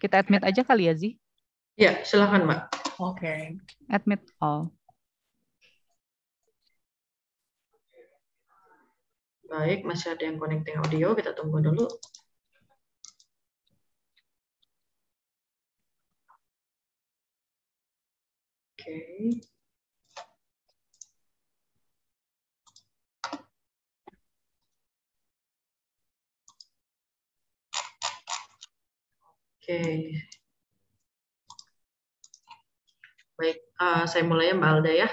kita admit aja kali ya, Zi? Ya, silahkan, Mbak. Oke. Okay. Admit all. Baik, masih ada yang connecting audio, kita tunggu dulu. Oke. Okay. Oke. Baik, uh, saya mulai ya Mbak Alda ya.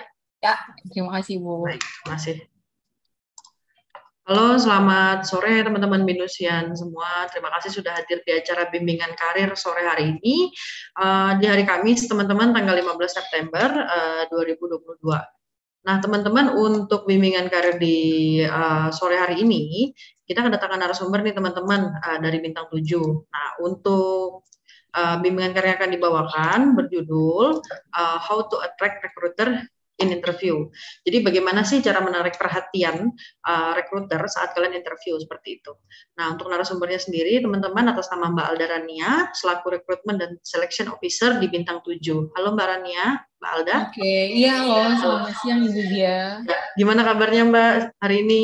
Ya, terima kasih Bu. Baik, terima kasih. Halo, selamat sore teman-teman Binusian semua. Terima kasih sudah hadir di acara bimbingan karir sore hari ini. Uh, di hari Kamis, teman-teman, tanggal 15 September eh, uh, 2022. Nah, teman-teman, untuk bimbingan karir di uh, sore hari ini, kita kedatangan narasumber nih teman-teman uh, dari bintang 7. Nah, untuk uh, bimbingan karya akan dibawakan berjudul uh, How to Attract Recruiter in Interview. Jadi bagaimana sih cara menarik perhatian uh, recruiter saat kalian interview seperti itu. Nah, untuk narasumbernya sendiri teman-teman atas nama Mbak Aldarania selaku recruitment dan selection officer di bintang 7. Halo Mbak Rania, Mbak Alda. Oke, okay. iya halo, selamat siang Ibu Dia. Gimana kabarnya Mbak hari ini?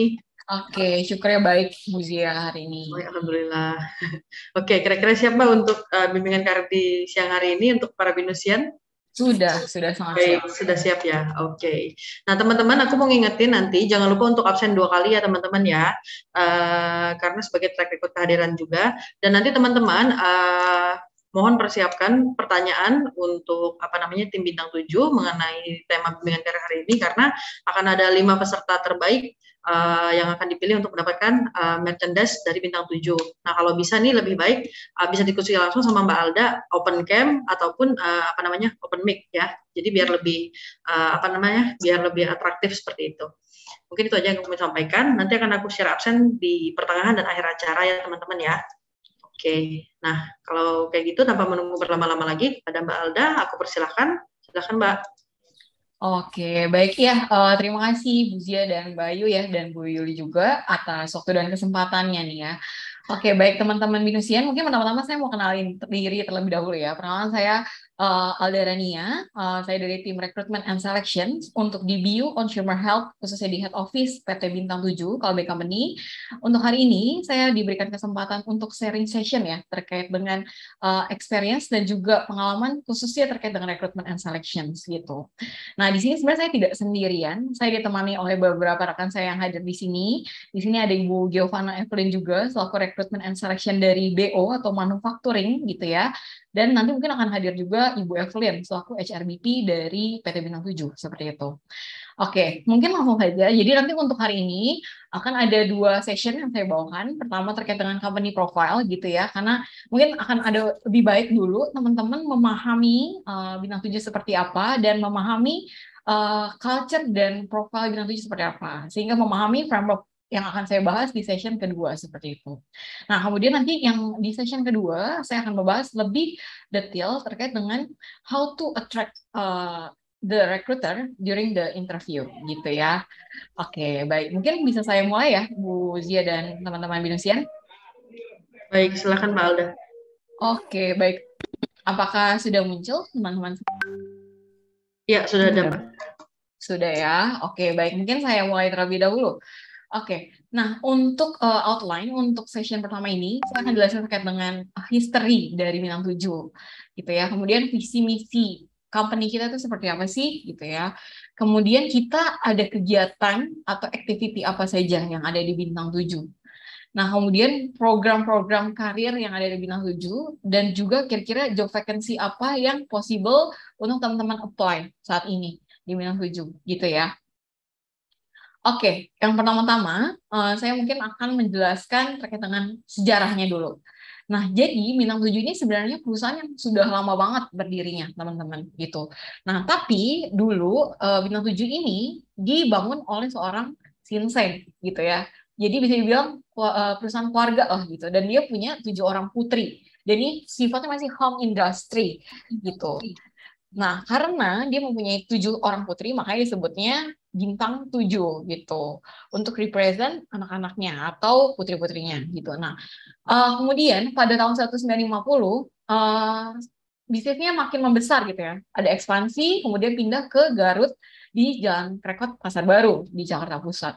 Oke, okay, ya baik Bu hari ini. Alhamdulillah. Oke, okay, kira-kira siapa untuk uh, bimbingan karir di siang hari ini untuk para binusian? Sudah, sudah sangat okay, siap. Sudah siap ya, oke. Okay. Nah teman-teman aku mau ngingetin nanti, jangan lupa untuk absen dua kali ya teman-teman ya, uh, karena sebagai track record kehadiran juga. Dan nanti teman-teman, uh, mohon persiapkan pertanyaan untuk apa namanya tim bintang tujuh mengenai tema bimbingan karir hari ini karena akan ada lima peserta terbaik uh, yang akan dipilih untuk mendapatkan uh, merchandise dari bintang 7. Nah, kalau bisa nih lebih baik uh, bisa diskusi langsung sama Mbak Alda open camp ataupun uh, apa namanya open mic ya. Jadi biar lebih uh, apa namanya biar lebih atraktif seperti itu. Mungkin itu aja yang mau sampaikan. Nanti akan aku share absen di pertengahan dan akhir acara ya teman-teman ya. Oke, nah kalau kayak gitu tanpa menunggu berlama-lama lagi, ada Mbak Alda, aku persilahkan. Silahkan Mbak. Oke, baik ya. Uh, terima kasih Bu Zia dan Bayu ya, dan Bu Yuli juga atas waktu dan kesempatannya nih ya. Oke, baik teman-teman Binusian, mungkin pertama-tama saya mau kenalin diri terlebih dahulu ya. Pertama saya uh, Alderania, uh, saya dari tim recruitment and selection untuk di BU Consumer Health, khususnya di head office PT Bintang 7, Kalbe Company. Untuk hari ini, saya diberikan kesempatan untuk sharing session ya, terkait dengan uh, experience dan juga pengalaman khususnya terkait dengan recruitment and selection gitu. Nah, di sini sebenarnya saya tidak sendirian, saya ditemani oleh beberapa rekan saya yang hadir di sini. Di sini ada Ibu Giovanna Evelyn juga, selaku recruitment and selection dari BO atau manufacturing gitu ya. Dan nanti mungkin akan hadir juga Ibu Evelyn selaku HRBP dari PT Bintang 7 seperti itu. Oke, mungkin langsung saja. Jadi nanti untuk hari ini akan ada dua session yang saya bawakan. Pertama terkait dengan company profile gitu ya, karena mungkin akan ada lebih baik dulu teman-teman memahami uh, Bintang 7 seperti apa dan memahami uh, culture dan profile Bintang 7 seperti apa. Sehingga memahami framework yang akan saya bahas di session kedua seperti itu. Nah, kemudian nanti yang di session kedua saya akan membahas lebih detail terkait dengan how to attract uh, the recruiter during the interview gitu ya. Oke, okay, baik. Mungkin bisa saya mulai ya Bu Zia dan teman-teman Binusian. Baik, silakan Pak Alda. Oke, okay, baik. Apakah sudah muncul teman-teman? Ya, sudah ada, Sudah ya. Oke, okay, baik. Mungkin saya mulai terlebih dahulu. Oke, okay. nah untuk uh, outline untuk session pertama ini saya akan jelaskan terkait dengan history dari Minang 7 gitu ya. Kemudian visi misi company kita itu seperti apa sih gitu ya. Kemudian kita ada kegiatan atau activity apa saja yang ada di Bintang 7. Nah, kemudian program-program karir yang ada di Bintang 7 dan juga kira-kira job vacancy apa yang possible untuk teman-teman apply saat ini di Bintang 7 gitu ya. Oke, yang pertama-tama uh, saya mungkin akan menjelaskan terkait dengan sejarahnya dulu. Nah, jadi Minang 7 ini sebenarnya perusahaan yang sudah lama banget berdirinya, teman-teman, gitu. Nah, tapi dulu uh, Minang 7 ini dibangun oleh seorang Sinsen, gitu ya. Jadi bisa dibilang eh, perusahaan keluarga lah, gitu. Dan dia punya tujuh orang putri. Jadi sifatnya masih home industry, gitu. Nah, karena dia mempunyai tujuh orang putri, makanya disebutnya bintang tujuh gitu untuk represent anak-anaknya atau putri-putrinya gitu. Nah, uh, kemudian pada tahun 1950 uh, eh, bisnisnya makin membesar gitu ya. Ada ekspansi, kemudian pindah ke Garut di Jalan Rekod Pasar Baru di Jakarta Pusat.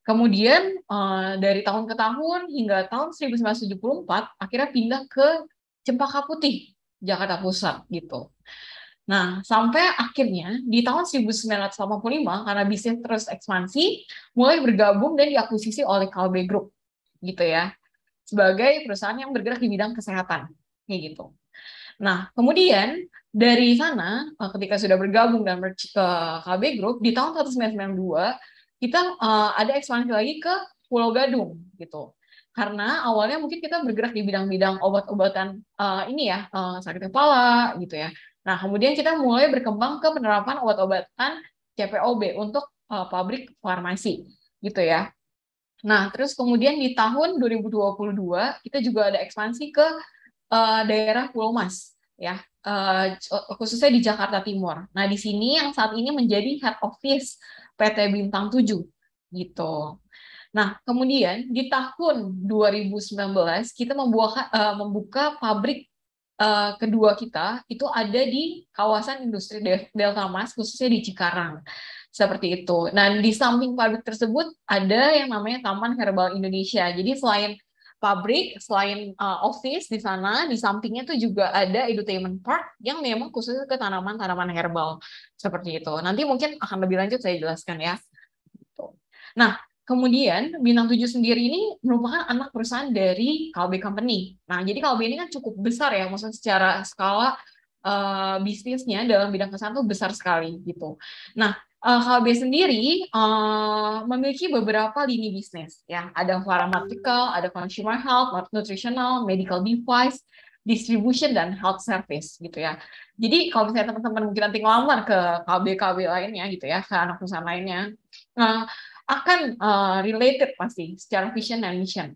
Kemudian eh, dari tahun ke tahun hingga tahun 1974 akhirnya pindah ke Cempaka Putih Jakarta Pusat gitu. Nah, sampai akhirnya di tahun 1985 karena bisnis terus ekspansi, mulai bergabung dan diakuisisi oleh KB Group gitu ya. Sebagai perusahaan yang bergerak di bidang kesehatan kayak gitu. Nah, kemudian dari sana eh, ketika sudah bergabung dan ke KB Group di tahun 1992 kita uh, ada ekspansi lagi ke Pulau Gadung gitu karena awalnya mungkin kita bergerak di bidang-bidang obat-obatan uh, ini ya uh, sakit kepala gitu ya Nah, kemudian kita mulai berkembang ke penerapan obat-obatan CPOB untuk uh, pabrik farmasi, gitu ya. Nah, terus kemudian di tahun 2022 kita juga ada ekspansi ke uh, daerah Pulau Mas, ya, uh, khususnya di Jakarta Timur. Nah, di sini yang saat ini menjadi head office PT Bintang 7, gitu. Nah, kemudian di tahun 2019 kita membuka uh, membuka pabrik uh, kedua kita itu ada di kawasan industri Delta Mas khususnya di Cikarang seperti itu. Nah di samping pabrik tersebut ada yang namanya Taman Herbal Indonesia. Jadi selain pabrik, selain uh, office di sana, di sampingnya itu juga ada edutainment park yang memang khusus ke tanaman-tanaman herbal seperti itu. Nanti mungkin akan lebih lanjut saya jelaskan ya. Nah, Kemudian bintang 7 sendiri ini merupakan anak perusahaan dari Kalbe Company. Nah, jadi Kalbe ini kan cukup besar ya, maksudnya secara skala uh, bisnisnya dalam bidang kesehatan tuh besar sekali gitu. Nah, uh, eh, Kalbe sendiri uh, memiliki beberapa lini bisnis ya, ada pharmaceutical, ada consumer health, nutritional, medical device, distribution dan health service gitu ya. Jadi kalau misalnya teman-teman mungkin nanti ngelamar ke KB-KB lainnya gitu ya, ke anak perusahaan lainnya, nah, akan uh, related pasti secara vision dan mission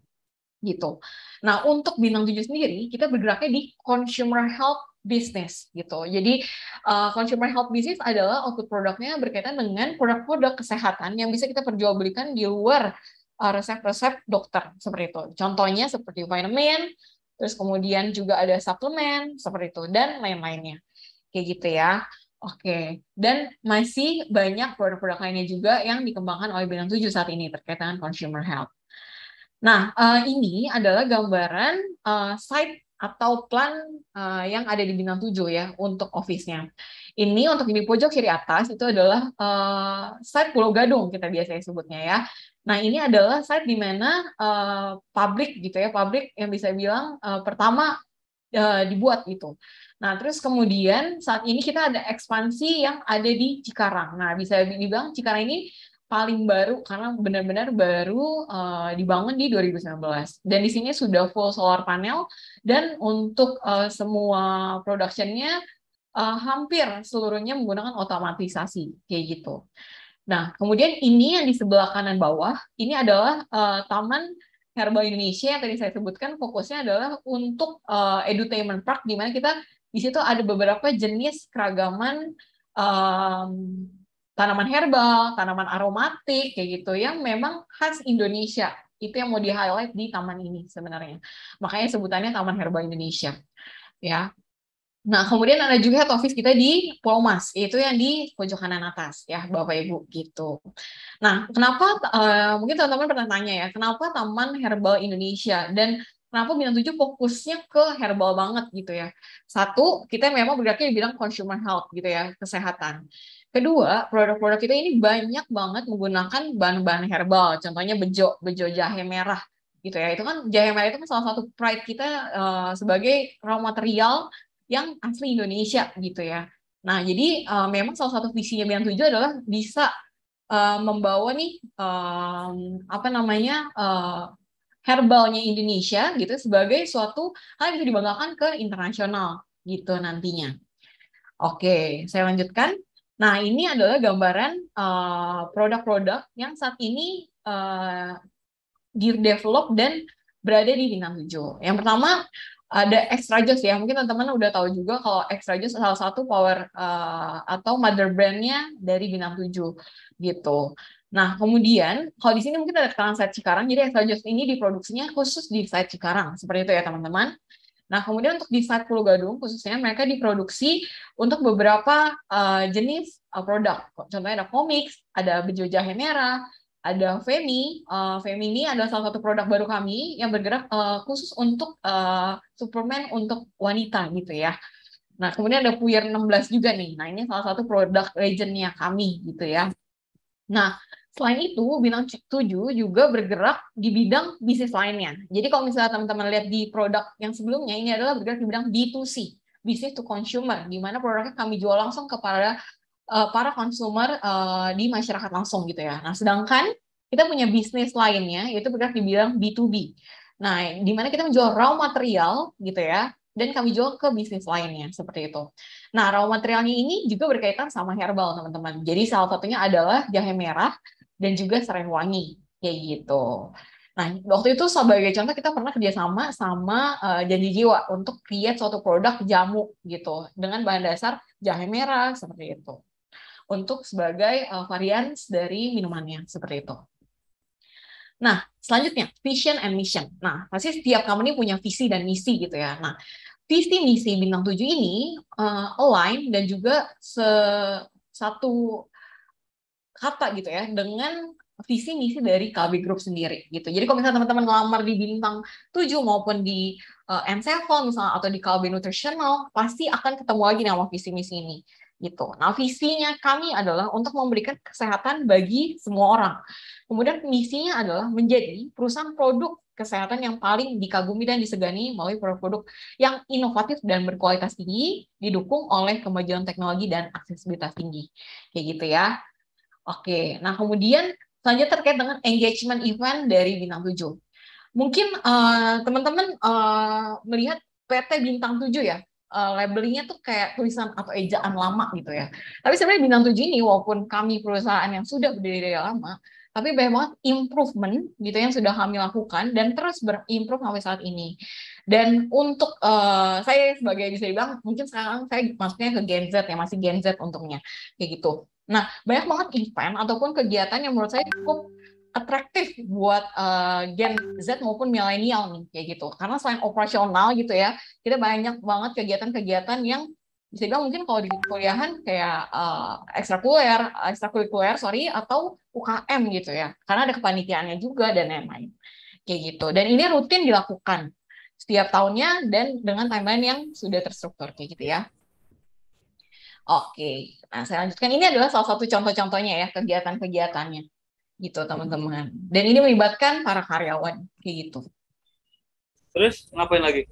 gitu. Nah untuk bintang tujuh sendiri kita bergeraknya di consumer health business gitu. Jadi uh, consumer health business adalah output produknya berkaitan dengan produk-produk kesehatan yang bisa kita perjualbelikan di luar resep eh, resep-resep dokter seperti itu. Contohnya seperti vitamin, terus kemudian juga ada suplemen seperti itu dan lain-lainnya. Kayak gitu ya. Oke, dan masih banyak produk-produk lainnya juga yang dikembangkan oleh Bintang 7 saat ini terkait dengan consumer health. Nah, eh, ini adalah gambaran eh, site atau plan eh, yang ada di Bintang 7 ya untuk office-nya. Ini untuk di pojok kiri atas itu adalah site Pulau Gadung kita biasanya sebutnya ya. Nah, ini adalah site di mana uh, publik gitu ya, publik yang bisa bilang pertama dibuat gitu. Nah, terus kemudian saat ini kita ada ekspansi yang ada di Cikarang. Nah, bisa dibilang Cikarang ini paling baru karena benar-benar baru uh, dibangun di 2019. Dan di sini sudah full solar panel dan untuk uh, semua productionnya uh, hampir seluruhnya menggunakan otomatisasi kayak gitu. Nah, kemudian ini yang di sebelah kanan bawah ini adalah uh, taman Herbal Indonesia yang tadi saya sebutkan fokusnya adalah untuk uh, edutainment park di mana kita di situ ada beberapa jenis keragaman um, tanaman herbal, tanaman aromatik kayak gitu yang memang khas Indonesia. Itu yang mau di-highlight di taman ini sebenarnya. Makanya sebutannya Taman Herbal Indonesia. Ya. Nah, kemudian ada juga head office kita di Pulau Mas, itu yang di pojok kanan atas ya, Bapak Ibu gitu. Nah, kenapa uh, mungkin teman-teman pernah tanya ya, kenapa Taman Herbal Indonesia dan kenapa bintang tujuh fokusnya ke herbal banget gitu ya. Satu, kita memang bergeraknya bilang consumer health gitu ya, kesehatan. Kedua, produk-produk kita ini banyak banget menggunakan bahan-bahan herbal, contohnya bejo, bejo jahe merah gitu ya. Itu kan jahe merah itu kan salah satu pride kita uh, sebagai raw material yang asli Indonesia gitu ya. Nah, jadi uh, memang salah satu visinya Bintang Tujuh adalah bisa uh, membawa nih uh, apa namanya uh, herbalnya Indonesia gitu sebagai suatu hal yang bisa dibanggakan ke internasional gitu nantinya. Oke, saya lanjutkan. Nah, ini adalah gambaran eh, produk-produk uh, yang saat ini uh, di-develop dan berada di bintang 7. Yang pertama ada Extra Juice ya, mungkin teman-teman udah tahu juga kalau Extra Juice salah satu power uh, atau mother brandnya dari bintang 7 gitu. Nah, kemudian kalau di sini mungkin ada keterangan site Cikarang, jadi extra selanjutnya ini diproduksinya khusus di site Cikarang, seperti itu ya teman-teman. Nah, kemudian untuk di site Pulau Gadung khususnya mereka diproduksi untuk beberapa uh, jenis uh, produk. Contohnya ada komik, ada bejo jahe merah, ada Femi. Uh, Femi ini adalah salah satu produk baru kami yang bergerak uh, khusus untuk uh, Superman untuk wanita gitu ya. Nah, kemudian ada Puyer 16 juga nih. Nah, ini salah satu produk legendnya kami gitu ya. Nah, Selain itu, bintang 7 juga bergerak di bidang bisnis lainnya. Jadi kalau misalnya teman-teman lihat di produk yang sebelumnya, ini adalah bergerak di bidang B2C, bisnis to consumer, di mana produknya kami jual langsung kepada uh, para consumer uh, di masyarakat langsung gitu ya. Nah, sedangkan kita punya bisnis lainnya, yaitu bergerak di bidang B2B. Nah, di mana kita menjual raw material gitu ya, dan kami jual ke bisnis lainnya seperti itu. Nah, raw materialnya ini juga berkaitan sama herbal, teman-teman. Jadi salah satunya adalah jahe merah dan juga serai wangi kayak gitu. Nah, waktu itu sebagai contoh kita pernah kerjasama sama uh, Janji Jiwa untuk create suatu produk jamu gitu dengan bahan dasar jahe merah seperti itu untuk sebagai uh, eh, varian dari minumannya seperti itu. Nah, selanjutnya vision and mission. Nah, pasti setiap company punya visi dan misi gitu ya. Nah, visi misi bintang 7 ini uh, align dan juga se satu kata gitu ya dengan visi misi dari KB Group sendiri gitu. Jadi kalau misalnya teman-teman ngelamar di bintang 7 maupun di uh, eh, M7 misalnya atau di KB Nutritional pasti akan ketemu lagi nama visi misi ini gitu. Nah, visinya kami adalah untuk memberikan kesehatan bagi semua orang. Kemudian misinya adalah menjadi perusahaan produk kesehatan yang paling dikagumi dan disegani melalui produk-produk yang inovatif dan berkualitas tinggi didukung oleh kemajuan teknologi dan aksesibilitas tinggi. Kayak gitu ya. Oke, nah kemudian selanjutnya terkait dengan engagement event dari bintang 7. Mungkin eh, teman-teman uh, melihat PT bintang 7 ya, uh, labelingnya tuh kayak tulisan atau ejaan lama gitu ya. Tapi sebenarnya bintang 7 ini walaupun kami perusahaan yang sudah berdiri dari lama, tapi memang improvement gitu yang sudah kami lakukan dan terus berimprove sampai saat ini. Dan untuk uh, saya sebagai bisa dibilang mungkin sekarang saya maksudnya ke Gen Z ya masih Gen Z untungnya kayak gitu. Nah, banyak banget event ataupun kegiatan yang menurut saya cukup atraktif buat uh, Gen Z maupun milenial nih kayak gitu. Karena selain operasional gitu ya, kita banyak banget kegiatan-kegiatan yang bisa bilang mungkin kalau di kuliahan kayak uh, ekstrakuler, ekstrakurikuler sorry atau UKM gitu ya. Karena ada kepanitiaannya juga dan lain-lain kayak gitu. Dan ini rutin dilakukan setiap tahunnya dan dengan timeline yang sudah terstruktur kayak gitu ya. Oke, nah saya lanjutkan. Ini adalah salah satu contoh-contohnya ya kegiatan-kegiatannya, gitu teman-teman. Dan ini melibatkan para karyawan, kayak gitu. Terus ngapain lagi?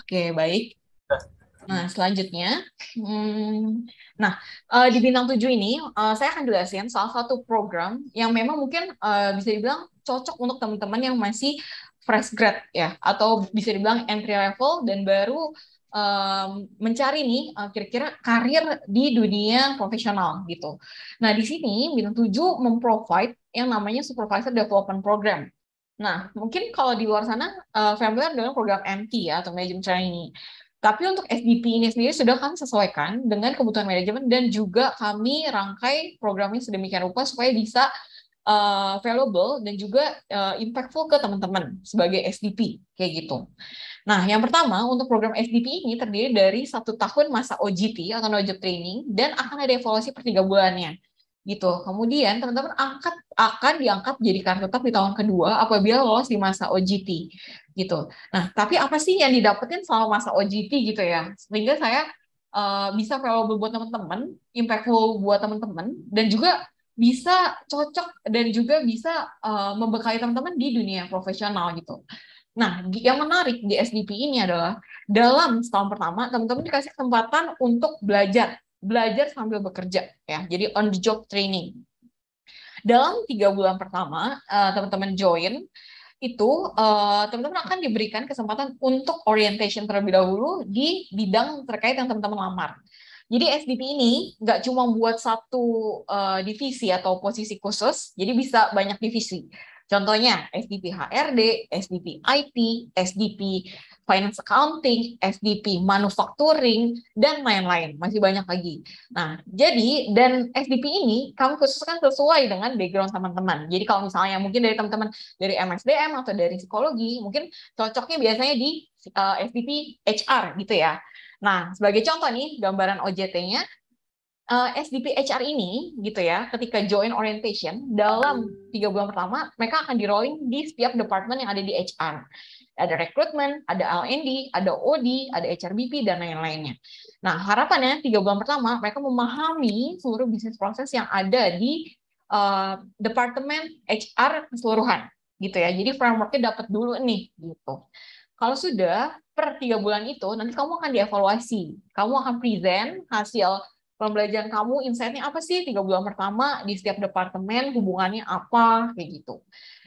Oke, baik. Nah, selanjutnya, hmm, nah uh, di bintang 7 ini uh, saya akan jelasin salah satu program yang memang mungkin uh, bisa dibilang cocok untuk teman-teman yang masih fresh grad ya, atau bisa dibilang entry level dan baru um, mencari nih uh, kira-kira karir di dunia profesional gitu. Nah di sini bintang Tujuh memprovide yang namanya supervisor development program. Nah mungkin kalau di luar sana uh, familiar dengan program MT ya atau management training. Tapi untuk SDP ini sendiri sudah kami sesuaikan dengan kebutuhan manajemen dan juga kami rangkai programnya sedemikian rupa supaya bisa uh, valuable dan juga uh, impactful ke teman-teman sebagai SDP kayak gitu. Nah, yang pertama untuk program SDP ini terdiri dari satu tahun masa OJT atau No Job Training dan akan ada evaluasi per tiga bulannya gitu. Kemudian teman-teman angkat akan diangkat jadi kartu tetap di tahun kedua apabila lolos di masa OJT gitu. Nah, tapi apa sih yang didapetin selama masa OJT gitu ya? Sehingga saya uh, bisa valuable buat teman-teman, impactful buat teman-teman dan juga bisa cocok dan juga bisa uh, membekali teman-teman di dunia profesional gitu. Nah, yang menarik di SDP ini adalah dalam setahun pertama teman-teman dikasih kesempatan untuk belajar, belajar sambil bekerja ya. Jadi on the job training. Dalam tiga bulan pertama eh, teman-teman join itu eh, teman-teman akan diberikan kesempatan untuk orientation terlebih dahulu di bidang terkait yang teman-teman lamar. Jadi SDP ini nggak cuma buat satu eh, divisi atau posisi khusus, jadi bisa banyak divisi. Contohnya SDP HRD, SDP IT, SDP Finance Accounting, SDP Manufacturing, dan lain-lain. Masih banyak lagi. Nah, jadi dan SDP ini kamu khususkan sesuai dengan background teman-teman. Jadi kalau misalnya mungkin dari teman-teman dari MSDM atau dari psikologi, mungkin cocoknya biasanya di uh, eh, SDP HR gitu ya. Nah, sebagai contoh nih gambaran OJT-nya, uh, eh, SDP HR ini gitu ya, ketika join orientation dalam hmm. tiga bulan pertama mereka akan di rolling di setiap departemen yang ada di HR. Ada recruitment, ada LND ada OD, ada HRBP dan lain-lainnya. Nah harapannya tiga bulan pertama mereka memahami seluruh bisnis proses yang ada di uh, departemen HR keseluruhan gitu ya. Jadi frameworknya dapat dulu nih gitu. Kalau sudah per tiga bulan itu nanti kamu akan dievaluasi, kamu akan present hasil pembelajaran kamu insight-nya apa sih tiga bulan pertama di setiap departemen hubungannya apa kayak gitu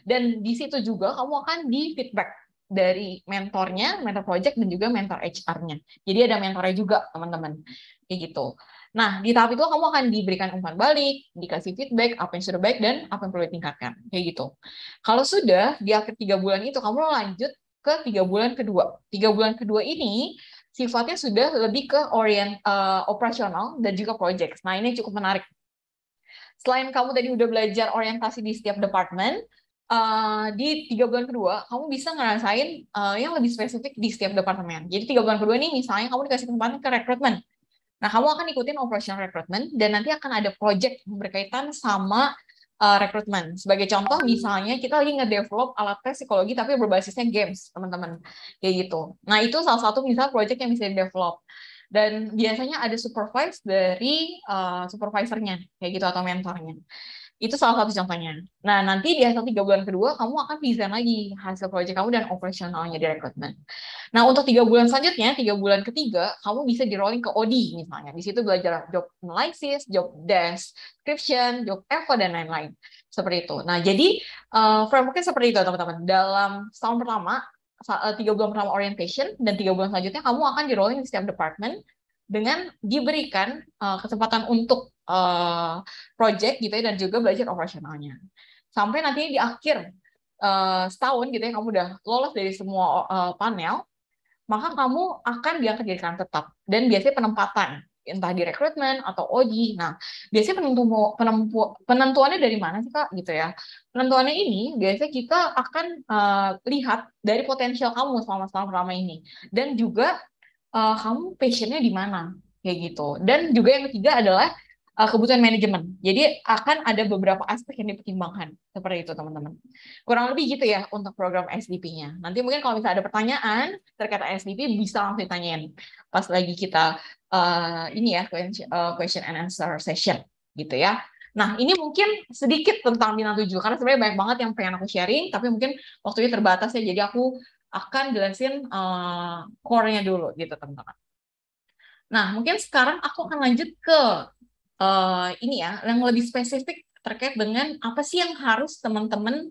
dan di situ juga kamu akan di feedback dari mentornya, mentor project dan juga mentor HR-nya. Jadi ada mentornya juga, teman-teman. Kayak gitu. Nah, di tahap itu kamu akan diberikan umpan balik, dikasih feedback apa yang sudah baik dan apa yang perlu ditingkatkan. Kayak gitu. Kalau sudah di akhir tiga bulan itu kamu lanjut ke tiga bulan kedua. Tiga bulan kedua ini sifatnya sudah lebih ke orient uh, operasional dan juga project. Nah, ini cukup menarik. Selain kamu tadi udah belajar orientasi di setiap departemen, uh, eh, di tiga bulan kedua kamu bisa ngerasain uh, yang lebih spesifik di setiap departemen. Jadi tiga bulan kedua ini misalnya kamu dikasih tempat ke rekrutmen. Nah, kamu akan ikutin operational recruitment dan nanti akan ada project berkaitan sama uh, rekrutmen. Sebagai contoh, misalnya kita lagi ngedevelop alat tes psikologi tapi berbasisnya games, teman-teman. Kayak gitu. Nah, itu salah satu misal project yang bisa di-develop. Dan biasanya ada supervise dari uh, supervisornya, kayak gitu, atau mentornya. Itu salah satu contohnya. Nah, nanti di hasil tiga bulan kedua, kamu akan desain lagi hasil proyek kamu dan operasionalnya di rekrutmen. Nah, untuk tiga bulan selanjutnya, tiga bulan ketiga, kamu bisa di rolling ke OD misalnya. Di situ belajar job analysis, job description, job effort, dan lain-lain. Seperti itu. Nah, jadi uh, frameworknya seperti itu, teman-teman. Dalam tahun pertama, eh, tiga bulan pertama orientation, dan tiga bulan selanjutnya kamu akan di rolling di setiap department dengan diberikan uh, kesempatan untuk Eh, project gitu ya dan juga belajar operasionalnya. Sampai nantinya di akhir uh, setahun gitu ya kamu udah lolos dari semua uh, panel, maka kamu akan diangkat jadi karyawan tetap dan biasanya penempatan entah di rekrutmen atau OJ. Nah, biasanya penentu, penempu penentuannya dari mana sih kak gitu ya? Penentuannya ini biasanya kita akan uh, lihat dari potensial kamu selama selama lama ini dan juga uh, kamu passionnya di mana kayak gitu. Dan juga yang ketiga adalah uh, kebutuhan manajemen. Jadi akan ada beberapa aspek yang dipertimbangkan seperti itu teman-teman. Kurang lebih gitu ya untuk program SDP-nya. Nanti mungkin kalau misalnya ada pertanyaan terkait SDP bisa langsung ditanyain pas lagi kita uh, ini ya eh, question and answer session gitu ya. Nah, ini mungkin sedikit tentang bina tujuh karena sebenarnya banyak banget yang pengen aku sharing, tapi mungkin waktunya terbatas ya. Jadi aku akan jelasin uh, core-nya dulu gitu, teman-teman. Nah, mungkin sekarang aku akan lanjut ke uh, ini ya yang lebih spesifik terkait dengan apa sih yang harus teman-teman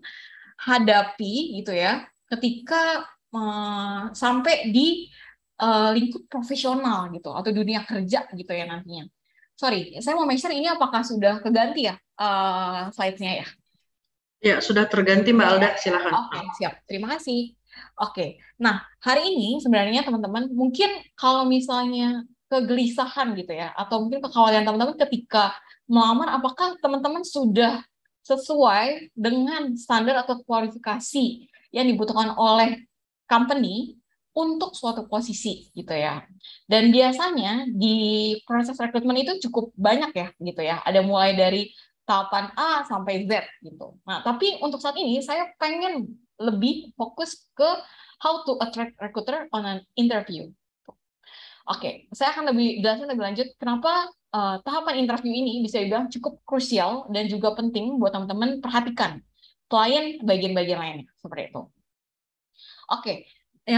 hadapi gitu ya ketika uh, sampai di uh, lingkup profesional gitu atau dunia kerja gitu ya nantinya. Sorry, saya mau measure ini apakah sudah keganti ya uh, slide-nya ya? Ya, sudah terganti Mbak Alda, silakan. Oke, okay, siap. Terima kasih. Oke, okay. nah hari ini sebenarnya teman-teman mungkin kalau misalnya kegelisahan gitu ya atau mungkin kekhawatiran teman-teman ketika melamar apakah teman-teman sudah sesuai dengan standar atau kualifikasi yang dibutuhkan oleh company untuk suatu posisi gitu ya. Dan biasanya di proses rekrutmen itu cukup banyak ya gitu ya. Ada mulai dari tahapan A sampai Z gitu. Nah, tapi untuk saat ini saya pengen lebih fokus ke how to attract recruiter on an interview Oke, okay, saya akan lebih jelasin lebih lanjut kenapa uh, tahapan interview ini bisa dibilang cukup krusial dan juga penting buat teman-teman perhatikan klien bagian-bagian lainnya seperti itu. Oke, okay.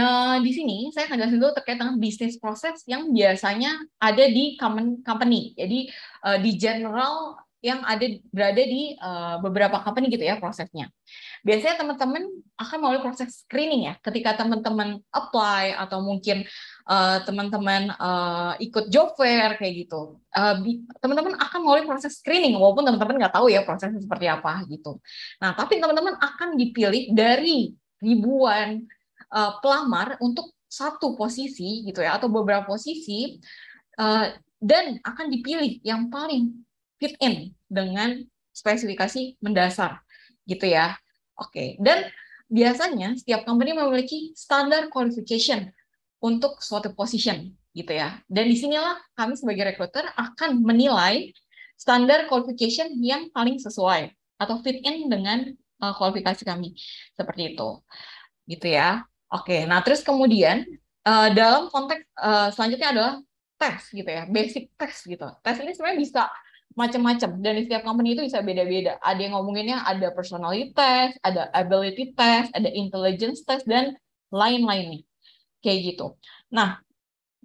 uh, eh, di sini saya akan jelasin dulu terkait dengan bisnis proses yang biasanya ada di common company. Jadi uh, di general yang ada berada di uh, beberapa company gitu ya prosesnya. Biasanya teman-teman akan melalui proses screening ya. Ketika teman-teman apply atau mungkin eh, teman-teman uh, ikut job fair kayak gitu, uh, teman-teman akan melalui proses screening walaupun teman-teman nggak tahu ya prosesnya seperti apa gitu. Nah, tapi teman-teman akan dipilih dari ribuan uh, pelamar untuk satu posisi gitu ya atau beberapa posisi uh, dan akan dipilih yang paling fit in dengan spesifikasi mendasar gitu ya. Oke, okay. dan biasanya setiap company memiliki standar qualification untuk suatu position gitu ya. Dan disinilah kami sebagai recruiter akan menilai standar qualification yang paling sesuai atau fit in dengan uh, kualifikasi kami seperti itu gitu ya. Oke, nah terus kemudian uh, dalam konteks uh, selanjutnya adalah tes gitu ya, basic test gitu. Tes ini sebenarnya bisa macam-macam dan di setiap company itu bisa beda-beda. Ada yang ngomonginnya ada personality test, ada ability test, ada intelligence test dan lain-lainnya. Kayak gitu. Nah,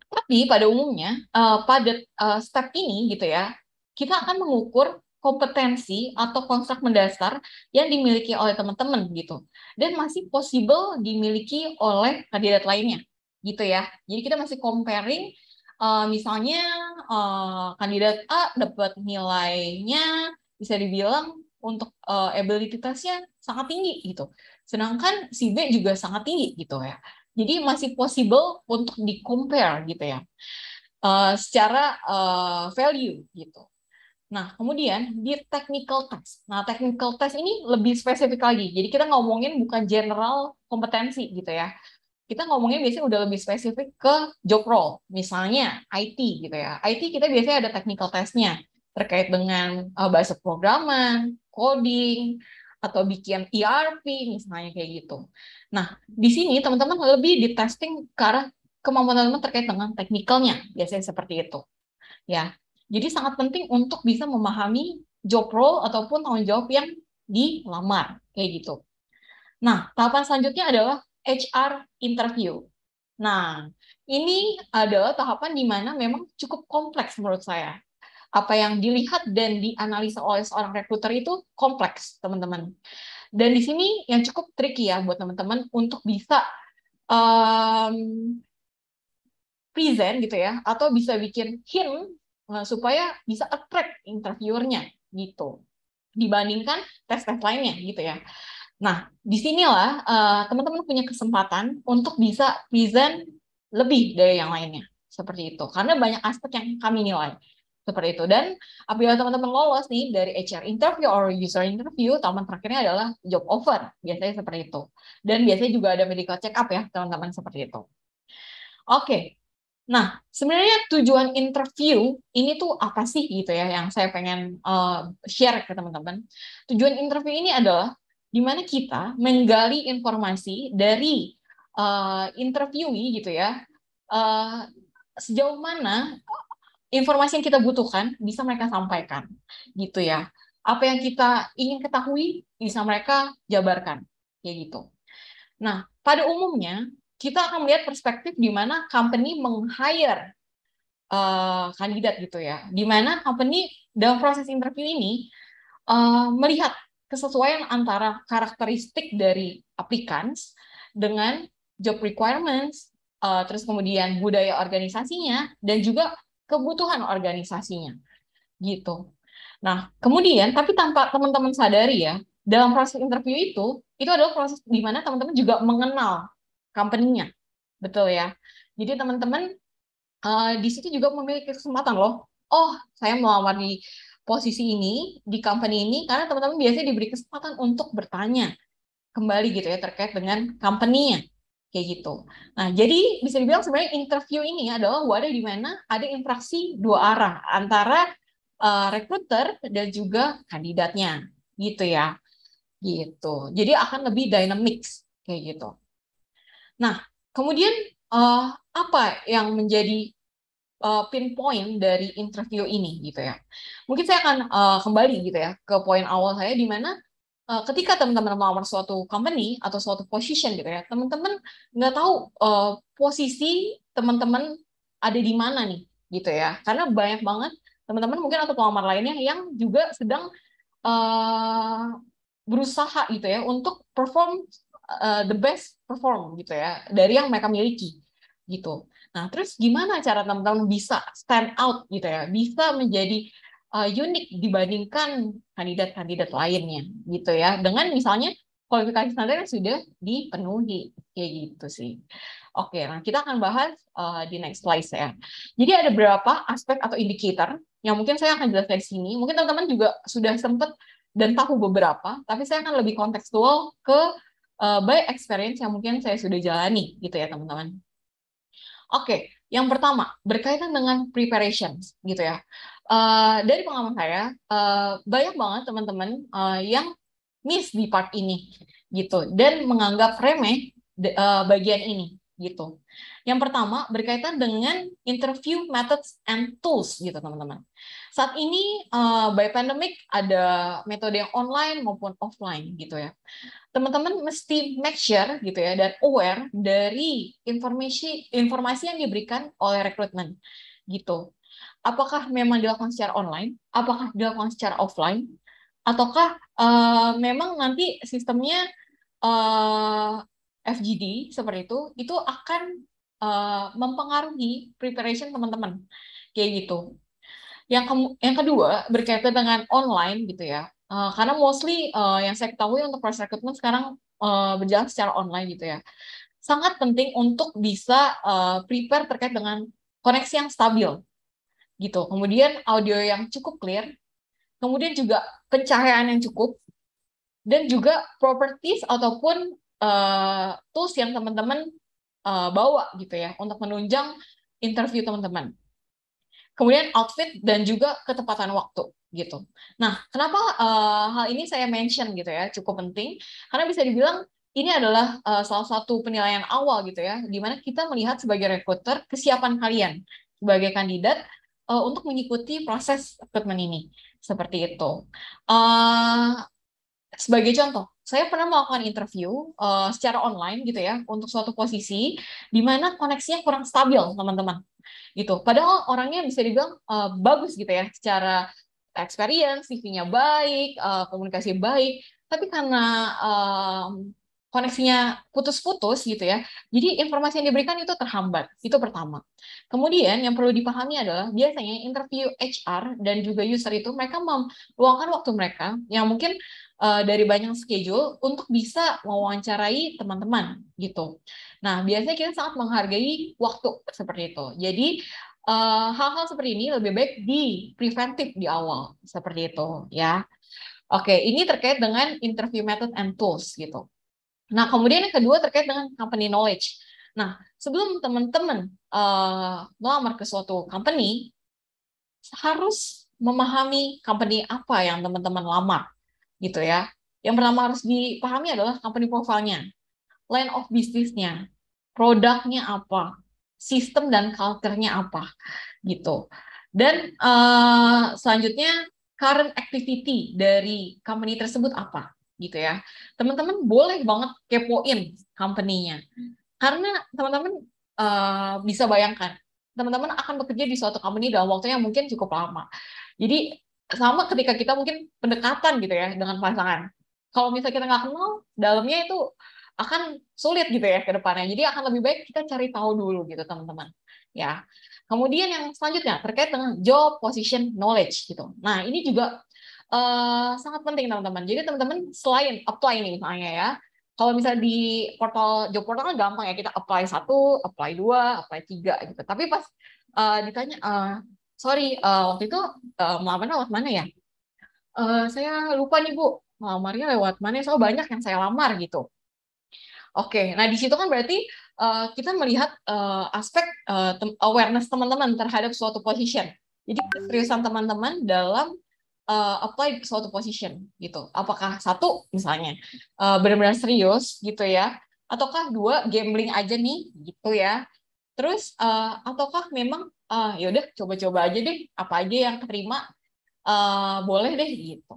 tapi pada umumnya uh, pada uh, step ini gitu ya, kita akan mengukur kompetensi atau konstruk mendasar yang dimiliki oleh teman-teman gitu dan masih possible dimiliki oleh kandidat lainnya gitu ya. Jadi kita masih comparing uh, misalnya uh, kandidat A dapat nilainya bisa dibilang untuk uh, eh, ability testnya sangat tinggi gitu. Sedangkan si B juga sangat tinggi gitu ya. Jadi masih possible untuk di compare gitu ya. Uh, secara uh, value gitu. Nah, kemudian di technical test. Nah, technical test ini lebih spesifik lagi. Jadi kita ngomongin bukan general kompetensi gitu ya kita ngomongnya biasanya udah lebih spesifik ke job role, misalnya IT gitu ya. IT kita biasanya ada technical testnya terkait dengan uh, bahasa programan, coding, atau bikin ERP misalnya kayak gitu. Nah, di sini teman-teman lebih di testing ke arah kemampuan teman-teman terkait dengan technicalnya biasanya seperti itu. Ya. Jadi sangat penting untuk bisa memahami job role ataupun tanggung jawab yang dilamar kayak gitu. Nah, tahapan selanjutnya adalah HR interview. Nah, ini adalah tahapan di mana memang cukup kompleks menurut saya. Apa yang dilihat dan dianalisa oleh seorang rekruter itu kompleks, teman-teman. Dan di sini yang cukup tricky ya buat teman-teman untuk bisa um, present gitu ya, atau bisa bikin hint eh, supaya bisa attract interviewernya gitu dibandingkan tes-tes lainnya gitu ya. Nah, di uh, teman-teman punya kesempatan untuk bisa present lebih dari yang lainnya. Seperti itu. Karena banyak aspek yang kami nilai. Seperti itu. Dan apabila teman-teman lolos nih dari HR interview or user interview, taman terakhirnya adalah job offer. Biasanya seperti itu. Dan biasanya juga ada medical check up ya, teman-teman seperti itu. Oke. Okay. Nah, sebenarnya tujuan interview ini tuh apa sih gitu ya yang saya pengen uh, share ke teman-teman. Tujuan interview ini adalah di mana kita menggali informasi dari uh, eh, interviewi gitu ya uh, sejauh mana informasi yang kita butuhkan bisa mereka sampaikan gitu ya apa yang kita ingin ketahui bisa mereka jabarkan kayak gitu nah pada umumnya kita akan melihat perspektif di mana company meng-hire uh, kandidat gitu ya di mana company dalam proses interview ini uh, melihat kesesuaian antara karakteristik dari applicants dengan job requirements, uh, terus kemudian budaya organisasinya, dan juga kebutuhan organisasinya. Gitu. Nah, kemudian, tapi tanpa teman-teman sadari ya, dalam proses interview itu, itu adalah proses di mana teman-teman juga mengenal company-nya. Betul ya? Jadi teman-teman uh, di situ juga memiliki kesempatan loh, oh saya melamar di posisi ini di company ini karena teman-teman biasanya diberi kesempatan untuk bertanya kembali gitu ya terkait dengan company-nya kayak gitu. Nah, jadi bisa dibilang sebenarnya interview ini adalah wadah di mana ada interaksi dua arah antara uh, recruiter dan juga kandidatnya gitu ya. Gitu. Jadi akan lebih dynamic kayak gitu. Nah, kemudian uh, apa yang menjadi uh, pinpoint dari interview ini gitu ya. Mungkin saya akan uh, kembali gitu ya ke poin awal saya di mana eh, ketika teman-teman melamar suatu company atau suatu position gitu ya, teman-teman nggak tahu uh, posisi teman-teman ada di mana nih gitu ya. Karena banyak banget teman-teman mungkin atau pelamar lainnya yang juga sedang uh, berusaha gitu ya untuk perform uh, the best perform gitu ya dari yang mereka miliki gitu. Nah, terus gimana cara teman-teman bisa stand out gitu ya, bisa menjadi uh, unik dibandingkan kandidat-kandidat lainnya gitu ya, dengan misalnya kualifikasi standar yang sudah dipenuhi kayak gitu sih. Oke, nah kita akan bahas uh, di next slide ya. Jadi ada berapa aspek atau indikator yang mungkin saya akan jelaskan di sini. Mungkin teman-teman juga sudah sempat dan tahu beberapa, tapi saya akan lebih kontekstual ke uh, by experience yang mungkin saya sudah jalani gitu ya teman-teman. Oke, yang pertama berkaitan dengan preparation, gitu ya. Uh, dari pengalaman saya, uh, banyak banget teman-teman uh, yang miss di part ini, gitu, dan menganggap remeh de, uh, bagian ini, gitu. Yang pertama berkaitan dengan interview methods and tools, gitu, teman-teman. Saat ini uh, by pandemic ada metode yang online maupun offline, gitu ya teman-teman mesti make sure gitu ya dan aware dari informasi informasi yang diberikan oleh rekrutmen gitu. Apakah memang dilakukan secara online? Apakah dilakukan secara offline? Ataukah uh, memang nanti sistemnya uh, eh, FGD seperti itu? Itu akan uh, mempengaruhi preparation teman-teman kayak gitu. Yang ke yang kedua berkaitan dengan online gitu ya. Eh, karena mostly uh, yang saya ketahui untuk proses rekrutmen sekarang uh, berjalan secara online gitu ya. Sangat penting untuk bisa uh, prepare terkait dengan koneksi yang stabil gitu. Kemudian audio yang cukup clear, kemudian juga pencahayaan yang cukup dan juga properties ataupun uh, tools yang teman-teman uh, bawa gitu ya untuk menunjang interview teman-teman. Kemudian outfit dan juga ketepatan waktu gitu. Nah, kenapa uh, hal ini saya mention gitu ya cukup penting karena bisa dibilang ini adalah uh, salah satu penilaian awal gitu ya, di mana kita melihat sebagai recruiter kesiapan kalian sebagai kandidat uh, untuk mengikuti proses recruitment ini seperti itu. Uh, sebagai contoh, saya pernah melakukan interview uh, secara online gitu ya untuk suatu posisi di mana koneksinya kurang stabil teman-teman gitu. Padahal orangnya bisa dibilang uh, bagus gitu ya secara experience, CV-nya baik, uh, komunikasi baik, tapi karena um, koneksinya putus-putus gitu ya. Jadi informasi yang diberikan itu terhambat. Itu pertama. Kemudian yang perlu dipahami adalah biasanya interview HR dan juga user itu mereka meluangkan waktu mereka yang mungkin uh, dari banyak schedule untuk bisa mewawancarai teman-teman gitu. Nah, biasanya kita sangat menghargai waktu seperti itu. Jadi Eh, hal-hal uh, seperti ini lebih baik di preventif di awal seperti itu ya. Oke, ini terkait dengan interview method and tools gitu. Nah, kemudian yang kedua terkait dengan company knowledge. Nah, sebelum teman-teman uh, melamar ke suatu company harus memahami company apa yang teman-teman lamar gitu ya. Yang pertama harus dipahami adalah company profile-nya, line of business-nya, produknya apa, sistem dan culture-nya apa gitu. Dan uh, selanjutnya current activity dari company tersebut apa gitu ya. Teman-teman boleh banget kepoin company-nya. Karena teman-teman uh, bisa bayangkan, teman-teman akan bekerja di suatu company dalam waktu yang mungkin cukup lama. Jadi sama ketika kita mungkin pendekatan gitu ya dengan pasangan. Kalau misalnya kita nggak kenal, dalamnya itu akan sulit gitu ya ke depannya. Jadi akan lebih baik kita cari tahu dulu gitu teman-teman. Ya. Kemudian yang selanjutnya terkait dengan job position knowledge gitu. Nah, ini juga uh, sangat penting teman-teman. Jadi teman-teman selain apply nih misalnya ya, kalau misalnya di portal job portal kan gampang ya kita apply satu, apply dua, apply tiga gitu. Tapi pas uh, ditanya, uh, sorry uh, waktu itu uh, melamarnya lewat mana ya? Uh, saya lupa nih bu, melamarnya lewat mana? Soalnya banyak yang saya lamar gitu. Oke, nah di situ kan berarti uh, kita melihat uh, aspek uh, tem awareness teman-teman terhadap suatu position. Jadi hmm. keseriusan teman-teman dalam uh, apply suatu position gitu. Apakah satu misalnya uh, benar-benar serius gitu ya, ataukah dua gambling aja nih gitu ya. Terus uh, ataukah memang uh, yaudah coba-coba aja deh apa aja yang terima uh, boleh deh gitu.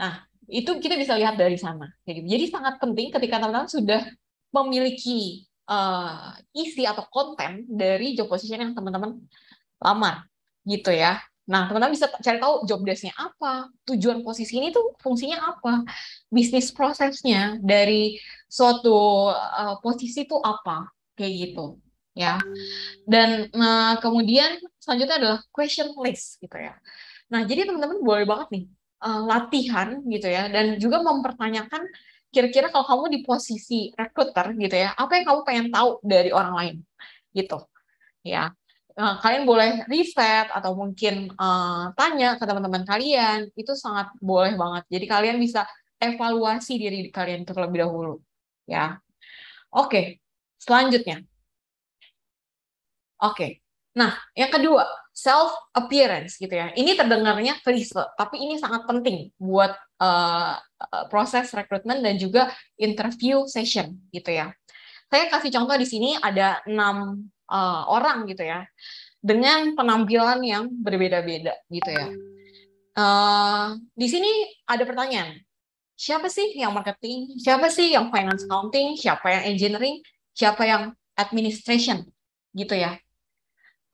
Nah itu kita bisa lihat dari sana. Gitu. Jadi sangat penting ketika teman-teman sudah memiliki uh, isi atau konten dari job position yang teman-teman lamar gitu ya. Nah, teman-teman bisa cari tahu job desk-nya apa, tujuan posisi ini tuh fungsinya apa, bisnis prosesnya dari suatu uh, posisi itu apa, kayak gitu ya. Dan uh, kemudian selanjutnya adalah question list gitu ya. Nah, jadi teman-teman boleh banget nih uh, latihan gitu ya dan juga mempertanyakan kira-kira kalau kamu di posisi recruiter gitu ya, apa yang kamu pengen tahu dari orang lain gitu ya. Eh, kalian boleh riset atau mungkin uh, tanya ke teman-teman kalian, itu sangat boleh banget. Jadi kalian bisa evaluasi diri kalian terlebih dahulu ya. Oke, selanjutnya. Oke, nah yang kedua self appearance gitu ya. Ini terdengarnya klise, tapi ini sangat penting buat uh, proses rekrutmen dan juga interview session gitu ya. Saya kasih contoh di sini ada enam uh, orang gitu ya dengan penampilan yang berbeda-beda gitu ya. Uh, di sini ada pertanyaan, siapa sih yang marketing, siapa sih yang finance accounting, siapa yang engineering, siapa yang administration gitu ya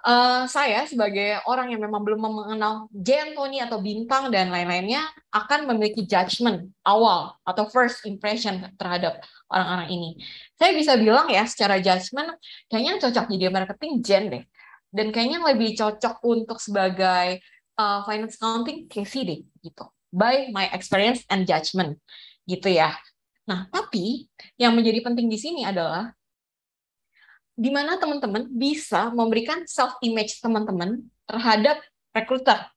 uh, saya sebagai orang yang memang belum mengenal Jen Tony atau bintang dan lain-lainnya akan memiliki judgement awal atau first impression terhadap orang-orang ini. Saya bisa bilang ya secara judgement kayaknya yang cocok jadi marketing Jen deh. Dan kayaknya yang lebih cocok untuk sebagai uh, finance accounting Casey deh gitu. By my experience and judgement, gitu ya. Nah, tapi yang menjadi penting di sini adalah di mana teman-teman bisa memberikan self image teman-teman terhadap recruiter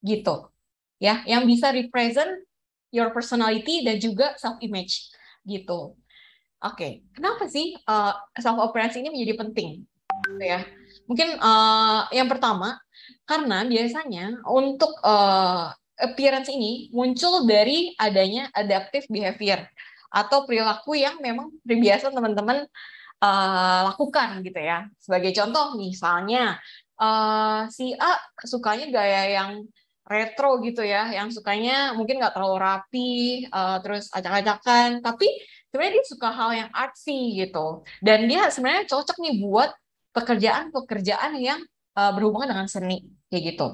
gitu ya yang bisa represent your personality dan juga self image gitu oke okay. kenapa sih uh, eh, self operasi ini menjadi penting gitu ya mungkin uh, yang pertama karena biasanya untuk uh, appearance ini muncul dari adanya adaptive behavior atau perilaku yang memang terbiasa teman-teman Eh, lakukan gitu ya. Sebagai contoh misalnya uh, si A sukanya gaya yang retro gitu ya, yang sukanya mungkin nggak terlalu rapi, uh, terus acak-acakan, tapi sebenarnya dia suka hal yang artsy gitu. Dan dia sebenarnya cocok nih buat pekerjaan-pekerjaan yang uh, berhubungan dengan seni kayak gitu.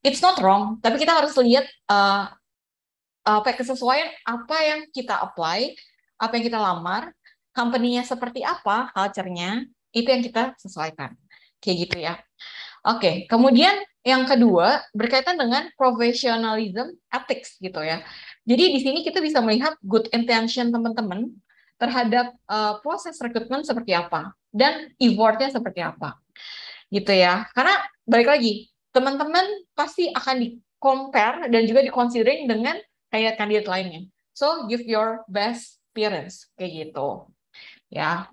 It's not wrong, tapi kita harus lihat uh, apa ya, kesesuaian apa yang kita apply, apa yang kita lamar, company-nya seperti apa culture-nya, itu yang kita sesuaikan. Kayak gitu ya. Oke, okay. kemudian yang kedua berkaitan dengan professionalism ethics gitu ya. Jadi di sini kita bisa melihat good intention teman-teman terhadap uh, proses rekrutmen seperti apa dan effort-nya seperti apa. Gitu ya. Karena balik lagi, teman-teman pasti akan di-compare dan juga di-considering dengan kandidat-kandidat lainnya. So, give your best appearance kayak gitu ya.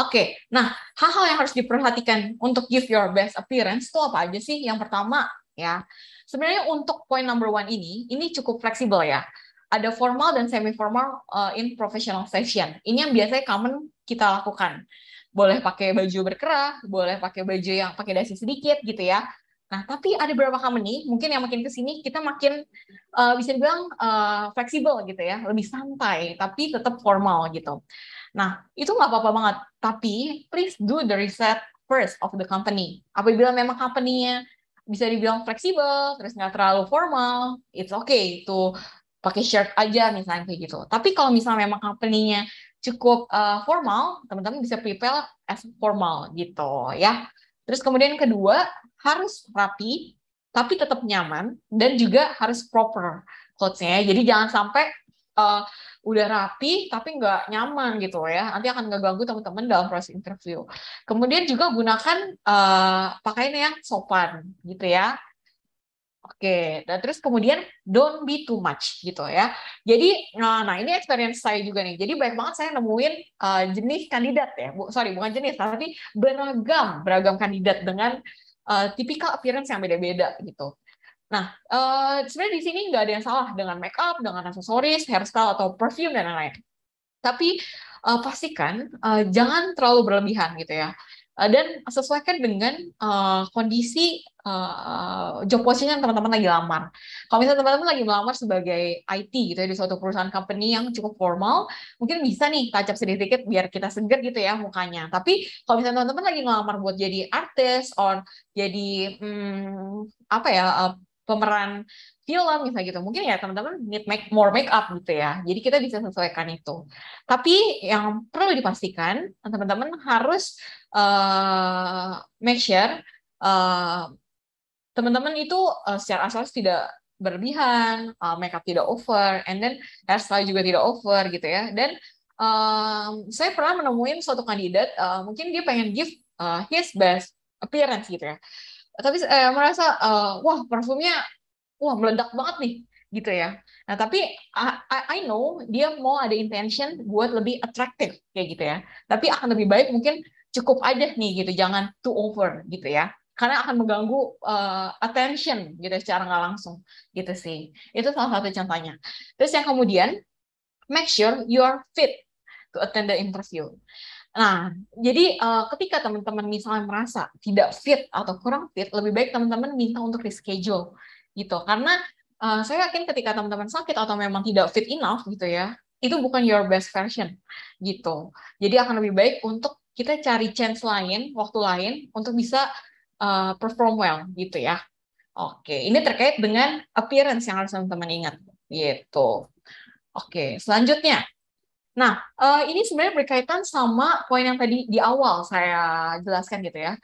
Oke, nah hal-hal yang harus diperhatikan untuk give your best appearance itu apa aja sih? Yang pertama ya, sebenarnya untuk point number one ini, ini cukup fleksibel ya. Ada formal dan semi formal uh, eh, in professional session. Ini yang biasanya common kita lakukan. Boleh pakai baju berkerah, boleh pakai baju yang pakai dasi sedikit gitu ya. Nah, tapi ada beberapa company nih, mungkin yang makin ke kita makin uh, bisa dibilang uh, fleksibel gitu ya, lebih santai, tapi tetap formal gitu. Nah, itu nggak apa-apa banget. Tapi please do the reset first of the company. Apabila memang company-nya bisa dibilang fleksibel, terus nggak terlalu formal, it's okay to pakai shirt aja misalnya kayak gitu. Tapi kalau misalnya memang company-nya cukup uh, formal, teman-teman bisa prepare as formal gitu ya. Terus kemudian kedua, harus rapi tapi tetap nyaman dan juga harus proper clothes-nya. Jadi jangan sampai uh, udah rapi tapi nggak nyaman gitu ya nanti akan ngeganggu teman-teman dalam proses interview kemudian juga gunakan uh, pakaian yang sopan gitu ya Oke, dan terus kemudian don't be too much gitu ya. Jadi, nah, nah ini experience saya juga nih. Jadi banyak banget saya nemuin uh, jenis kandidat ya, Bu, sorry bukan jenis, tapi beragam beragam kandidat dengan uh, tipikal appearance yang beda-beda gitu. Nah, uh, sebenarnya di sini nggak ada yang salah dengan makeup, dengan aksesoris, hairstyle atau perfume dan lain-lain. Tapi uh, pastikan uh, jangan terlalu berlebihan gitu ya. Uh, dan sesuaikan dengan uh, kondisi uh, job posisinya teman-teman lagi lamar. Kalau misalnya teman-teman lagi melamar sebagai IT gitu ya di suatu perusahaan company yang cukup formal, mungkin bisa nih kacap sedikit biar kita seger gitu ya mukanya. Tapi kalau misalnya teman-teman lagi ngelamar buat jadi artis or jadi hmm, apa ya pemeran film misalnya gitu mungkin ya teman-teman need make more make up gitu ya jadi kita bisa sesuaikan itu tapi yang perlu dipastikan teman-teman harus uh, make sure uh, teman-teman itu uh, secara asal tidak berlebihan uh, makeup tidak over and then hairstyle juga tidak over gitu ya dan um, saya pernah menemuin suatu kandidat uh, mungkin dia pengen give uh, his best appearance gitu ya tapi eh, merasa uh, wah parfumnya wah meledak banget nih gitu ya. Nah tapi ah, I, I know dia mau ada intention buat lebih atraktif kayak gitu ya. Tapi akan lebih baik mungkin cukup aja nih gitu, jangan too over gitu ya. Karena akan mengganggu uh, attention gitu secara nggak langsung gitu sih. Itu salah satu contohnya. Terus yang kemudian make sure you are fit to attend the interview. Nah, jadi uh, ketika teman-teman misalnya merasa tidak fit atau kurang fit, lebih baik teman-teman minta untuk reschedule gitu. Karena uh, saya yakin ketika teman-teman sakit atau memang tidak fit enough gitu ya, itu bukan your best version gitu. Jadi akan lebih baik untuk kita cari chance lain, waktu lain untuk bisa uh, perform well gitu ya. Oke, ini terkait dengan appearance yang harus teman-teman ingat gitu. Oke, selanjutnya Nah, uh, ini sebenarnya berkaitan sama poin yang tadi di awal saya jelaskan gitu ya.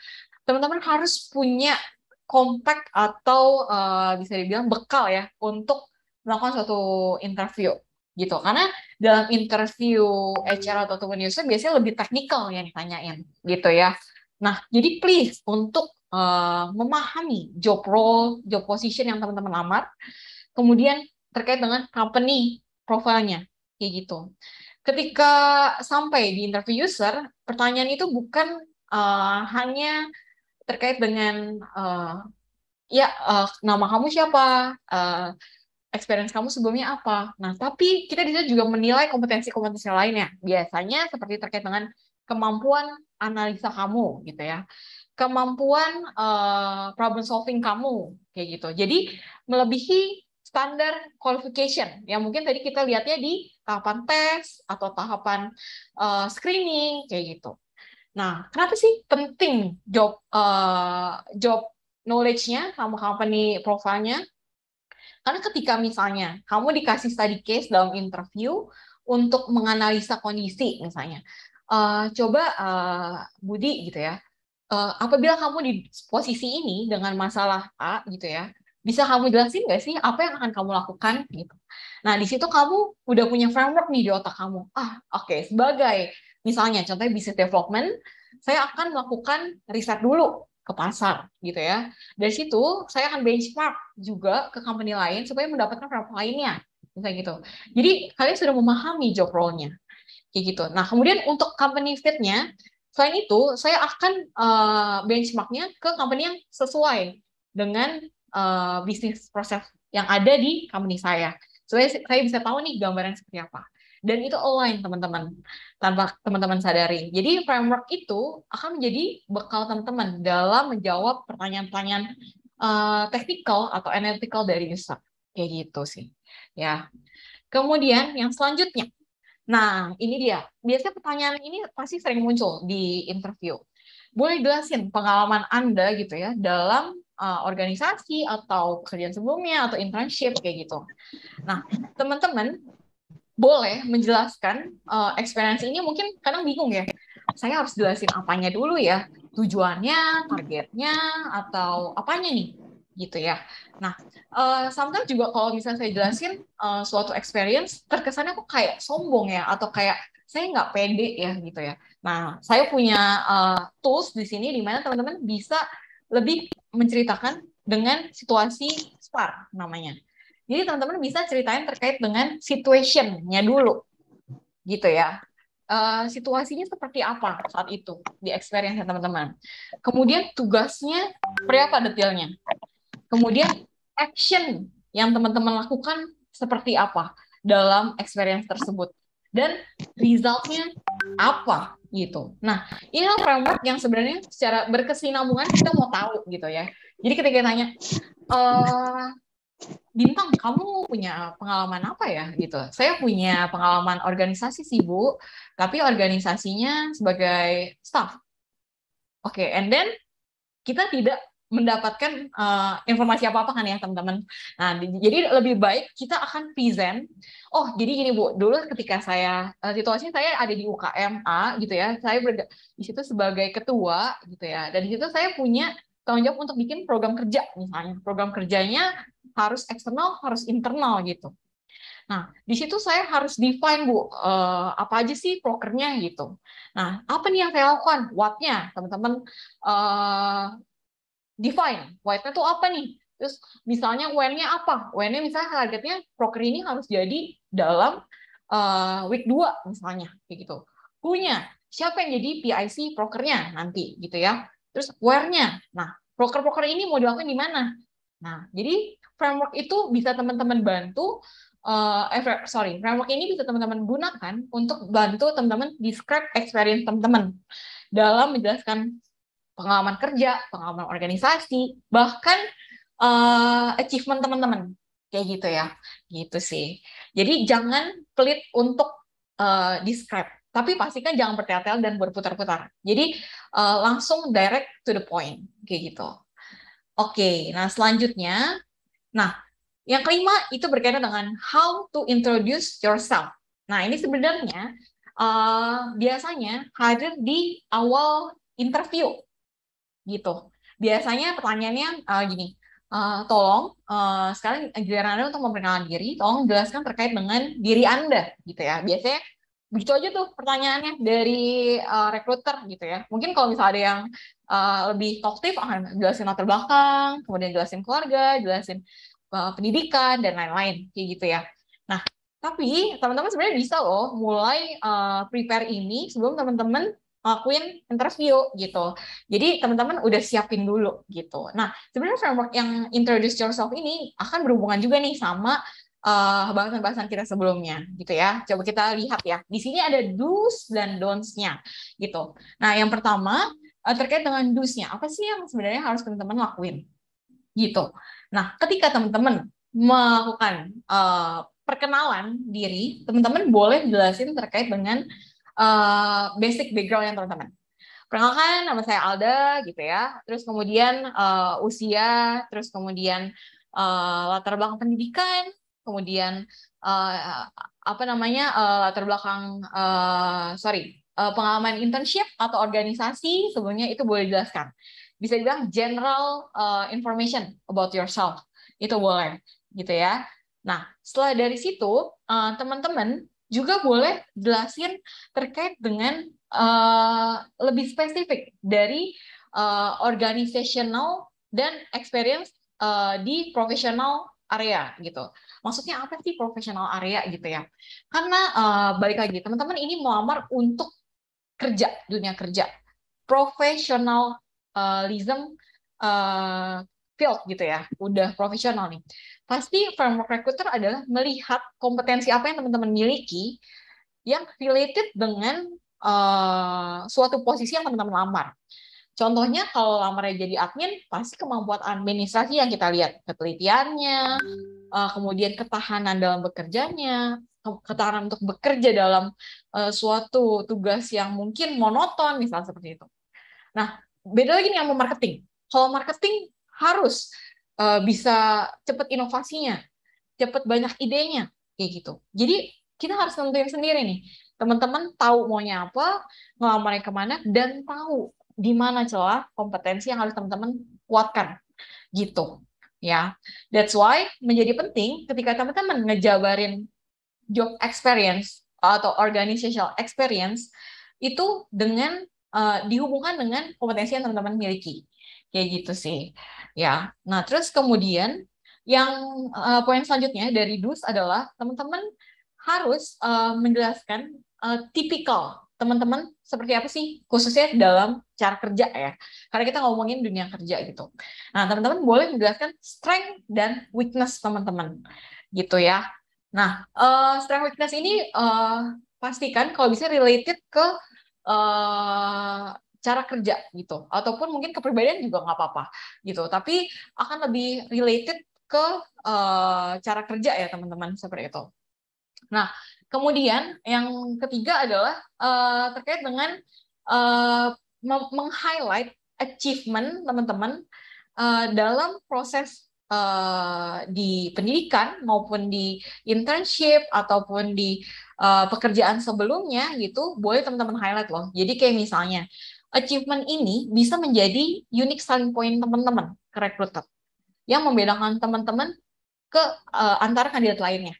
Teman-teman harus punya kompak atau uh, bisa dibilang bekal ya untuk melakukan suatu interview gitu. Karena dalam interview HR atau teman user biasanya lebih teknikal yang ditanyain gitu ya. Nah, jadi please untuk uh, memahami job role, job position yang teman-teman lamar, kemudian terkait dengan company profilnya kayak gitu ketika sampai di interview user, pertanyaan itu bukan uh, hanya terkait dengan uh, ya uh, nama kamu siapa, uh, experience kamu sebelumnya apa. Nah, tapi kita bisa juga menilai kompetensi-kompetensi lainnya. Biasanya seperti terkait dengan kemampuan analisa kamu gitu ya kemampuan uh, problem solving kamu kayak gitu jadi melebihi standar qualification yang mungkin tadi kita lihatnya di tahapan tes atau tahapan uh, screening kayak gitu. Nah, kenapa sih penting job uh, job knowledge-nya sama company profile-nya? Karena ketika misalnya kamu dikasih study case dalam interview untuk menganalisa kondisi misalnya, uh, coba uh, Budi gitu ya, uh, apabila kamu di posisi ini dengan masalah A gitu ya, bisa kamu jelasin nggak sih apa yang akan kamu lakukan gitu. Nah di situ kamu udah punya framework nih di otak kamu. Ah oke okay, sebagai misalnya contohnya bisnis development, saya akan melakukan riset dulu ke pasar gitu ya. Dari situ saya akan benchmark juga ke company lain supaya mendapatkan framework lainnya misalnya gitu. Jadi kalian sudah memahami job role-nya kayak gitu. Nah kemudian untuk company fit-nya, selain itu saya akan uh, benchmarknya ke company yang sesuai dengan uh, bisnis proses yang ada di company saya. Supaya saya bisa tahu nih gambaran seperti apa. Dan itu online teman-teman, tanpa teman-teman sadari. Jadi framework itu akan menjadi bekal teman-teman dalam menjawab pertanyaan-pertanyaan uh, technical atau analytical dari user. Kayak gitu sih. Ya. Kemudian yang selanjutnya. Nah, ini dia. Biasanya pertanyaan ini pasti sering muncul di interview. Boleh jelasin pengalaman Anda gitu ya dalam uh, organisasi atau kerjaan sebelumnya atau internship kayak gitu. Nah, teman-teman boleh menjelaskan uh, eh, experience ini mungkin kadang bingung ya. Saya harus jelasin apanya dulu ya, tujuannya, targetnya, atau apanya nih, gitu ya. Nah, uh, sometimes juga kalau misalnya saya jelasin uh, suatu experience, terkesannya kok kayak sombong ya, atau kayak saya nggak pede ya, gitu ya. Nah, saya punya uh, tools di sini di mana teman-teman bisa lebih menceritakan dengan situasi SPAR namanya. Jadi teman-teman bisa ceritain terkait dengan situation-nya dulu. Gitu ya. Uh, situasinya seperti apa saat itu di experience teman-teman. Kemudian tugasnya seperti apa detailnya. Kemudian action yang teman-teman lakukan seperti apa dalam experience tersebut dan resultnya apa gitu. Nah, ini framework yang sebenarnya secara berkesinambungan kita mau tahu gitu ya. Jadi ketika tanya, e, eh, Bintang, kamu punya pengalaman apa ya gitu? Saya punya pengalaman organisasi sih Bu, tapi organisasinya sebagai staff. Oke, okay, and then kita tidak mendapatkan uh, informasi apa-apa kan ya teman-teman. Nah, jadi lebih baik kita akan present. Oh, jadi gini Bu, dulu ketika saya uh, situasinya saya ada di UKMA gitu ya. Saya berada di situ sebagai ketua gitu ya. Dan di situ saya punya tanggung jawab untuk bikin program kerja misalnya. Program kerjanya harus eksternal, harus internal gitu. Nah, di situ saya harus define, Bu, uh, apa aja sih prokernya gitu. Nah, apa nih yang saya lakukan? Wattnya, teman-teman, uh, define white-nya tuh apa nih terus misalnya when nya apa when nya misalnya targetnya proker ini harus jadi dalam uh, week 2 misalnya kayak gitu punya siapa yang jadi PIC prokernya nanti gitu ya terus where-nya nah proker-proker ini mau dilakukan di mana nah jadi framework itu bisa teman-teman bantu uh, eh, eh sorry, framework ini bisa teman-teman gunakan untuk bantu teman-teman describe experience teman-teman dalam menjelaskan pengalaman kerja, pengalaman organisasi, bahkan uh, achievement teman-teman kayak gitu ya, gitu sih. Jadi jangan pelit untuk uh, eh, describe, tapi pastikan jangan bertele tel dan berputar-putar. Jadi uh, langsung direct to the point kayak gitu. Oke, nah selanjutnya, nah yang kelima itu berkaitan dengan how to introduce yourself. Nah ini sebenarnya uh, biasanya hadir di awal interview gitu. Biasanya pertanyaannya uh, gini, uh, tolong uh, sekarang giliran Anda untuk memperkenalkan diri, tolong jelaskan terkait dengan diri Anda gitu ya. Biasanya begitu aja tuh pertanyaannya dari uh, recruiter gitu ya. Mungkin kalau misalnya ada yang uh, lebih toktif akan jelasin latar belakang, kemudian jelasin keluarga, jelasin uh, pendidikan dan lain-lain kayak gitu ya. Nah, tapi teman-teman sebenarnya bisa loh mulai uh, prepare ini sebelum teman-teman ngelakuin interview gitu. Jadi teman-teman udah siapin dulu gitu. Nah, sebenarnya framework yang introduce yourself ini akan berhubungan juga nih sama eh, bahasan-bahasan uh, kita sebelumnya gitu ya. Coba kita lihat ya. Di sini ada do's dan don'ts-nya gitu. Nah, yang pertama uh, terkait dengan do's-nya. Apa sih yang sebenarnya harus teman-teman lakuin? Gitu. Nah, ketika teman-teman melakukan uh, perkenalan diri, teman-teman boleh jelasin terkait dengan Eh, basic background yang teman-teman. Perkenalkan, nama saya Alda, gitu ya. Terus kemudian uh, usia, terus kemudian uh, latar belakang pendidikan, kemudian uh, apa namanya uh, latar belakang, uh, sorry, uh, pengalaman internship atau organisasi sebelumnya itu boleh dijelaskan. Bisa dibilang general uh, information about yourself itu boleh, gitu ya. Nah, setelah dari situ, teman-teman juga boleh jelasin terkait dengan uh, lebih spesifik dari uh, organizational dan experience uh, di profesional area gitu. Maksudnya apa sih profesional area gitu ya? Karena uh, balik lagi teman-teman ini melamar untuk kerja dunia kerja. Profesionalism uh, field gitu ya, udah profesional nih. Pasti framework recruiter adalah melihat kompetensi apa yang teman-teman miliki yang related dengan uh, suatu posisi yang teman-teman lamar. Contohnya kalau lamarnya jadi admin, pasti kemampuan administrasi yang kita lihat, ketelitiannya, eh, kemudian ketahanan dalam bekerjanya, ketahanan untuk bekerja dalam eh, suatu tugas yang mungkin monoton, misalnya seperti itu. Nah, beda lagi nih sama marketing. Kalau marketing harus uh, bisa cepat inovasinya, cepat banyak idenya kayak gitu. Jadi kita harus nentuin sendiri nih. Teman-teman tahu maunya apa, ngelamarnya kemana, dan tahu di mana celah kompetensi yang harus teman-teman kuatkan. Gitu. Ya, that's why menjadi penting ketika teman-teman ngejabarin job experience atau organizational experience itu dengan uh, dihubungkan dengan kompetensi yang teman-teman miliki. Kayak gitu sih. Ya. Nah, terus kemudian yang uh, poin selanjutnya dari dus adalah teman-teman harus uh, menjelaskan uh, tipikal teman-teman seperti apa sih khususnya dalam cara kerja ya karena kita ngomongin dunia kerja gitu nah teman-teman boleh menjelaskan strength dan weakness teman-teman gitu ya nah uh, strength weakness ini uh, pastikan kalau bisa related ke uh, cara kerja gitu ataupun mungkin kepribadian juga nggak apa-apa gitu tapi akan lebih related ke uh, cara kerja ya teman-teman seperti itu nah kemudian yang ketiga adalah uh, terkait dengan uh, meng-highlight achievement teman-teman uh, dalam proses uh, di pendidikan maupun di internship ataupun di uh, pekerjaan sebelumnya gitu boleh teman-teman highlight loh jadi kayak misalnya achievement ini bisa menjadi unique selling point teman-teman ke recruiter yang membedakan teman-teman ke uh, antara kandidat lainnya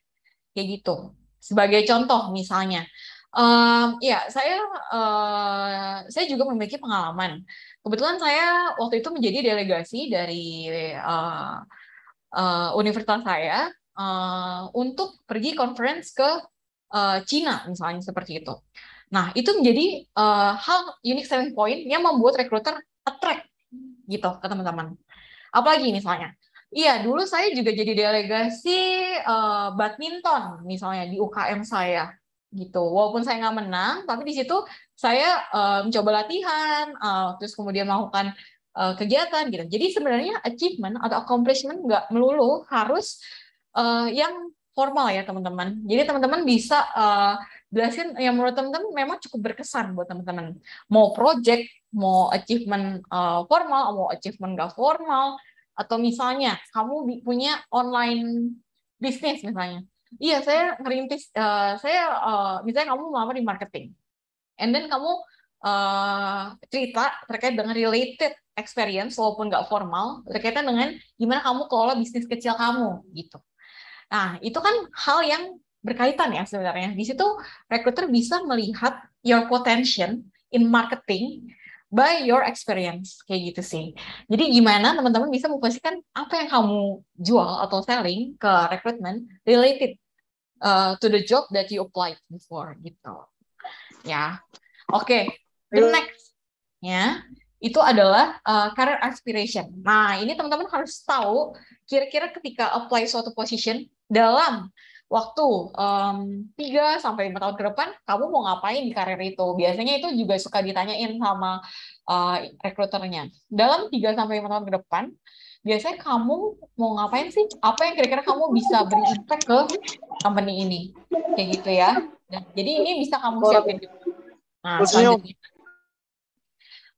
kayak gitu sebagai contoh misalnya um, ya saya uh, saya juga memiliki pengalaman kebetulan saya waktu itu menjadi delegasi dari uh, uh, universitas saya uh, untuk pergi conference ke uh, Cina misalnya seperti itu Nah, itu menjadi uh, hal unique selling point yang membuat recruiter attract gitu ke teman-teman. Apalagi misalnya, iya dulu saya juga jadi delegasi uh, badminton misalnya di UKM saya gitu. Walaupun saya nggak menang, tapi di situ saya uh, mencoba latihan, uh, terus kemudian melakukan uh, kegiatan gitu. Jadi sebenarnya achievement atau accomplishment nggak melulu harus uh, yang formal ya teman-teman. Jadi teman-teman bisa uh, jelasin yang menurut teman-teman memang cukup berkesan buat teman-teman. Mau project, mau achievement uh, formal, mau achievement gak formal, atau misalnya kamu punya online bisnis misalnya. Iya, saya ngerintis, uh, saya uh, misalnya kamu mau di marketing, and then kamu uh, cerita terkait dengan related experience, walaupun nggak formal, terkaitan dengan gimana kamu kelola bisnis kecil kamu gitu. Nah, itu kan hal yang berkaitan ya sebenarnya. Di situ recruiter bisa melihat your potential in marketing by your experience kayak gitu sih. Jadi gimana teman-teman bisa memposisikan apa yang kamu jual atau selling ke recruitment related uh, to the job that you applied before gitu. Ya. Oke, okay. the next ya itu adalah uh, career aspiration. Nah, ini teman-teman harus tahu kira-kira ketika apply suatu position dalam waktu um, sampai lima tahun ke depan kamu mau ngapain di karir itu? Biasanya itu juga suka ditanyain sama uh, rekruternya. Dalam tiga sampai lima tahun ke depan, biasanya kamu mau ngapain sih? Apa yang kira-kira kamu bisa beri impact ke company ini? Kayak gitu ya. Nah, jadi ini bisa kamu siapin juga. Nah, Oke.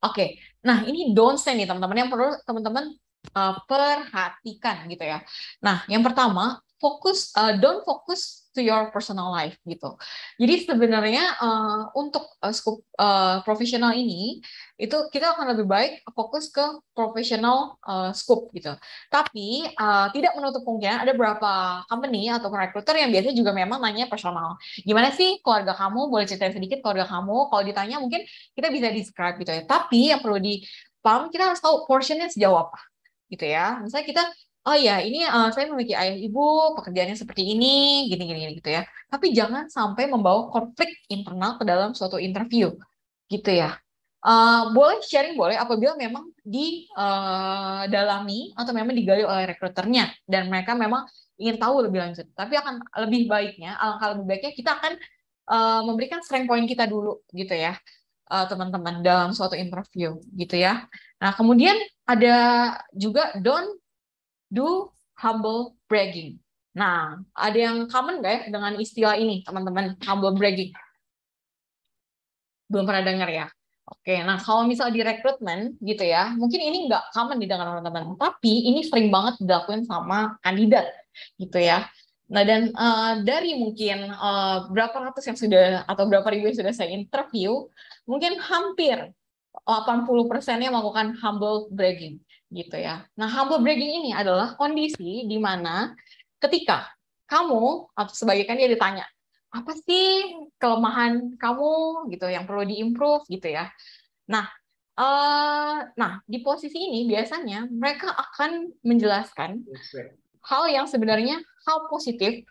Okay. Nah, ini don't say nih teman-teman yang perlu teman-teman uh, perhatikan gitu ya. Nah, yang pertama, fokus uh, don't focus to your personal life gitu. Jadi sebenarnya uh, untuk uh, scoop uh, profesional ini itu kita akan lebih baik fokus ke profesional uh, scope gitu. Tapi uh, tidak menutup kemungkinan ada beberapa company atau recruiter yang biasanya juga memang nanya personal. Gimana sih keluarga kamu? Boleh ceritain sedikit keluarga kamu? Kalau ditanya mungkin kita bisa describe gitu ya. Tapi yang perlu dipaham kita harus tahu portionnya sejauh apa gitu ya. Misalnya kita oh ya ini uh, saya memiliki ayah ibu pekerjaannya seperti ini gini, gini gitu ya tapi jangan sampai membawa konflik internal ke dalam suatu interview gitu ya uh, boleh sharing boleh apabila memang didalami eh, atau memang digali oleh rekruternya dan mereka memang ingin tahu lebih lanjut tapi akan lebih baiknya alangkah lebih baiknya kita akan uh, memberikan strength point kita dulu gitu ya teman-teman uh, dalam suatu interview gitu ya nah kemudian ada juga don't do humble bragging. Nah, ada yang common nggak ya dengan istilah ini, teman-teman, humble bragging? Belum pernah dengar ya? Oke, nah kalau misal di rekrutmen gitu ya, mungkin ini nggak common di dengan teman-teman, tapi ini sering banget dilakuin sama kandidat gitu ya. Nah dan uh, dari mungkin uh, berapa ratus yang sudah atau berapa ribu yang sudah saya interview, mungkin hampir 80 persennya melakukan humble bragging gitu ya. Nah, humble bragging ini adalah kondisi di mana ketika kamu atau sebagian dia ditanya, apa sih kelemahan kamu gitu yang perlu diimprove gitu ya. Nah, eh, nah di posisi ini biasanya mereka akan menjelaskan hal yang sebenarnya hal positif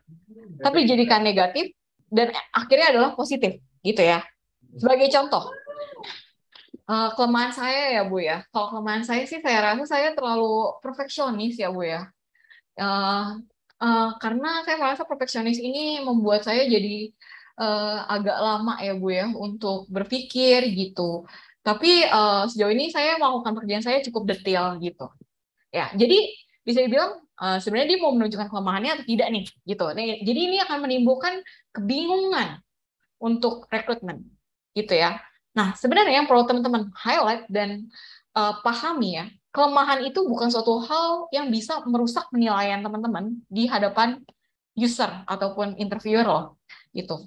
tapi dijadikan negatif dan eh, akhirnya adalah positif gitu ya. Sebagai contoh, Uh, kelemahan saya ya Bu ya. Kalau kelemahan saya sih saya rasa saya terlalu perfeksionis ya Bu ya. Uh, uh, karena saya merasa perfeksionis ini membuat saya jadi uh, agak lama ya Bu ya untuk berpikir gitu. Tapi uh, sejauh ini saya melakukan pekerjaan saya cukup detail gitu. Ya, jadi bisa dibilang uh, sebenarnya dia mau menunjukkan kelemahannya atau tidak nih gitu. Nih Jadi ini akan menimbulkan kebingungan untuk rekrutmen gitu ya. Nah, sebenarnya yang perlu teman-teman highlight dan uh, pahami ya, kelemahan itu bukan suatu hal yang bisa merusak penilaian teman-teman di hadapan user ataupun interviewer loh, gitu.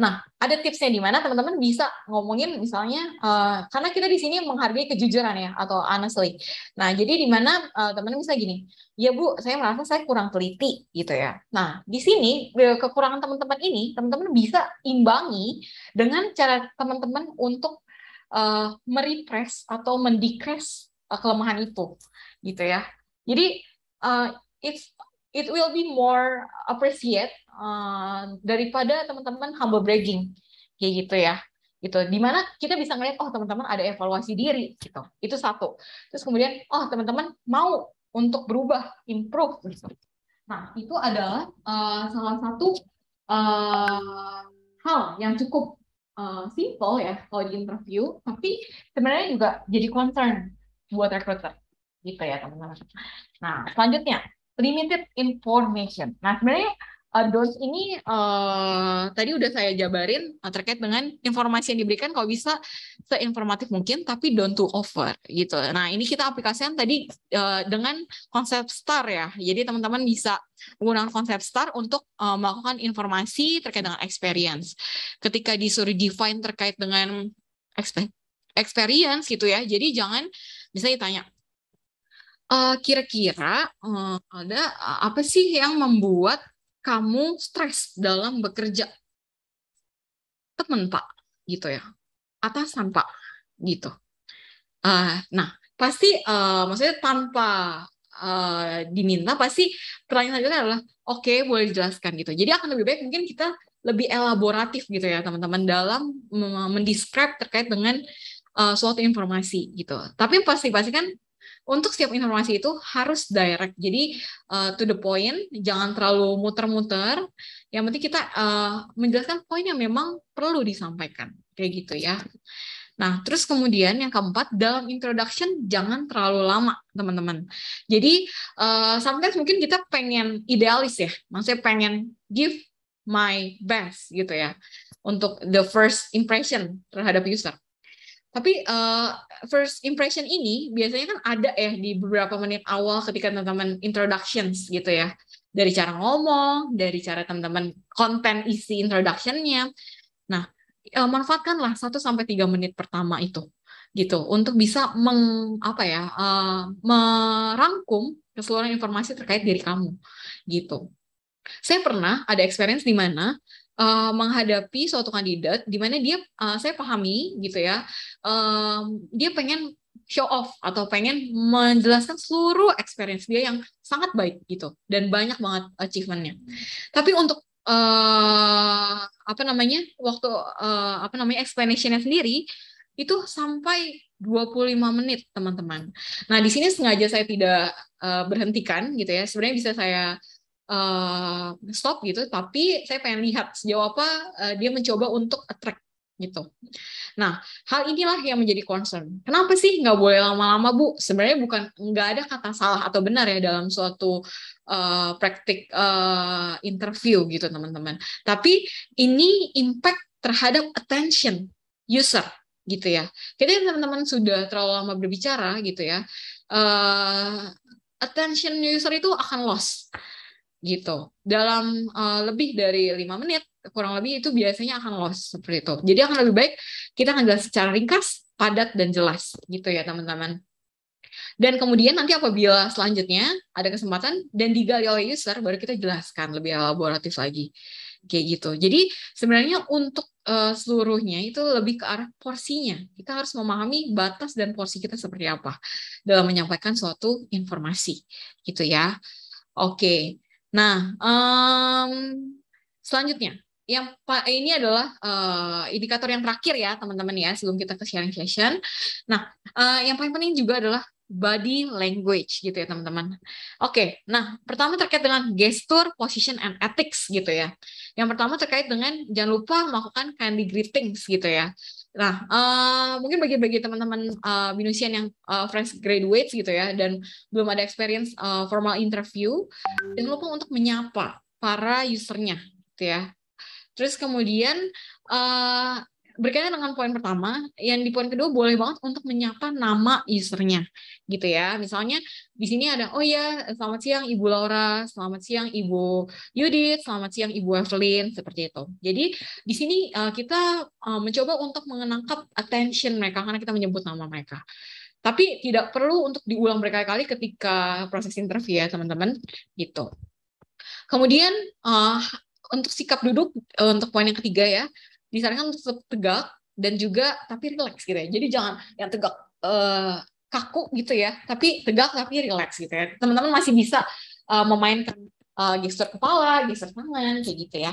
Nah, ada tipsnya di mana teman-teman bisa ngomongin misalnya uh, karena kita di sini menghargai kejujuran ya atau honestly. Nah, jadi di mana uh, teman-teman bisa gini, ya Bu, saya merasa saya kurang teliti gitu ya. Nah, di sini kekurangan teman-teman ini teman-teman bisa imbangi dengan cara teman-teman untuk uh, merepress atau mendecrease kelemahan itu gitu ya. Jadi uh, it's it will be more appreciate uh, daripada teman-teman humble bragging kayak gitu ya gitu dimana kita bisa ngeliat oh teman-teman ada evaluasi diri gitu itu satu terus kemudian oh teman-teman mau untuk berubah improve gitu nah itu adalah uh, salah satu uh, hal yang cukup uh, simple ya kalau di interview tapi sebenarnya juga jadi concern buat recruiter gitu ya teman-teman nah selanjutnya limited information. Nah, sebenarnya uh, DOS ini uh, tadi udah saya jabarin uh, terkait dengan informasi yang diberikan kalau bisa seinformatif mungkin tapi don't to over gitu. Nah, ini kita aplikasikan tadi uh, dengan konsep STAR ya. Jadi teman-teman bisa menggunakan konsep STAR untuk uh, melakukan informasi terkait dengan experience. Ketika disuruh define terkait dengan experience gitu ya. Jadi jangan misalnya ditanya Eh, kira-kira uh, uh, ada eh, apa sih yang membuat kamu stres dalam bekerja? Teman pak, gitu ya, atasan pak, gitu. Uh, nah pasti uh, maksudnya tanpa uh, diminta pasti pertanyaan selanjutnya adalah oke okay, boleh dijelaskan gitu. Jadi akan lebih baik mungkin kita lebih elaboratif gitu ya teman-teman dalam mendescribe terkait dengan uh, suatu informasi gitu. Tapi pasti pasti kan untuk setiap informasi itu harus direct. Jadi uh, to the point, jangan terlalu muter-muter. Yang penting kita uh, menjelaskan poin yang memang perlu disampaikan. Kayak gitu ya. Nah, terus kemudian yang keempat, dalam introduction jangan terlalu lama, teman-teman. Jadi, uh, sometimes mungkin kita pengen idealis ya, maksudnya pengen give my best gitu ya, untuk the first impression terhadap user. Tapi uh, first impression ini biasanya kan ada ya di beberapa menit awal ketika teman-teman introductions gitu ya. Dari cara ngomong, dari cara teman-teman konten isi introductionnya. Nah, uh, manfaatkanlah 1 sampai tiga menit pertama itu gitu untuk bisa meng apa ya uh, merangkum keseluruhan informasi terkait diri kamu gitu. Saya pernah ada experience di mana uh, menghadapi suatu kandidat di mana dia uh, saya pahami gitu ya uh, dia pengen show off atau pengen menjelaskan seluruh experience dia yang sangat baik gitu dan banyak banget achievementnya. Tapi untuk uh, apa namanya waktu uh, apa namanya explanationnya sendiri itu sampai 25 menit teman-teman. Nah di sini sengaja saya tidak uh, berhentikan gitu ya. Sebenarnya bisa saya uh, stop gitu, tapi saya pengen lihat sejauh apa uh, dia mencoba untuk attract gitu. Nah, hal inilah yang menjadi concern. Kenapa sih nggak boleh lama-lama, Bu? Sebenarnya bukan nggak ada kata salah atau benar ya dalam suatu uh, praktik uh, interview gitu, teman-teman. Tapi ini impact terhadap attention user gitu ya. Jadi teman-teman sudah terlalu lama berbicara gitu ya, uh, attention user itu akan lost gitu. Dalam uh, lebih dari lima menit kurang lebih itu biasanya akan loss seperti itu. Jadi akan lebih baik kita ngejelas secara ringkas, padat dan jelas gitu ya teman-teman. Dan kemudian nanti apabila selanjutnya ada kesempatan dan digali oleh user baru kita jelaskan lebih elaboratif lagi kayak gitu. Jadi sebenarnya untuk uh, seluruhnya itu lebih ke arah porsinya. Kita harus memahami batas dan porsi kita seperti apa dalam menyampaikan suatu informasi gitu ya. Oke. Okay. Nah, um, selanjutnya yang ini adalah uh, indikator yang terakhir ya teman-teman ya sebelum kita ke sharing session. Nah, uh, yang paling penting juga adalah body language gitu ya teman-teman. Oke, nah pertama terkait dengan gesture, position, and ethics gitu ya. Yang pertama terkait dengan jangan lupa melakukan kindly greetings gitu ya. Nah, uh, mungkin bagi-bagi teman-teman uh, eh, binusian yang uh, fresh graduate gitu ya, dan belum ada experience uh, formal interview, jangan lupa untuk menyapa para usernya, gitu ya. Terus kemudian uh, berkaitan dengan poin pertama, yang di poin kedua boleh banget untuk menyapa nama usernya, gitu ya. Misalnya di sini ada, oh ya, selamat siang Ibu Laura, selamat siang Ibu Yudit, selamat siang Ibu Evelyn, seperti itu. Jadi di sini uh, kita uh, mencoba untuk menangkap attention mereka karena kita menyebut nama mereka. Tapi tidak perlu untuk diulang berkali-kali ketika proses interview ya teman-teman, gitu. Kemudian uh, untuk sikap duduk untuk poin yang ketiga ya disarankan tetap tegak dan juga tapi relax gitu ya. Jadi jangan yang tegak uh, kaku gitu ya, tapi tegak tapi relax gitu ya. Teman-teman masih bisa uh, memainkan uh, gestur kepala, gestur tangan kayak gitu ya.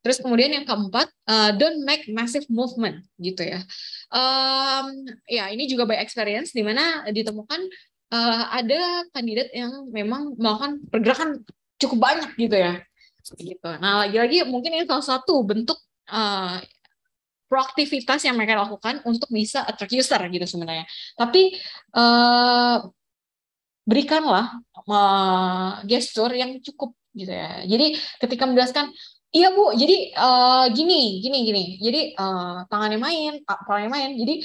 Terus kemudian yang keempat, uh, don't make massive movement gitu ya. Um, ya ini juga by experience di mana ditemukan uh, ada kandidat yang memang melakukan pergerakan cukup banyak gitu ya. Gitu. Nah lagi-lagi mungkin ini salah satu bentuk uh, proaktivitas yang mereka lakukan untuk bisa attract user gitu sebenarnya. Tapi uh, berikanlah uh, gestur yang cukup gitu ya. Jadi ketika menjelaskan Iya bu, jadi uh, gini, gini, gini. Jadi uh, tangannya main, kepala main. Jadi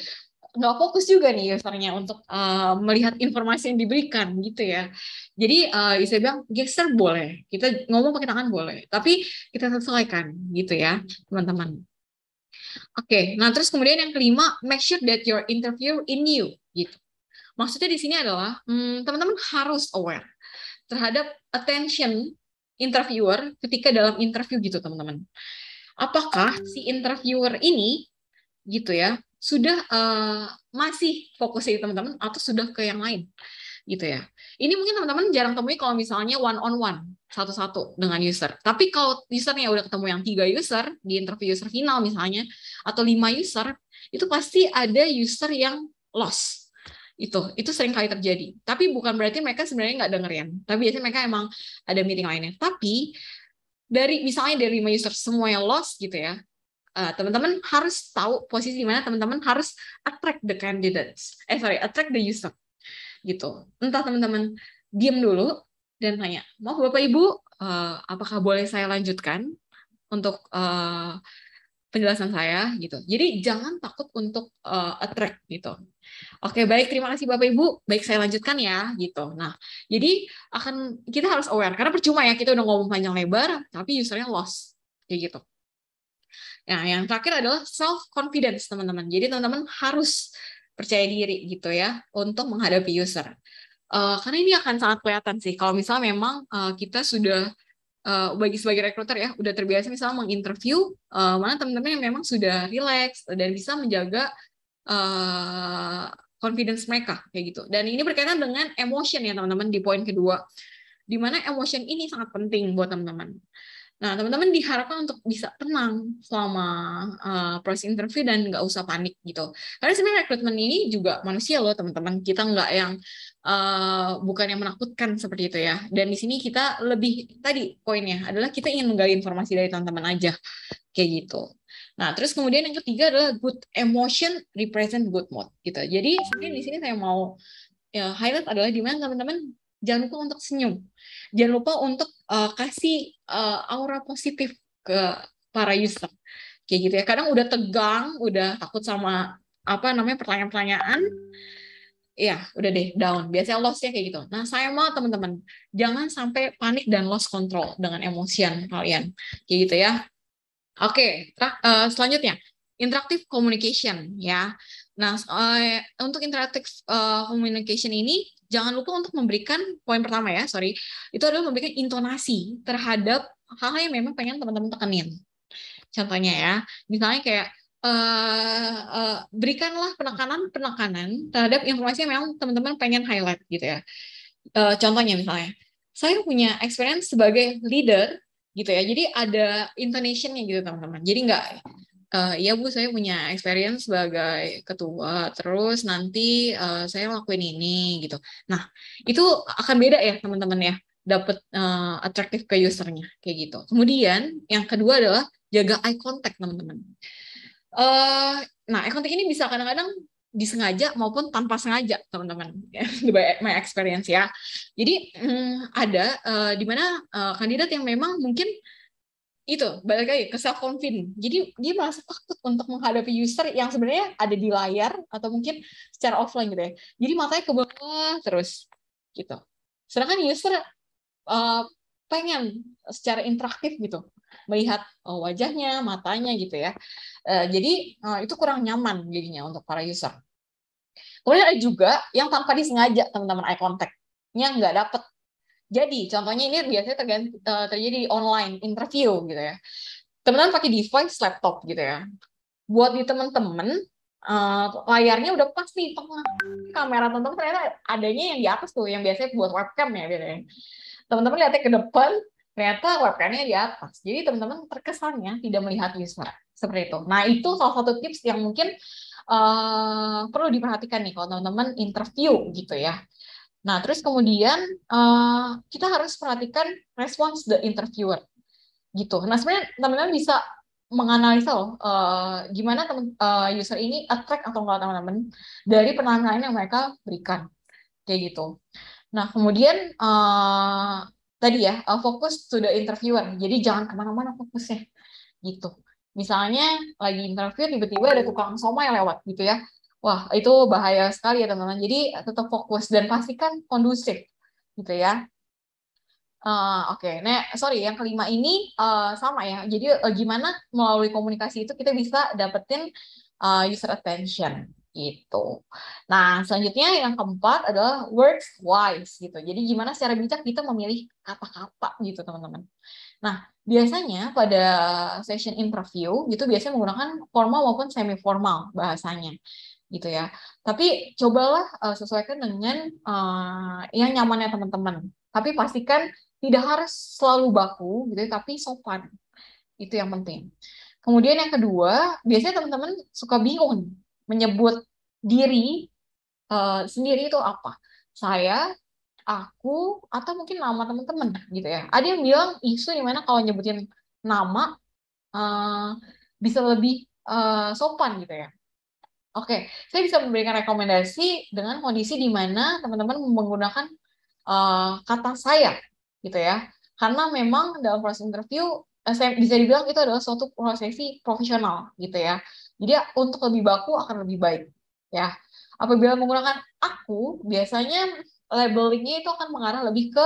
nggak fokus juga nih usernya untuk uh, melihat informasi yang diberikan gitu ya. Jadi uh, bisa bilang gesture boleh, kita ngomong pakai tangan boleh, tapi kita sesuaikan gitu ya, teman-teman. Oke, okay, nah terus kemudian yang kelima, make sure that your interview in you gitu. Maksudnya di sini adalah hmm, teman-teman hmm, harus aware terhadap attention interviewer ketika dalam interview gitu teman-teman. Apakah hmm. si interviewer ini gitu ya sudah uh, masih fokus di teman-teman atau sudah ke yang lain? gitu ya. Ini mungkin teman-teman jarang temui kalau misalnya one on one satu-satu dengan user. Tapi kalau usernya udah ketemu yang tiga user di interview user final misalnya atau lima user, itu pasti ada user yang lost itu itu sering kali terjadi tapi bukan berarti mereka sebenarnya nggak dengerin tapi biasanya mereka emang ada meeting lainnya tapi dari misalnya dari lima user semua yang lost gitu ya eh, teman-teman uh, harus tahu posisi di mana teman-teman harus attract the candidates eh sorry attract the user gitu. Entah teman-teman diam dulu dan tanya, mau bapak ibu, uh, apakah boleh saya lanjutkan untuk uh, penjelasan saya gitu. Jadi jangan takut untuk uh, attract gitu. Oke baik terima kasih bapak ibu. Baik saya lanjutkan ya gitu. Nah jadi akan kita harus aware karena percuma ya kita udah ngomong panjang lebar tapi usernya lost kayak gitu. Nah yang terakhir adalah self confidence teman-teman. Jadi teman-teman harus percaya diri gitu ya untuk menghadapi user. Uh, karena ini akan sangat kelihatan sih kalau misalnya memang uh, kita sudah uh, bagi sebagai rekruter ya udah terbiasa misalnya menginterview uh, mana teman-teman yang memang sudah rileks dan bisa menjaga uh, confidence mereka kayak gitu dan ini berkaitan dengan emotion ya teman-teman di poin kedua di mana emotion ini sangat penting buat teman-teman Nah, teman-teman diharapkan untuk bisa tenang selama uh, proses interview dan nggak usah panik gitu. Karena sebenarnya rekrutmen ini juga manusia loh, teman-teman. Kita nggak yang uh, bukan yang menakutkan seperti itu ya. Dan di sini kita lebih tadi poinnya adalah kita ingin menggali informasi dari teman-teman aja kayak gitu. Nah, terus kemudian yang ketiga adalah good emotion represent good mood gitu. Jadi, sebenarnya di sini saya mau ya, highlight adalah di mana teman-teman jangan lupa untuk senyum, jangan lupa untuk uh, kasih uh, aura positif ke para user, kayak gitu ya. Kadang udah tegang, udah takut sama apa namanya pertanyaan-pertanyaan, ya udah deh down. Biasanya loss ya kayak gitu. Nah saya mau teman-teman jangan sampai panik dan loss control dengan emosian kalian, kayak gitu ya. Oke, okay, uh, eh, selanjutnya interactive communication ya. Nah, eh, untuk interaktif eh, communication ini jangan lupa untuk memberikan poin pertama ya, sorry, itu adalah memberikan intonasi terhadap hal-hal yang memang pengen teman-teman tekenin. Contohnya ya, misalnya kayak uh, uh, berikanlah penekanan-penekanan terhadap informasi yang memang teman-teman pengen highlight gitu ya. Uh, contohnya misalnya, saya punya experience sebagai leader gitu ya. Jadi ada intonationnya gitu teman-teman. Jadi nggak uh, ya Bu saya punya experience sebagai ketua terus nanti uh, saya lakuin ini gitu. Nah, itu akan beda ya teman-teman ya dapat uh, eh, atraktif ke usernya kayak gitu. Kemudian yang kedua adalah jaga eye contact teman-teman. Uh, nah eye contact ini bisa kadang-kadang disengaja maupun tanpa sengaja teman-teman my experience ya. Jadi um, ada uh, di mana uh, kandidat yang memang mungkin itu balik lagi ke self confident jadi dia merasa takut untuk menghadapi user yang sebenarnya ada di layar atau mungkin secara offline gitu ya jadi matanya ke bawah terus gitu sedangkan user uh, pengen secara interaktif gitu melihat uh, wajahnya matanya gitu ya uh, jadi uh, itu kurang nyaman jadinya untuk para user kemudian ada juga yang tanpa disengaja teman-teman eye contact yang nggak dapet jadi contohnya ini biasanya terganti, eh, terjadi online interview gitu ya. Teman-teman pakai device laptop gitu ya. Buat di teman-teman uh, eh, layarnya udah pas nih tengah kamera teman-teman ternyata adanya yang di atas tuh yang biasanya buat webcam ya gitu ya. Teman-teman lihatnya ke depan ternyata webcamnya di atas. Jadi teman-teman terkesannya tidak melihat user seperti itu. Nah itu salah satu tips yang mungkin uh, perlu diperhatikan nih kalau teman-teman interview gitu ya. Nah, terus kemudian uh, kita harus perhatikan respons the interviewer, gitu. Nah, sebenarnya teman-teman bisa menganalisa loh uh, gimana teman uh, eh, user ini attract atau enggak teman-teman dari penanganan yang mereka berikan, kayak gitu. Nah, kemudian uh, tadi ya uh, fokus to the interviewer, jadi jangan kemana-mana fokusnya, gitu. Misalnya lagi interview tiba-tiba ada tukang somai lewat gitu ya, Wah, itu bahaya sekali ya teman-teman. Jadi tetap fokus dan pastikan kondusif gitu ya. Uh, Oke, okay. nah sorry yang kelima ini uh, sama ya. Jadi uh, gimana melalui komunikasi itu kita bisa dapetin uh, user attention gitu. Nah selanjutnya yang keempat adalah words wise gitu. Jadi gimana secara bijak kita memilih kata-kata gitu teman-teman. Nah biasanya pada session interview gitu biasanya menggunakan formal maupun semi formal bahasanya gitu ya. Tapi cobalah uh, sesuaikan dengan uh, yang nyamannya teman-teman. Tapi pastikan tidak harus selalu baku gitu, ya, tapi sopan. Itu yang penting. Kemudian yang kedua, biasanya teman-teman suka bingung menyebut diri uh, sendiri itu apa. Saya, aku, atau mungkin nama teman-teman gitu ya. Ada yang bilang isu dimana kalau nyebutin nama uh, bisa lebih uh, sopan gitu ya Oke, okay. saya bisa memberikan rekomendasi dengan kondisi di mana teman-teman menggunakan uh, kata saya, gitu ya. Karena memang dalam proses interview, eh, saya bisa dibilang itu adalah suatu prosesi profesional, gitu ya. Jadi ya, untuk lebih baku akan lebih baik, ya. Apabila menggunakan aku, biasanya labelingnya itu akan mengarah lebih ke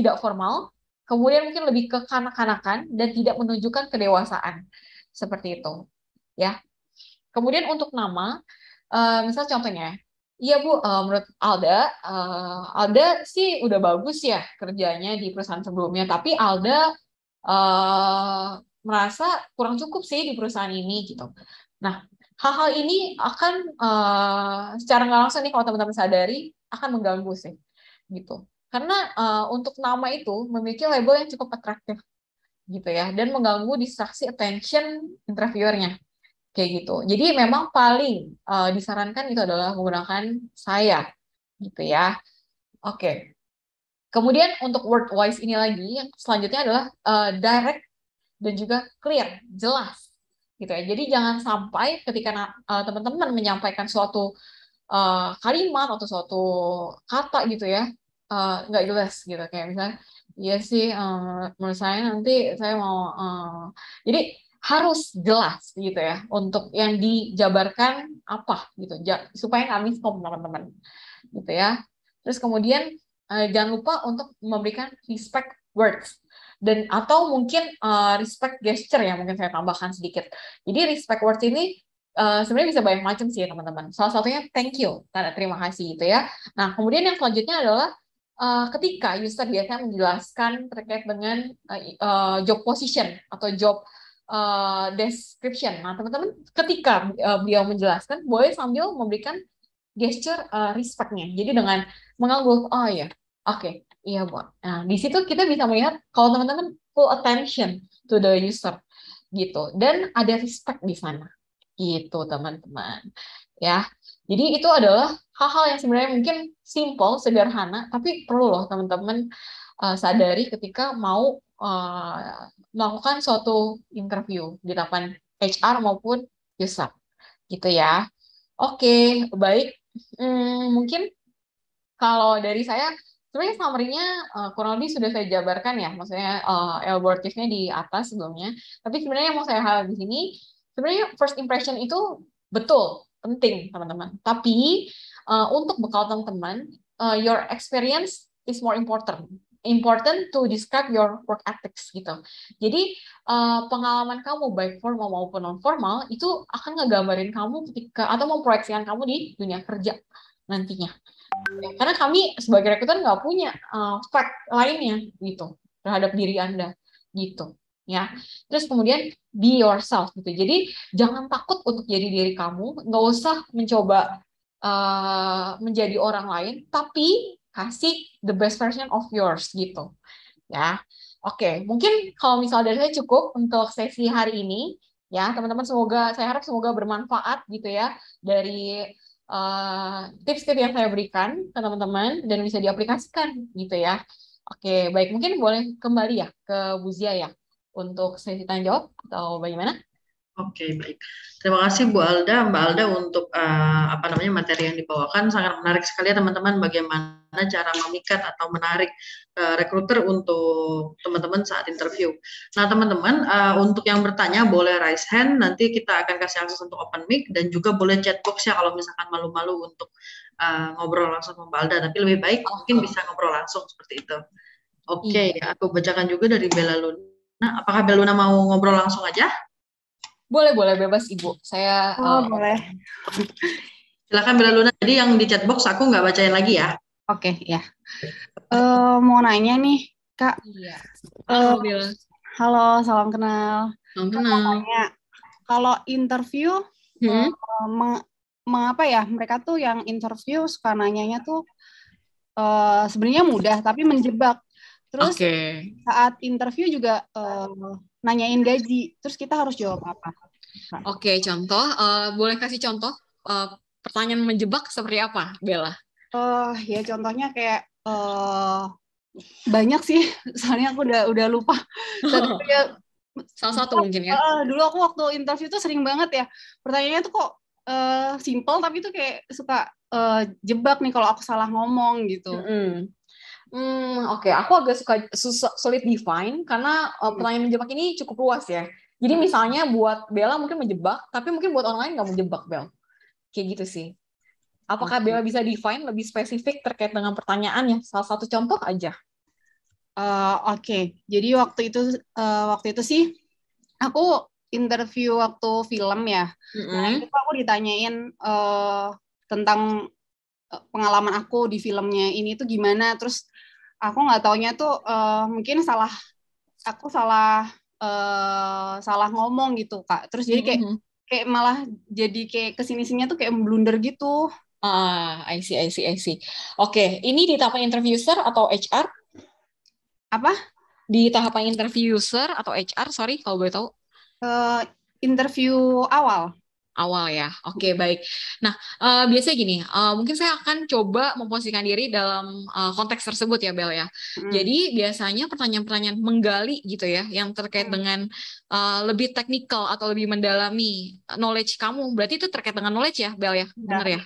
tidak formal, kemudian mungkin lebih ke kanak-kanakan dan tidak menunjukkan kedewasaan, seperti itu, ya Kemudian untuk nama, uh, misal contohnya, iya Bu, uh, menurut Alda, uh, Alda sih udah bagus ya kerjanya di perusahaan sebelumnya, tapi Alda uh, merasa kurang cukup sih di perusahaan ini gitu. Nah, hal-hal ini akan uh, secara nggak langsung nih kalau teman-teman sadari akan mengganggu sih gitu karena uh, untuk nama itu memiliki label yang cukup atraktif gitu ya dan mengganggu distraksi attention interviewernya kayak gitu. Jadi memang paling uh, disarankan itu adalah menggunakan saya, gitu ya. Oke. Kemudian untuk word wise ini lagi yang selanjutnya adalah uh, direct dan juga clear, jelas, gitu ya. Jadi jangan sampai ketika uh, teman-teman menyampaikan suatu uh, kalimat atau suatu kata gitu ya, uh, jelas gitu. Kayak misalnya, iya sih, uh, menurut saya nanti saya mau, uh, jadi harus jelas gitu ya untuk yang dijabarkan apa gitu supaya nggak miskom teman-teman gitu ya terus kemudian eh, jangan lupa untuk memberikan respect words dan atau mungkin uh, respect gesture ya mungkin saya tambahkan sedikit jadi respect words ini Uh, sebenarnya bisa banyak macam sih ya, teman-teman. Salah satunya thank you, tanda terima kasih gitu ya. Nah, kemudian yang selanjutnya adalah uh, ketika user biasanya menjelaskan terkait dengan uh, uh, job position atau job Eh, description. Nah, teman-teman, ketika uh, beliau menjelaskan, boleh sambil memberikan gesture uh, respectnya. Jadi dengan mengangguk, oh iya, oke, okay, iya buat. Nah, di situ kita bisa melihat kalau teman-teman full attention to the user gitu, dan ada respect di sana, gitu teman-teman. Ya, jadi itu adalah hal-hal yang sebenarnya mungkin simple, sederhana, tapi perlu loh teman-teman uh, sadari ketika mau uh, melakukan suatu interview di depan HR maupun user gitu ya oke okay, baik hmm, mungkin kalau dari saya sebenarnya summary-nya uh, kurang lebih sudah saya jabarkan ya, maksudnya uh, elaborative-nya di atas sebelumnya. Tapi sebenarnya yang mau saya hal di sini, sebenarnya first impression itu betul penting teman-teman. Tapi uh, untuk bekal teman-teman, uh, your experience is more important important to describe your work ethics gitu. Jadi uh, pengalaman kamu baik formal maupun non formal itu akan ngegambarin kamu ketika atau memproyeksikan kamu di dunia kerja nantinya. karena kami sebagai rekruter nggak punya uh, eh, fact lainnya gitu terhadap diri anda gitu ya. Terus kemudian be yourself gitu. Jadi jangan takut untuk jadi diri kamu. Nggak usah mencoba uh, menjadi orang lain, tapi kasih the best version of yours gitu ya oke okay. mungkin kalau misalnya dari saya cukup untuk sesi hari ini ya teman-teman semoga saya harap semoga bermanfaat gitu ya dari eh, tips-tips uh, yang saya berikan ke teman-teman dan bisa diaplikasikan gitu ya oke baik mungkin boleh kembali ya ke Buzia ya untuk sesi tanya jawab atau bagaimana Oke, okay, baik. Terima kasih Bu Alda, Mbak Alda untuk uh, apa namanya materi yang dibawakan sangat menarik sekali ya teman-teman bagaimana cara memikat atau menarik uh, rekruter untuk teman-teman saat interview. Nah, teman-teman uh, untuk yang bertanya boleh raise hand, nanti kita akan kasih akses untuk open mic dan juga boleh chat box ya kalau misalkan malu-malu untuk uh, ngobrol langsung sama Mbak Alda, tapi lebih baik mungkin bisa ngobrol langsung seperti itu. Oke, okay, iya. aku bacakan juga dari Bella Luna. Apakah Bella Luna mau ngobrol langsung aja? Boleh, boleh bebas Ibu. Saya oh, uh, boleh. Silakan bila Luna. Jadi yang di chat box aku nggak bacain lagi ya. Oke, okay, ya. Uh, eh, mau nanya nih, Kak. Iya. Eh, halo, uh, Halo, salam kenal. Salam kenal. nanya, kalau interview hmm? uh, meng, mengapa ya mereka tuh yang interview suka nanyanya tuh uh, sebenarnya mudah tapi menjebak. Terus okay. saat interview juga uh, nanyain gaji, terus kita harus jawab apa? Nah. Oke, okay, contoh, uh, boleh kasih contoh uh, pertanyaan menjebak seperti apa, Bella? Oh uh, ya contohnya kayak uh, banyak sih, soalnya aku udah udah lupa. ya, salah satu mungkin ya. Uh, dulu aku waktu interview tuh sering banget ya pertanyaannya tuh kok uh, simple tapi tuh kayak suka uh, jebak nih kalau aku salah ngomong gitu. Mm -hmm. Hmm, oke, okay. aku agak suka susah, sulit define karena uh, hmm. pertanyaan menjebak ini cukup luas ya. Jadi hmm. misalnya buat Bella mungkin menjebak, tapi mungkin buat orang lain nggak menjebak Bel. Kayak gitu sih. Apakah okay. Bella bisa define lebih spesifik terkait dengan pertanyaannya? Salah satu contoh aja. Uh, Oke, okay. jadi waktu itu uh, waktu itu sih aku interview waktu film ya. Mm -hmm. Nah itu aku ditanyain uh, tentang Eh, pengalaman aku di filmnya ini tuh gimana terus aku nggak taunya tuh uh, mungkin salah aku salah uh, salah ngomong gitu kak terus jadi kayak mm -hmm. kayak malah jadi kayak kesini sininya tuh kayak blunder gitu ah I see I see I see oke okay. ini di tahap interviewer atau HR apa di tahapan interviewer atau HR sorry kalau boleh tahu uh, interview awal awal ya. Oke, okay, baik. Nah, uh, biasanya gini, uh, mungkin saya akan coba memposisikan diri dalam uh, konteks tersebut ya, Bel ya. Hmm. Jadi biasanya pertanyaan-pertanyaan menggali gitu ya, yang terkait hmm. dengan uh, lebih teknikal atau lebih mendalami knowledge kamu. Berarti itu terkait dengan knowledge ya, Bel ya, benar ya? Iya.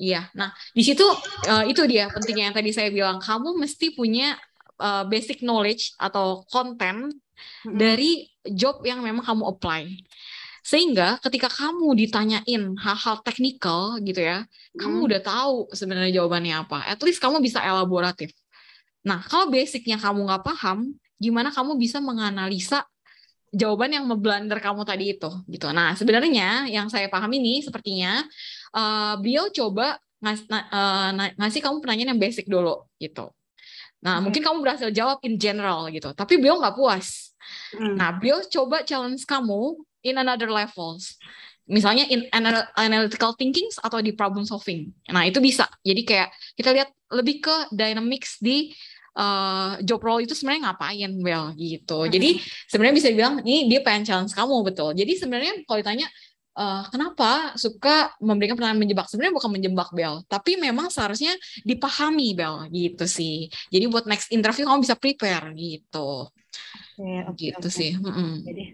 iya. Nah, di situ uh, itu dia pentingnya yang tadi saya bilang. Kamu mesti punya uh, basic knowledge atau konten hmm. dari job yang memang kamu apply sehingga ketika kamu ditanyain hal-hal teknikal gitu ya, hmm. kamu udah tahu sebenarnya jawabannya apa. At least kamu bisa elaboratif. Nah, kalau basicnya kamu nggak paham, gimana kamu bisa menganalisa jawaban yang meblunder kamu tadi itu gitu. Nah, sebenarnya yang saya paham ini sepertinya uh, beliau coba ngas na, uh, ngasih kamu pertanyaan yang basic dulu gitu. Nah, hmm. mungkin kamu berhasil jawab in general gitu, tapi beliau nggak puas Hmm. Nah, beliau coba challenge kamu in another levels. Misalnya in analytical thinking atau di problem solving. Nah, itu bisa. Jadi kayak kita lihat lebih ke dynamics di uh, job role itu sebenarnya ngapain well gitu. Hmm. Jadi sebenarnya bisa dibilang ini dia pengen challenge kamu betul. Jadi sebenarnya kalau ditanya uh, kenapa suka memberikan pertanyaan menjebak sebenarnya bukan menjebak Bel tapi memang seharusnya dipahami Bel gitu sih jadi buat next interview kamu bisa prepare gitu Okay, okay, gitu okay. sih. Mm Jadi,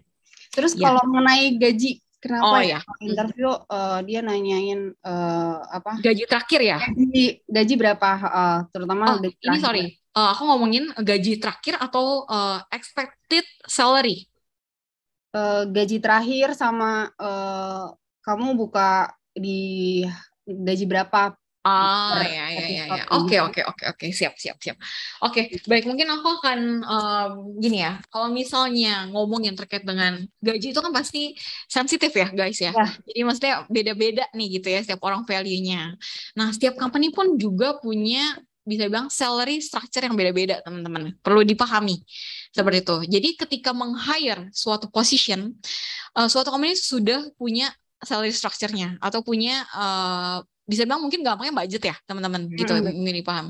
terus yeah. kalau mengenai gaji, kenapa oh, ya? ya. Interview uh, dia nanyain uh, apa? Gaji terakhir ya? Gaji, gaji berapa? Uh, terutama oh, gaji ini sorry, uh, aku ngomongin gaji terakhir atau uh, expected salary? Uh, gaji terakhir sama uh, kamu buka di gaji berapa Oh ya ya ya ya. Oke oke oke oke siap siap siap. Oke okay, baik mungkin aku akan um, gini ya. Kalau misalnya ngomong yang terkait dengan gaji itu kan pasti sensitif ya guys ya. ya. Jadi maksudnya beda-beda nih gitu ya setiap orang value-nya. Nah setiap company pun juga punya bisa bilang salary structure yang beda-beda teman-teman perlu dipahami seperti itu jadi ketika meng-hire suatu position uh, suatu company sudah punya salary structure-nya atau punya uh, bisa bilang mungkin gampangnya budget ya teman-teman gitu hmm. ini mungkin paham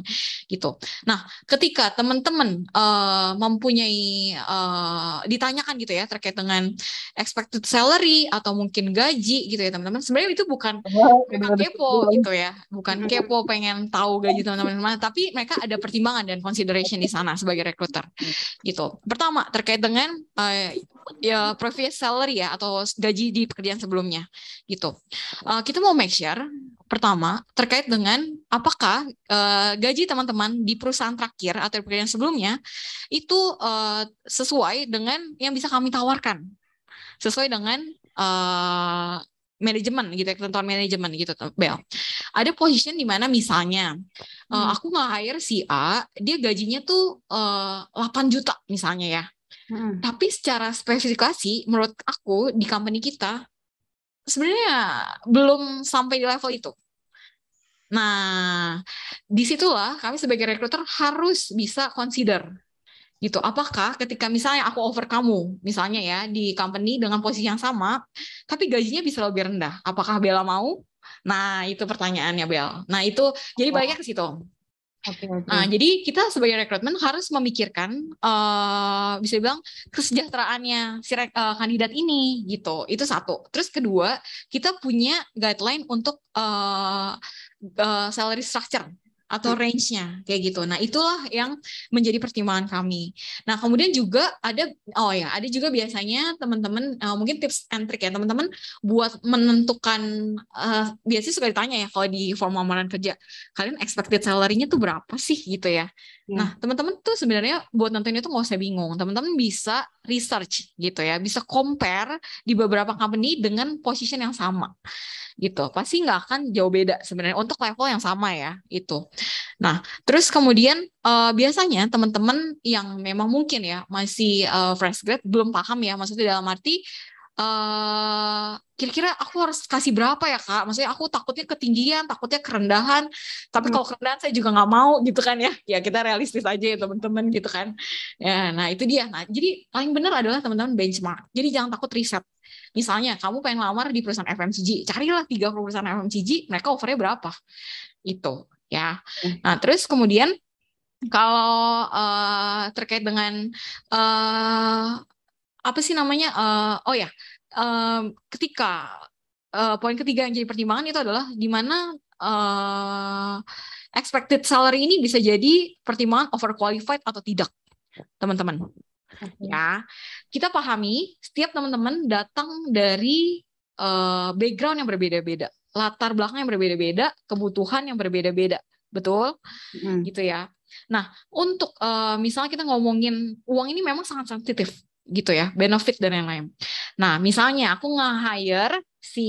gitu. Nah ketika teman-teman uh, mempunyai uh, ditanyakan gitu ya terkait dengan expected salary atau mungkin gaji gitu ya teman-teman sebenarnya itu bukan bukan kepo gitu ya bukan kepo pengen tahu gaji teman-teman tapi mereka ada pertimbangan dan consideration di sana sebagai recruiter gitu. Pertama terkait dengan uh, ya previous salary ya atau gaji di pekerjaan sebelumnya gitu. Uh, kita mau make sure pertama terkait dengan apakah uh, gaji teman-teman di perusahaan terakhir atau perusahaan sebelumnya itu uh, sesuai dengan yang bisa kami tawarkan sesuai dengan uh, manajemen gitu ya ketentuan manajemen gitu Bel. Ada position di mana misalnya hmm. uh, aku nggak hire si A, dia gajinya tuh uh, 8 juta misalnya ya. Hmm. Tapi secara spesifikasi menurut aku di company kita sebenarnya belum sampai di level itu. Nah, disitulah kami sebagai rekruter harus bisa consider gitu. Apakah ketika misalnya aku over kamu, misalnya ya di company dengan posisi yang sama, tapi gajinya bisa lebih rendah, apakah Bella mau? Nah, itu pertanyaannya Bel. Nah, itu jadi oh. banyak ke situ. Okay, okay. Nah, jadi kita sebagai rekrutmen harus memikirkan uh, bisa bilang kesejahteraannya si uh, kandidat ini gitu. Itu satu. Terus kedua, kita punya guideline untuk uh, uh, salary structure atau range-nya kayak gitu. Nah, itulah yang menjadi pertimbangan kami. Nah, kemudian juga ada oh ya, ada juga biasanya teman-teman uh, mungkin tips and trick ya teman-teman buat menentukan uh, biasanya suka ditanya ya kalau di form lamaran kerja, kalian expected salary-nya tuh berapa sih gitu ya. Hmm. Nah, teman-teman tuh sebenarnya buat nentuin itu nggak usah bingung. Teman-teman bisa research gitu ya, bisa compare di beberapa company dengan position yang sama gitu. Pasti nggak akan jauh beda sebenarnya untuk level yang sama ya itu. Nah, terus kemudian uh, biasanya teman-teman yang memang mungkin ya masih uh, fresh grad belum paham ya maksudnya dalam arti kira eh, kira-kira aku harus kasih berapa ya kak? Maksudnya aku takutnya ketinggian, takutnya kerendahan. Tapi kalau hmm. kerendahan saya juga nggak mau gitu kan ya. Ya kita realistis aja ya teman-teman gitu kan. Ya, nah itu dia. Nah jadi paling benar adalah teman-teman benchmark. Jadi jangan takut riset. Misalnya kamu pengen lamar di perusahaan FMCG, carilah tiga perusahaan FMCG, mereka overnya berapa. Itu ya. Hmm. Nah, terus kemudian kalau uh, terkait dengan uh, apa sih namanya? Uh, oh ya, uh, ketika uh, poin ketiga yang jadi pertimbangan itu adalah di mana uh, expected salary ini bisa jadi pertimbangan overqualified atau tidak, teman-teman. Ya, kita pahami setiap teman-teman datang dari uh, background yang berbeda-beda latar belakang yang berbeda-beda, kebutuhan yang berbeda-beda, betul? Hmm. Gitu ya. Nah, untuk uh, misalnya kita ngomongin uang ini memang sangat sensitif gitu ya, benefit dan yang lain Nah, misalnya aku nge-hire si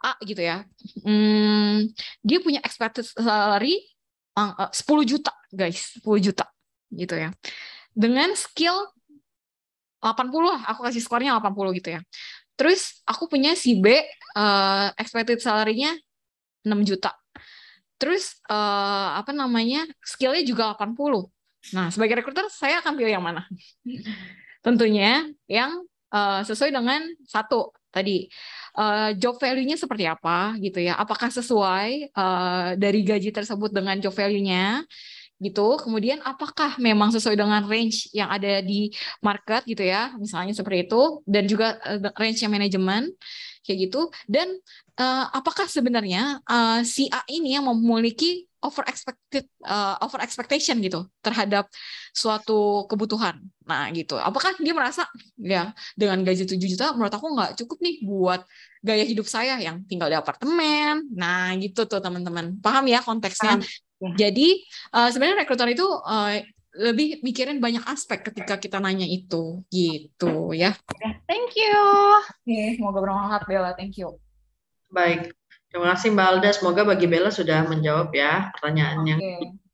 A gitu ya. Hmm, dia punya expected salary eh, uh, 10 juta, guys. 10 juta gitu ya. Dengan skill 80 lah, aku kasih skornya 80 gitu ya. Terus aku punya si B uh, expected salary-nya 6 juta. Terus uh, apa namanya? skill-nya juga 80. Nah, sebagai recruiter saya akan pilih yang mana? Tentunya yang uh, sesuai dengan satu tadi uh, job value-nya seperti apa gitu ya. Apakah sesuai uh, dari gaji tersebut dengan job value-nya? gitu. Kemudian apakah memang sesuai dengan range yang ada di market gitu ya, misalnya seperti itu dan juga uh, range yang manajemen kayak gitu dan uh, apakah sebenarnya uh, si A ini yang memiliki over expected uh, over expectation gitu terhadap suatu kebutuhan. Nah, gitu. Apakah dia merasa ya dengan gaji 7 juta menurut aku nggak cukup nih buat gaya hidup saya yang tinggal di apartemen. Nah, gitu tuh teman-teman. Paham ya konteksnya? Paham. Ya. Jadi uh, sebenarnya rekruter itu uh, lebih mikirin banyak aspek ketika kita nanya itu gitu ya. ya thank you. semoga bermanfaat Bella. Thank you. Baik. Terima kasih Mbak Alda. Semoga bagi Bella sudah menjawab ya pertanyaan okay. yang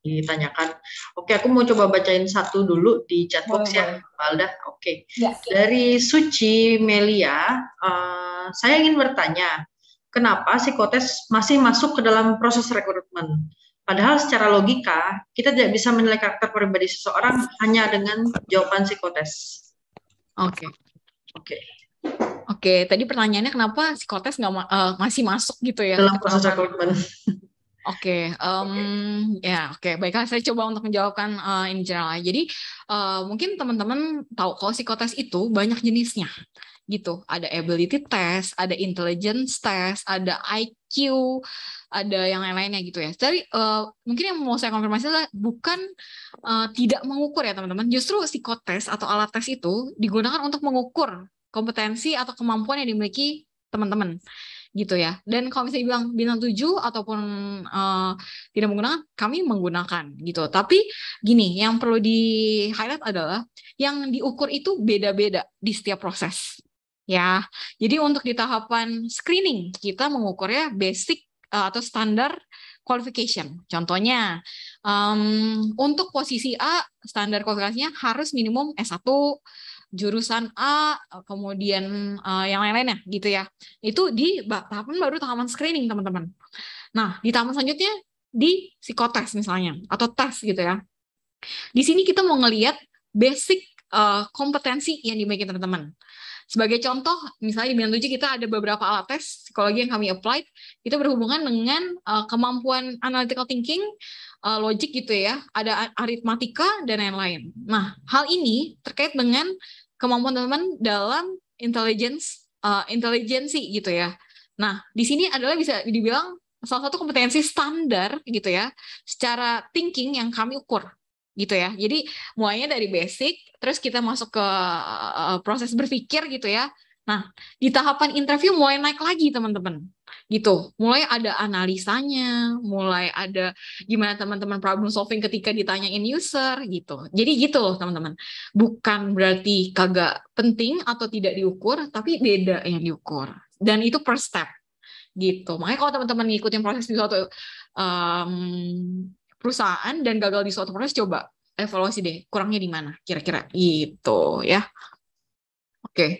ditanyakan. Oke, aku mau coba bacain satu dulu di chatbox ya, Mbak Alda. Oke. Ya. Dari Suci Melia, uh, saya ingin bertanya, kenapa psikotes masih masuk ke dalam proses rekrutmen? Padahal secara logika, kita tidak bisa menilai karakter pribadi seseorang hanya dengan jawaban psikotes. Oke. Okay. Oke. Okay. Oke, okay, tadi pertanyaannya kenapa psikotes nggak ma uh, masih masuk gitu ya? Dalam proses rekrutmen. Oke, ya oke. Okay. Baiklah, saya coba untuk menjawabkan uh, eh, in general. Jadi uh, mungkin teman-teman tahu kalau psikotes itu banyak jenisnya, gitu. Ada ability test, ada intelligence test, ada IQ, ada yang lain-lainnya gitu ya. Jadi uh, eh, mungkin yang mau saya konfirmasi adalah bukan uh, tidak mengukur ya teman-teman. Justru psikotes atau alat tes itu digunakan untuk mengukur kompetensi atau kemampuan yang dimiliki teman-teman gitu ya. Dan kalau misalnya bilang bintang 7 ataupun uh, tidak menggunakan, kami menggunakan gitu. Tapi gini, yang perlu di highlight adalah yang diukur itu beda-beda di setiap proses. Ya, jadi untuk di tahapan screening kita mengukurnya basic uh, atau standar qualification. Contohnya um, untuk posisi A standar kualifikasinya harus minimum S1 jurusan A, kemudian uh, yang lain-lainnya gitu ya. Itu di tahapan baru tahapan screening, teman-teman. Nah, di tahapan selanjutnya di psikotest misalnya atau tes gitu ya. Di sini kita mau ngelihat basic uh, kompetensi yang dimiliki teman-teman. Sebagai contoh, misalnya di Bintang 7 kita ada beberapa alat tes psikologi yang kami applied, itu berhubungan dengan uh, kemampuan analytical thinking, uh, logic gitu ya, ada aritmatika, dan lain-lain. Nah, hal ini terkait dengan kemampuan teman-teman dalam intelligence, uh, intelligensi gitu ya. Nah, di sini adalah bisa dibilang salah satu kompetensi standar gitu ya, secara thinking yang kami ukur gitu ya. Jadi mulainya dari basic, terus kita masuk ke uh, proses berpikir gitu ya. Nah, di tahapan interview mulai naik lagi teman-teman. Gitu. Mulai ada analisanya, mulai ada gimana teman-teman problem solving ketika ditanyain user gitu. Jadi gitu loh teman-teman. Bukan berarti kagak penting atau tidak diukur, tapi beda yang diukur. Dan itu per step gitu. Makanya kalau teman-teman ngikutin proses di suatu um, perusahaan dan gagal di suatu proses coba evaluasi deh kurangnya di mana kira-kira gitu ya oke okay.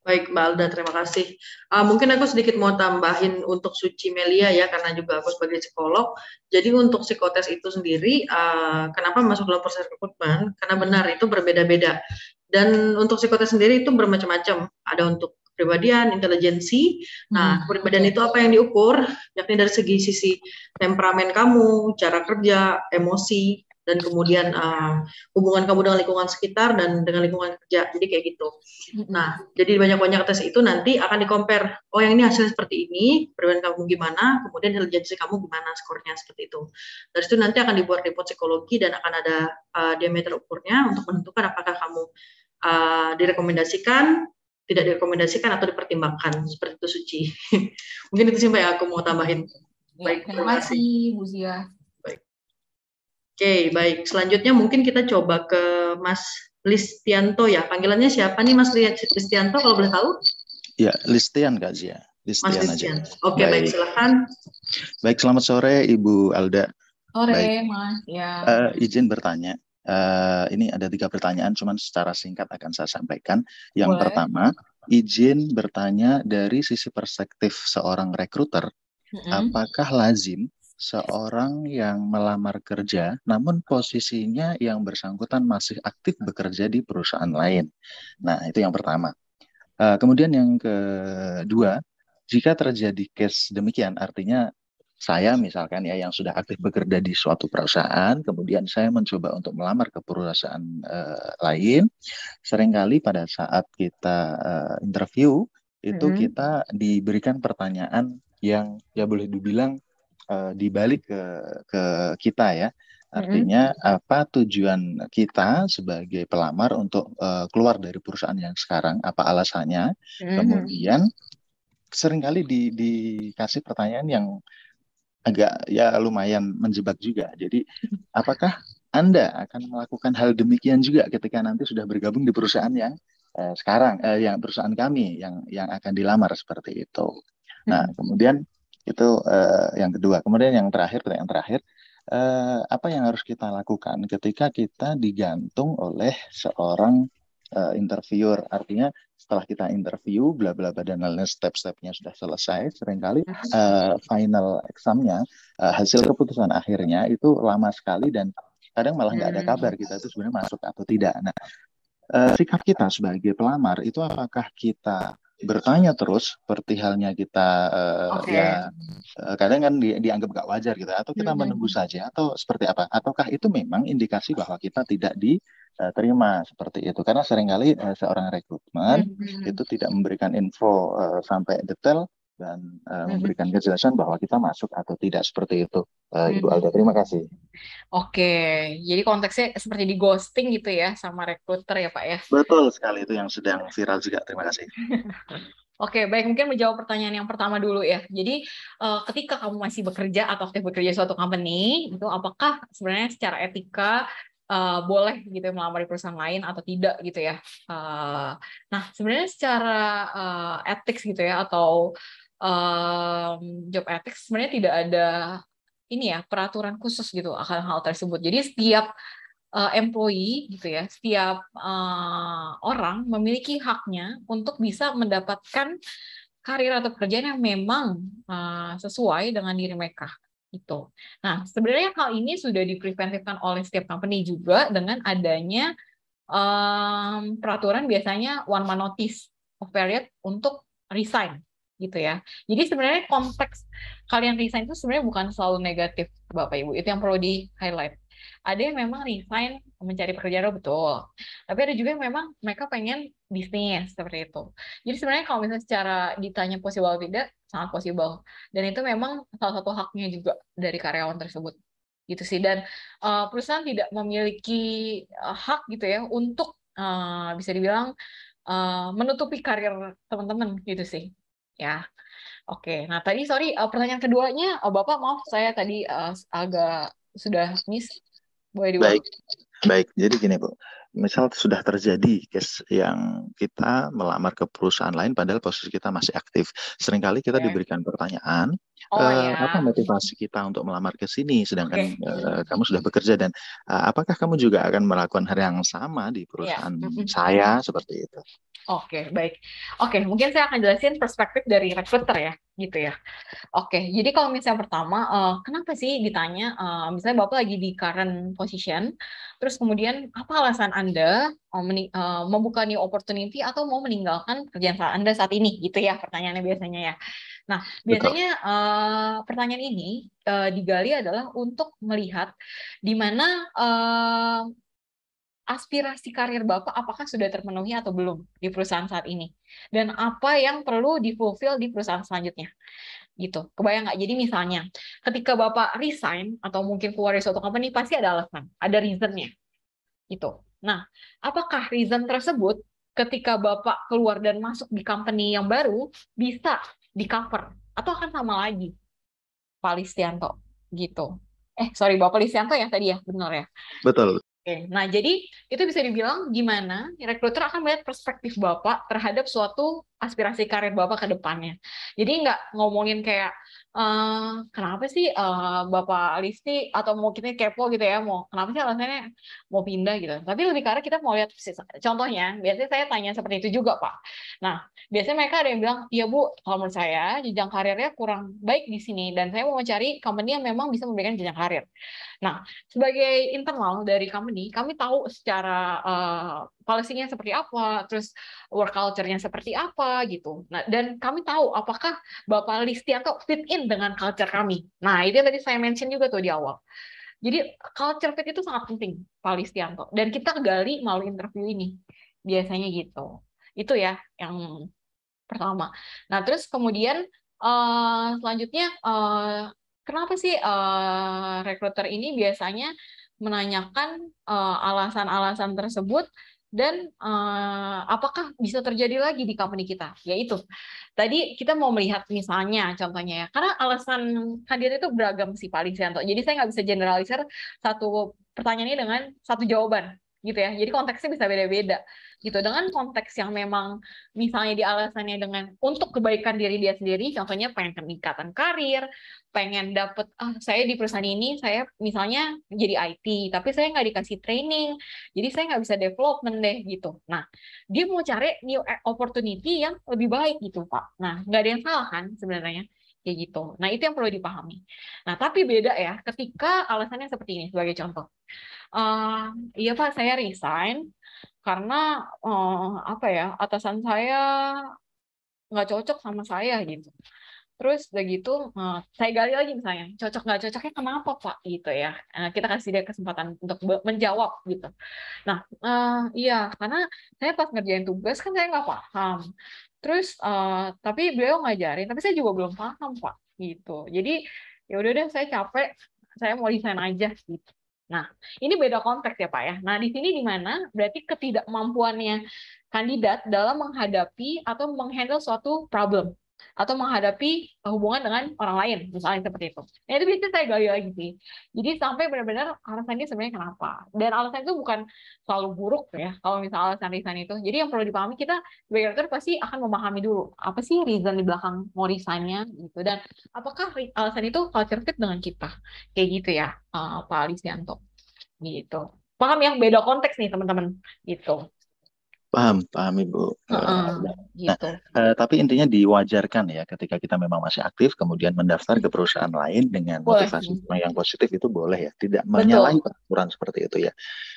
Baik, Mbak Alda, terima kasih. Uh, mungkin aku sedikit mau tambahin untuk Suci Melia ya, karena juga aku sebagai psikolog. Jadi untuk psikotes itu sendiri, uh, kenapa masuk dalam proses rekrutmen? Karena benar itu berbeda-beda. Dan untuk psikotes sendiri itu bermacam-macam. Ada untuk kepribadian, intelijensi. Nah, hmm, kepribadian itu apa yang diukur? Yakni dari segi sisi temperamen kamu, cara kerja, emosi, dan kemudian uh, hubungan kamu dengan lingkungan sekitar dan dengan lingkungan kerja. Jadi kayak gitu. Hmm. Nah, jadi banyak-banyak tes itu nanti akan di Oh, yang ini hasilnya seperti ini, perbedaan kamu gimana, kemudian intelijensi kamu gimana skornya seperti itu. Dari situ nanti akan dibuat report psikologi dan akan ada uh, diameter ukurnya untuk menentukan apakah kamu uh, direkomendasikan tidak direkomendasikan atau dipertimbangkan seperti itu Suci. Mungkin itu sih Mbak yang aku mau tambahin. Ya, baik, terima kasih Bu Zia. Baik. Oke, okay, baik. Selanjutnya mungkin kita coba ke Mas Listianto ya. Panggilannya siapa nih Mas Listianto kalau boleh tahu? Ya, Listian Kak Zia. Listian, Listian. aja. Oke, okay, baik. baik. Silakan. Baik, selamat sore Ibu Alda. Sore, baik. Mas. Ya. Uh, izin bertanya. Uh, ini ada tiga pertanyaan, cuman secara singkat akan saya sampaikan. Yang Boleh. pertama, izin bertanya dari sisi perspektif seorang rekruter, mm-hmm. apakah lazim seorang yang melamar kerja, namun posisinya yang bersangkutan masih aktif bekerja di perusahaan lain? Nah, itu yang pertama. Uh, kemudian yang kedua, jika terjadi case demikian, artinya saya misalkan ya yang sudah aktif bekerja di suatu perusahaan, kemudian saya mencoba untuk melamar ke perusahaan uh, lain, seringkali pada saat kita uh, interview itu mm -hmm. kita diberikan pertanyaan yang ya boleh dibilang uh, dibalik ke ke kita ya. Mm-hmm. Artinya mm -hmm. apa tujuan kita sebagai pelamar untuk uh, keluar dari perusahaan yang sekarang? Apa alasannya? Mm -hmm. Kemudian seringkali di, dikasih pertanyaan yang agak ya lumayan menjebak juga. Jadi apakah Anda akan melakukan hal demikian juga ketika nanti sudah bergabung di perusahaan yang eh, sekarang eh, yang perusahaan kami yang yang akan dilamar seperti itu. Nah, hmm. kemudian itu eh, yang kedua. Kemudian yang terakhir yang terakhir eh, apa yang harus kita lakukan ketika kita digantung oleh seorang uh, interviewer. Artinya setelah kita interview bla bla bla dan lain-lain step-stepnya sudah selesai seringkali uh, final examnya uh, hasil keputusan akhirnya itu lama sekali dan kadang malah nggak ada hmm. kabar kita itu sebenarnya masuk atau tidak nah uh, sikap kita sebagai pelamar itu apakah kita bertanya terus seperti halnya kita eh, okay. ya eh, kadang kan di, dianggap gak wajar gitu atau kita mm -hmm. menunggu saja atau seperti apa ataukah itu memang indikasi bahwa kita tidak diterima eh, seperti itu karena seringkali seorang rekrutmen mm -hmm. itu tidak memberikan info sampai detail dan uh, memberikan kejelasan bahwa kita masuk atau tidak seperti itu. Uh, Ibu mm-hmm. Alda, terima kasih. Oke, jadi konteksnya seperti di ghosting gitu ya sama rekruter ya Pak ya? Betul sekali, itu yang sedang viral juga. Terima kasih. Oke, baik mungkin menjawab pertanyaan yang pertama dulu ya. Jadi uh, ketika kamu masih bekerja atau aktif bekerja suatu company, itu apakah sebenarnya secara etika uh, boleh gitu ya melamar di perusahaan lain atau tidak gitu ya? Uh, nah, sebenarnya secara uh, etik gitu ya atau um, job ethics sebenarnya tidak ada ini ya peraturan khusus gitu akan hal tersebut. Jadi setiap uh, employee gitu ya, setiap uh, orang memiliki haknya untuk bisa mendapatkan karir atau pekerjaan yang memang uh, sesuai dengan diri mereka itu. Nah, sebenarnya hal ini sudah dipreventifkan oleh setiap company juga dengan adanya um, peraturan biasanya one month notice of period untuk resign gitu ya. Jadi sebenarnya konteks kalian resign itu sebenarnya bukan selalu negatif Bapak Ibu. Itu yang perlu di highlight. Ada yang memang resign mencari pekerjaan oh, betul. Tapi ada juga yang memang mereka pengen bisnis seperti itu. Jadi sebenarnya kalau misalnya secara ditanya possible tidak, sangat possible. Dan itu memang salah satu haknya juga dari karyawan tersebut gitu sih dan uh, perusahaan tidak memiliki uh, hak gitu ya untuk uh, bisa dibilang uh, menutupi karir teman-teman gitu sih ya. Oke, nah tadi sorry uh, pertanyaan keduanya, oh Bapak maaf saya tadi uh, agak sudah miss. Boleh diulang? Baik, baik. Jadi gini Bu, misal sudah terjadi case yang kita melamar ke perusahaan lain padahal posisi kita masih aktif. Seringkali kita okay. Ya. diberikan pertanyaan, oh, uh, ya. apa motivasi kita untuk melamar ke sini sedangkan okay. uh, eh, kamu sudah bekerja dan uh, apakah kamu juga akan melakukan hal yang sama di iya. perusahaan yeah. saya seperti itu. Oke, okay, baik. Oke, okay, mungkin saya akan jelasin perspektif dari recruiter ya, gitu ya. Oke, okay, jadi kalau misalnya pertama, uh, kenapa sih ditanya, uh, misalnya Bapak lagi di current position, terus kemudian apa alasan Anda uh, membuka new opportunity atau mau meninggalkan saat Anda saat ini gitu ya pertanyaannya biasanya ya. Nah, biasanya uh, pertanyaan ini uh, digali adalah untuk melihat di mana uh, aspirasi karir Bapak apakah sudah terpenuhi atau belum di perusahaan saat ini dan apa yang perlu difulfill di perusahaan selanjutnya gitu kebayang nggak jadi misalnya ketika bapak resign atau mungkin keluar dari suatu company pasti ada alasan ada reasonnya gitu Nah, apakah reason tersebut ketika Bapak keluar dan masuk di company yang baru bisa di cover atau akan sama lagi? Pak Listianto gitu. Eh, sorry Bapak Listianto ya tadi ya, benar ya? Betul. Oke, nah jadi itu bisa dibilang gimana rekruter akan melihat perspektif Bapak terhadap suatu aspirasi karir Bapak ke depannya. Jadi nggak ngomongin kayak Uh, kenapa sih uh, Bapak Listi atau mau kita kepo gitu ya mau kenapa sih alasannya mau pindah gitu tapi lebih karena kita mau lihat contohnya biasanya saya tanya seperti itu juga Pak nah biasanya mereka ada yang bilang iya Bu kalau menurut saya jenjang karirnya kurang baik di sini dan saya mau mencari company yang memang bisa memberikan jenjang karir nah sebagai internal dari company kami tahu secara uh, policy-nya seperti apa, terus work culture-nya seperti apa gitu. Nah, dan kami tahu apakah Bapak Listianto fit in dengan culture kami. Nah, itu yang tadi saya mention juga tuh di awal. Jadi culture fit itu sangat penting Pak Listianto dan kita gali melalui interview ini. Biasanya gitu. Itu ya yang pertama. Nah, terus kemudian uh, selanjutnya uh, kenapa sih uh, eh, rekruter ini biasanya menanyakan alasan-alasan uh, alasan -alasan tersebut dan uh, apakah bisa terjadi lagi di company kita? Yaitu tadi kita mau melihat misalnya contohnya ya, karena alasan hadir itu beragam sih paling Santo. Jadi saya nggak bisa generalisir satu pertanyaan ini dengan satu jawaban gitu ya. Jadi konteksnya bisa beda-beda gitu. Dengan konteks yang memang misalnya di alasannya dengan untuk kebaikan diri dia sendiri, contohnya pengen peningkatan karir, pengen dapet, ah, saya di perusahaan ini saya misalnya jadi IT, tapi saya nggak dikasih training, jadi saya nggak bisa development deh gitu. Nah, dia mau cari new eh, opportunity yang lebih baik gitu Pak. Nah, nggak ada yang salah kan sebenarnya kayak gitu. Nah, itu yang perlu dipahami. Nah, tapi beda ya ketika alasannya seperti ini sebagai contoh. Uh, iya Pak, saya resign karena uh, apa ya? Atasan saya nggak cocok sama saya gitu. Terus udah gitu, saya gali lagi misalnya, cocok nggak cocoknya kenapa Pak gitu ya. Nah, kita kasih dia kesempatan untuk menjawab gitu. Nah, uh, iya karena saya pas ngerjain tugas kan saya nggak paham terus uh, tapi beliau ngajarin tapi saya juga belum paham pak gitu jadi ya udah deh saya capek saya mau desain aja gitu nah ini beda konteks ya pak ya nah di sini di mana berarti ketidakmampuannya kandidat dalam menghadapi atau menghandle suatu problem atau menghadapi hubungan dengan orang lain misalnya seperti itu nah itu biasanya saya gali lagi sih jadi sampai benar-benar alasannya sebenarnya kenapa dan alasan itu bukan selalu buruk ya kalau misalnya alasan resign itu jadi yang perlu dipahami kita sebagai rektor pasti akan memahami dulu apa sih reason di belakang mau resignnya gitu dan apakah alasan itu culture fit dengan kita kayak gitu ya uh, Pak Alisianto gitu paham yang beda konteks nih teman-teman gitu Paham, paham Ibu. Uh, nah, gitu. uh, tapi intinya diwajarkan ya ketika kita memang masih aktif kemudian mendaftar ke hmm. perusahaan lain dengan boleh. motivasi yang positif itu boleh ya, tidak Betul. menyalahi peraturan seperti itu ya.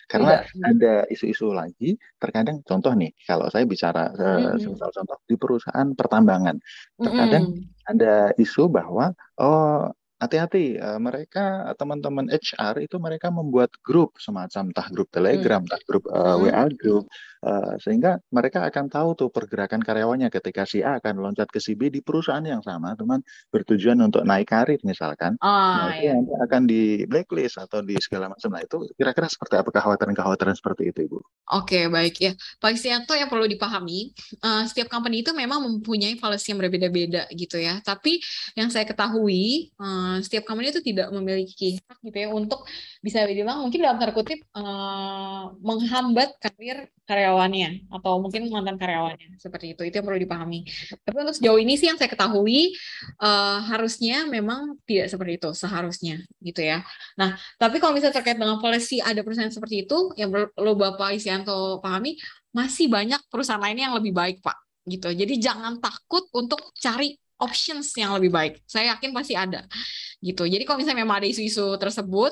Karena tidak. ada isu-isu lagi terkadang contoh nih kalau saya bicara uh, eh, mm. contoh di perusahaan pertambangan terkadang mm. ada isu bahwa oh hati-hati uh, mereka teman-teman HR itu mereka membuat grup semacam tah grup hmm. Telegram, hmm. tah grup uh, WA grup Eh, sehingga mereka akan tahu tuh pergerakan karyawannya ketika si A akan loncat ke si B di perusahaan yang sama, teman bertujuan untuk naik karir misalkan. Oh, nah, iya. itu akan di blacklist atau di segala macam. Nah itu kira-kira seperti apa kekhawatiran-kekhawatiran seperti itu, Ibu? Oke, okay, baik ya. Pak Istianto yang perlu dipahami, uh, setiap company itu memang mempunyai policy yang berbeda-beda gitu ya. Tapi yang saya ketahui, uh, setiap company itu tidak memiliki hak gitu ya untuk bisa dibilang mungkin dalam tanda uh, menghambat karir karyawan karyawannya atau mungkin mantan karyawannya seperti itu itu yang perlu dipahami tapi untuk sejauh ini sih yang saya ketahui uh, harusnya memang tidak seperti itu seharusnya gitu ya nah tapi kalau misalnya terkait dengan polisi ada perusahaan seperti itu yang perlu bapak Isianto pahami masih banyak perusahaan lain yang lebih baik pak gitu jadi jangan takut untuk cari options yang lebih baik. Saya yakin pasti ada. Gitu. Jadi kalau misalnya memang ada isu-isu tersebut,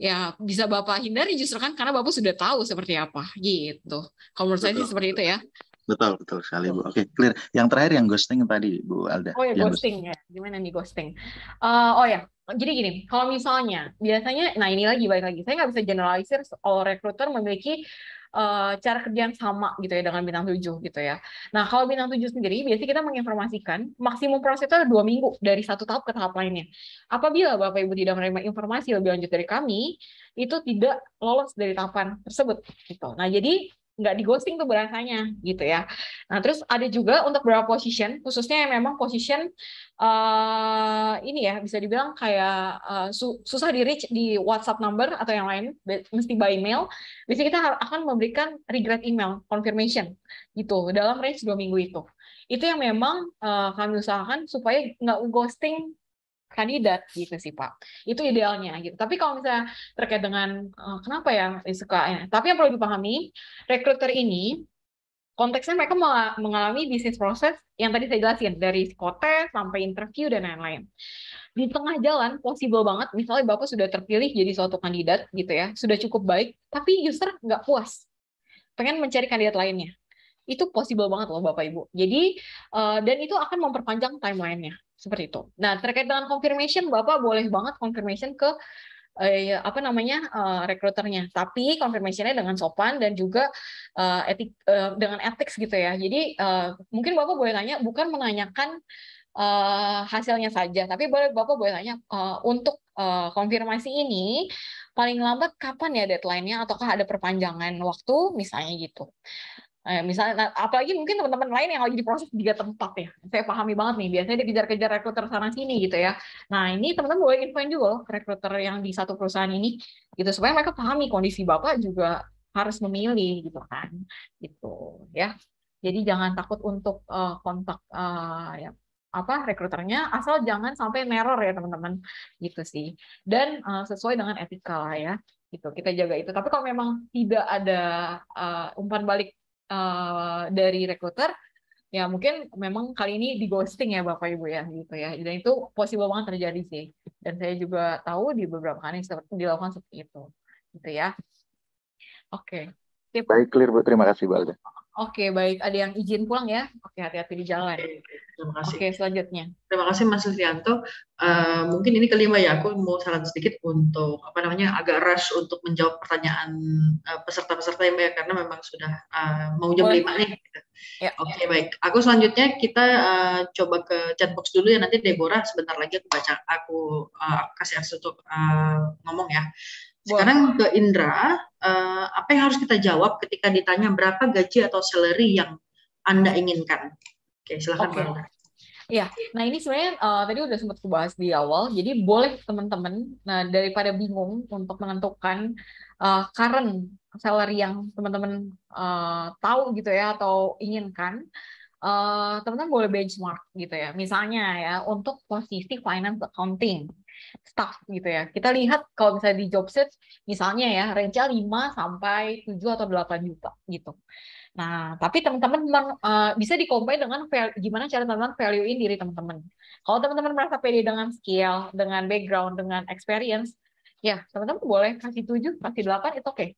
ya bisa Bapak hindari justru kan karena Bapak sudah tahu seperti apa gitu. Kalau sih seperti itu ya. Betul, betul sekali Bu. Oke, okay, clear. Yang terakhir yang ghosting tadi Bu Alda. Oh ya, yang ghosting ya. Gimana nih ghosting? Uh, oh ya, jadi gini, kalau misalnya biasanya, nah ini lagi balik lagi, saya nggak bisa generalisir all recruiter memiliki uh, cara kerja yang sama gitu ya dengan bintang 7 gitu ya. Nah kalau bintang 7 sendiri biasanya kita menginformasikan maksimum proses itu ada dua minggu dari satu tahap ke tahap lainnya. Apabila Bapak Ibu tidak menerima informasi lebih lanjut dari kami, itu tidak lolos dari tahapan tersebut. Gitu. Nah jadi nggak di ghosting tuh berasanya gitu ya. Nah terus ada juga untuk beberapa position, khususnya yang memang position uh, ini ya bisa dibilang kayak uh, su susah di reach di WhatsApp number atau yang lain, mesti by email. Biasanya kita akan memberikan regret email confirmation gitu dalam range dua minggu itu. Itu yang memang uh, kami usahakan supaya nggak ghosting kandidat gitu sih Pak. Itu idealnya gitu. Tapi kalau misalnya terkait dengan uh, kenapa ya suka ya. Tapi yang perlu dipahami, rekruter ini konteksnya mereka mengalami bisnis proses yang tadi saya jelasin dari psikotes sampai interview dan lain-lain. Di tengah jalan possible banget misalnya Bapak sudah terpilih jadi suatu kandidat gitu ya, sudah cukup baik, tapi user nggak puas. Pengen mencari kandidat lainnya. Itu possible banget loh Bapak Ibu. Jadi uh, dan itu akan memperpanjang timelinenya seperti itu. Nah, terkait dengan confirmation, Bapak boleh banget confirmation ke eh, apa namanya uh, eh, rekruternya. Tapi confirmationnya dengan sopan dan juga uh, etik uh, dengan ethics gitu ya. Jadi uh, mungkin Bapak boleh nanya, bukan menanyakan uh, hasilnya saja, tapi boleh Bapak boleh nanya uh, untuk uh, konfirmasi ini paling lambat kapan ya deadline-nya ataukah ada perpanjangan waktu misalnya gitu misalnya, nah, apalagi mungkin teman-teman lain yang lagi diproses tiga tempat ya. Saya pahami banget nih, biasanya dikejar-kejar rekruter sana sini gitu ya. Nah ini teman-teman boleh infoin juga loh rekruter yang di satu perusahaan ini, gitu supaya mereka pahami kondisi bapak juga harus memilih gitu kan, gitu ya. Jadi jangan takut untuk uh, kontak uh, ya, apa rekruternya asal jangan sampai neror ya teman-teman gitu sih dan uh, sesuai dengan etika lah ya gitu kita jaga itu tapi kalau memang tidak ada uh, umpan balik uh, dari recruiter ya mungkin memang kali ini di ghosting ya bapak ibu ya gitu ya dan itu possible banget terjadi sih dan saya juga tahu di beberapa kali seperti dilakukan seperti itu gitu ya oke okay. baik clear bu terima kasih bu Alda Oke, baik. Ada yang izin pulang ya? Oke, hati-hati di jalan. Oke, terima kasih. Oke, selanjutnya. Terima kasih Mas Suryanto. Uh, eh, mungkin ini kelima ya. Aku mau saran sedikit untuk apa namanya agak rush untuk menjawab pertanyaan eh, peserta-peserta uh, ya, banyak, karena memang sudah uh, mau jam lima nih. Ya. Oke, okay, baik. Aku selanjutnya kita uh, coba ke chatbox dulu ya. Nanti Deborah sebentar lagi aku baca, aku uh, kasih akses untuk uh, ngomong ya. Sekarang ke Indra, uh, apa yang harus kita jawab ketika ditanya berapa gaji atau salary yang Anda inginkan? Oke, silahkan okay. Indra. Ya, nah ini sebenarnya uh, tadi udah sempat kubahas di awal. Jadi boleh teman-teman, nah daripada bingung untuk menentukan uh, current salary yang teman-teman uh, tahu gitu ya atau inginkan, teman-teman uh, teman boleh benchmark gitu ya. Misalnya ya untuk posisi finance accounting staff gitu ya. Kita lihat kalau misalnya di job search, misalnya ya, rencana nya 5 sampai 7 atau 8 juta gitu. Nah, tapi teman-teman uh, bisa dikompare dengan gimana cara teman-teman value-in diri teman-teman. Kalau teman-teman merasa pede dengan skill, dengan background, dengan experience, ya teman-teman boleh kasih 7, kasih 8, itu oke. Okay.